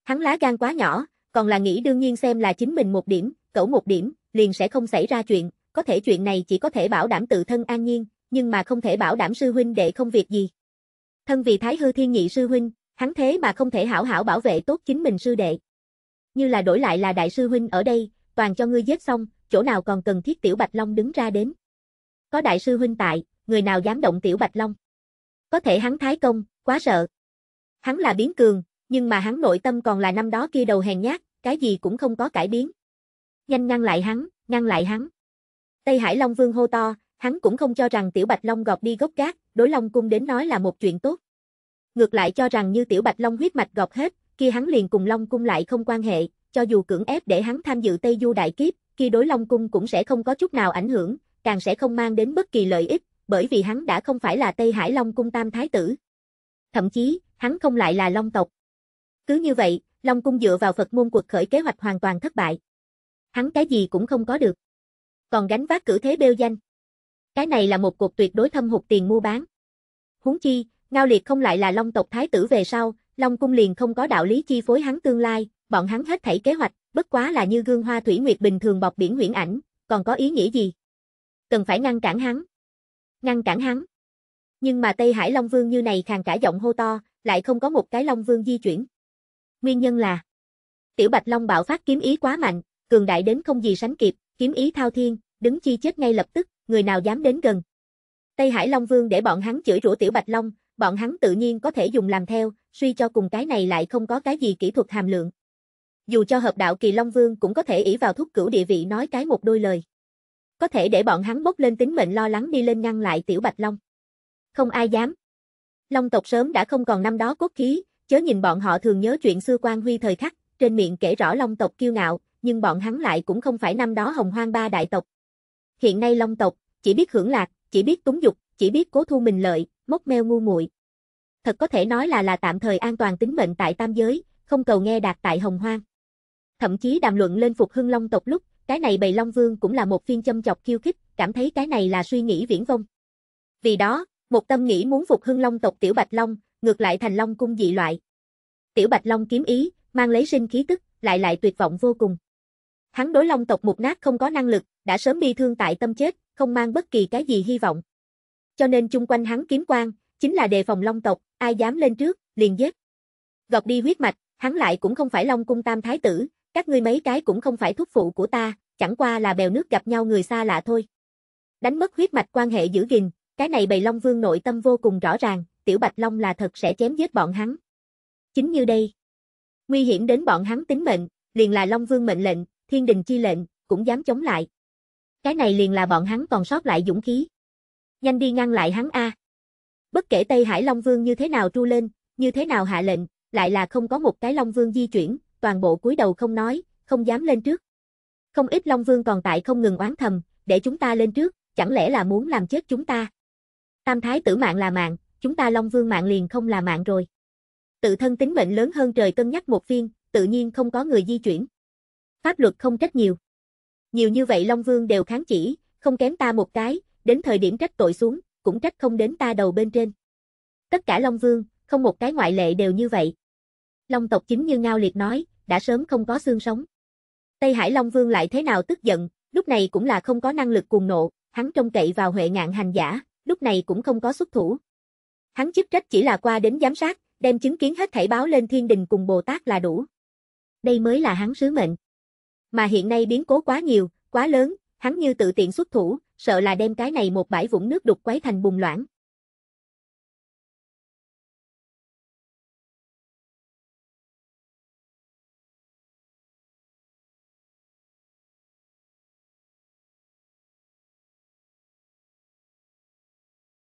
Hắn lá gan quá nhỏ, còn là nghĩ đương nhiên xem là chính mình một điểm, cẩu một điểm, liền sẽ không xảy ra chuyện, có thể chuyện này chỉ có thể bảo đảm tự thân an nhiên, nhưng mà không thể bảo đảm sư huynh đệ không việc gì. Thân vì Thái Hư Thiên Nhị sư huynh, hắn thế mà không thể hảo hảo bảo vệ tốt chính mình sư đệ như là đổi lại là đại sư huynh ở đây, toàn cho ngươi giết xong, chỗ nào còn cần thiết tiểu Bạch Long đứng ra đến. Có đại sư huynh tại, người nào dám động tiểu Bạch Long. Có thể hắn thái công, quá sợ. Hắn là biến cường, nhưng mà hắn nội tâm còn là năm đó kia đầu hèn nhát, cái gì cũng không có cải biến. Nhanh ngăn lại hắn, ngăn lại hắn. Tây Hải Long Vương hô to, hắn cũng không cho rằng Tiểu Bạch Long gọt đi gốc cát, đối Long Cung đến nói là một chuyện tốt. Ngược lại cho rằng như Tiểu Bạch Long huyết mạch gọt hết, khi hắn liền cùng Long Cung lại không quan hệ, cho dù cưỡng ép để hắn tham dự Tây Du Đại Kiếp, khi đối Long Cung cũng sẽ không có chút nào ảnh hưởng, càng sẽ không mang đến bất kỳ lợi ích, bởi vì hắn đã không phải là Tây Hải Long Cung Tam Thái Tử. Thậm chí, hắn không lại là Long tộc. Cứ như vậy, Long Cung dựa vào Phật môn cuộc khởi kế hoạch hoàn toàn thất bại. Hắn cái gì cũng không có được. Còn gánh vác cử thế bêu danh. Cái này là một cuộc tuyệt đối thâm hụt tiền mua bán. Huống chi, Ngao Liệt không lại là Long tộc Thái Tử về sau, Long Cung liền không có đạo lý chi phối hắn tương lai, bọn hắn hết thảy kế hoạch, bất quá là như gương hoa thủy nguyệt bình thường bọc biển huyễn ảnh, còn có ý nghĩa gì? Cần phải ngăn cản hắn. Ngăn cản hắn. Nhưng mà Tây Hải Long Vương như này khàn cả giọng hô to, lại không có một cái Long Vương di chuyển. Nguyên nhân là Tiểu Bạch Long bạo phát kiếm ý quá mạnh, cường đại đến không gì sánh kịp, kiếm ý thao thiên, đứng chi chết ngay lập tức, người nào dám đến gần. Tây Hải Long Vương để bọn hắn chửi rủa Tiểu Bạch Long, bọn hắn tự nhiên có thể dùng làm theo, suy cho cùng cái này lại không có cái gì kỹ thuật hàm lượng. Dù cho hợp đạo kỳ Long Vương cũng có thể ỷ vào thúc cửu địa vị nói cái một đôi lời. Có thể để bọn hắn bốc lên tính mệnh lo lắng đi lên ngăn lại tiểu Bạch Long. Không ai dám. Long tộc sớm đã không còn năm đó cốt khí, chớ nhìn bọn họ thường nhớ chuyện xưa quan huy thời khắc, trên miệng kể rõ Long tộc kiêu ngạo, nhưng bọn hắn lại cũng không phải năm đó hồng hoang ba đại tộc. Hiện nay Long tộc, chỉ biết hưởng lạc, chỉ biết túng dục, chỉ biết cố thu mình lợi, mốc meo ngu muội. Thật có thể nói là là tạm thời an toàn tính mệnh tại tam giới, không cầu nghe đạt tại hồng hoang. Thậm chí đàm luận lên phục hưng long tộc lúc, cái này bầy long vương cũng là một phiên châm chọc khiêu khích, cảm thấy cái này là suy nghĩ viễn vông. Vì đó, một tâm nghĩ muốn phục hưng long tộc tiểu bạch long, ngược lại thành long cung dị loại. Tiểu bạch long kiếm ý, mang lấy sinh khí tức, lại lại tuyệt vọng vô cùng. Hắn đối long tộc mục nát không có năng lực, đã sớm bi thương tại tâm chết, không mang bất kỳ cái gì hy vọng cho nên chung quanh hắn kiếm quang, chính là đề phòng long tộc, ai dám lên trước, liền giết. Gọt đi huyết mạch, hắn lại cũng không phải long cung tam thái tử, các ngươi mấy cái cũng không phải thúc phụ của ta, chẳng qua là bèo nước gặp nhau người xa lạ thôi. Đánh mất huyết mạch quan hệ giữ gìn, cái này bầy long vương nội tâm vô cùng rõ ràng, tiểu bạch long là thật sẽ chém giết bọn hắn. Chính như đây. Nguy hiểm đến bọn hắn tính mệnh, liền là long vương mệnh lệnh, thiên đình chi lệnh, cũng dám chống lại. Cái này liền là bọn hắn còn sót lại dũng khí. Nhanh đi ngăn lại hắn a. Bất kể Tây Hải Long Vương như thế nào tru lên, như thế nào hạ lệnh, lại là không có một cái Long Vương di chuyển, toàn bộ cúi đầu không nói, không dám lên trước. Không ít Long Vương còn tại không ngừng oán thầm, để chúng ta lên trước, chẳng lẽ là muốn làm chết chúng ta. Tam thái tử mạng là mạng, chúng ta Long Vương mạng liền không là mạng rồi. Tự thân tính mệnh lớn hơn trời cân nhắc một phiên, tự nhiên không có người di chuyển. Pháp luật không trách nhiều. Nhiều như vậy Long Vương đều kháng chỉ, không kém ta một cái, đến thời điểm trách tội xuống, cũng trách không đến ta đầu bên trên. Tất cả Long Vương, không một cái ngoại lệ đều như vậy. Long tộc chính như Ngao Liệt nói, đã sớm không có xương sống. Tây Hải Long Vương lại thế nào tức giận, lúc này cũng là không có năng lực cuồng nộ, hắn trông cậy vào Huệ Ngạn hành giả, lúc này cũng không có xuất thủ. Hắn chức trách chỉ là qua đến giám sát, đem chứng kiến hết thảy báo lên thiên đình cùng Bồ Tát là đủ. Đây mới là hắn sứ mệnh. Mà hiện nay biến cố quá nhiều, quá lớn, hắn như tự tiện xuất thủ, sợ là đem cái này một bãi vũng nước đục quấy thành bùng loãng.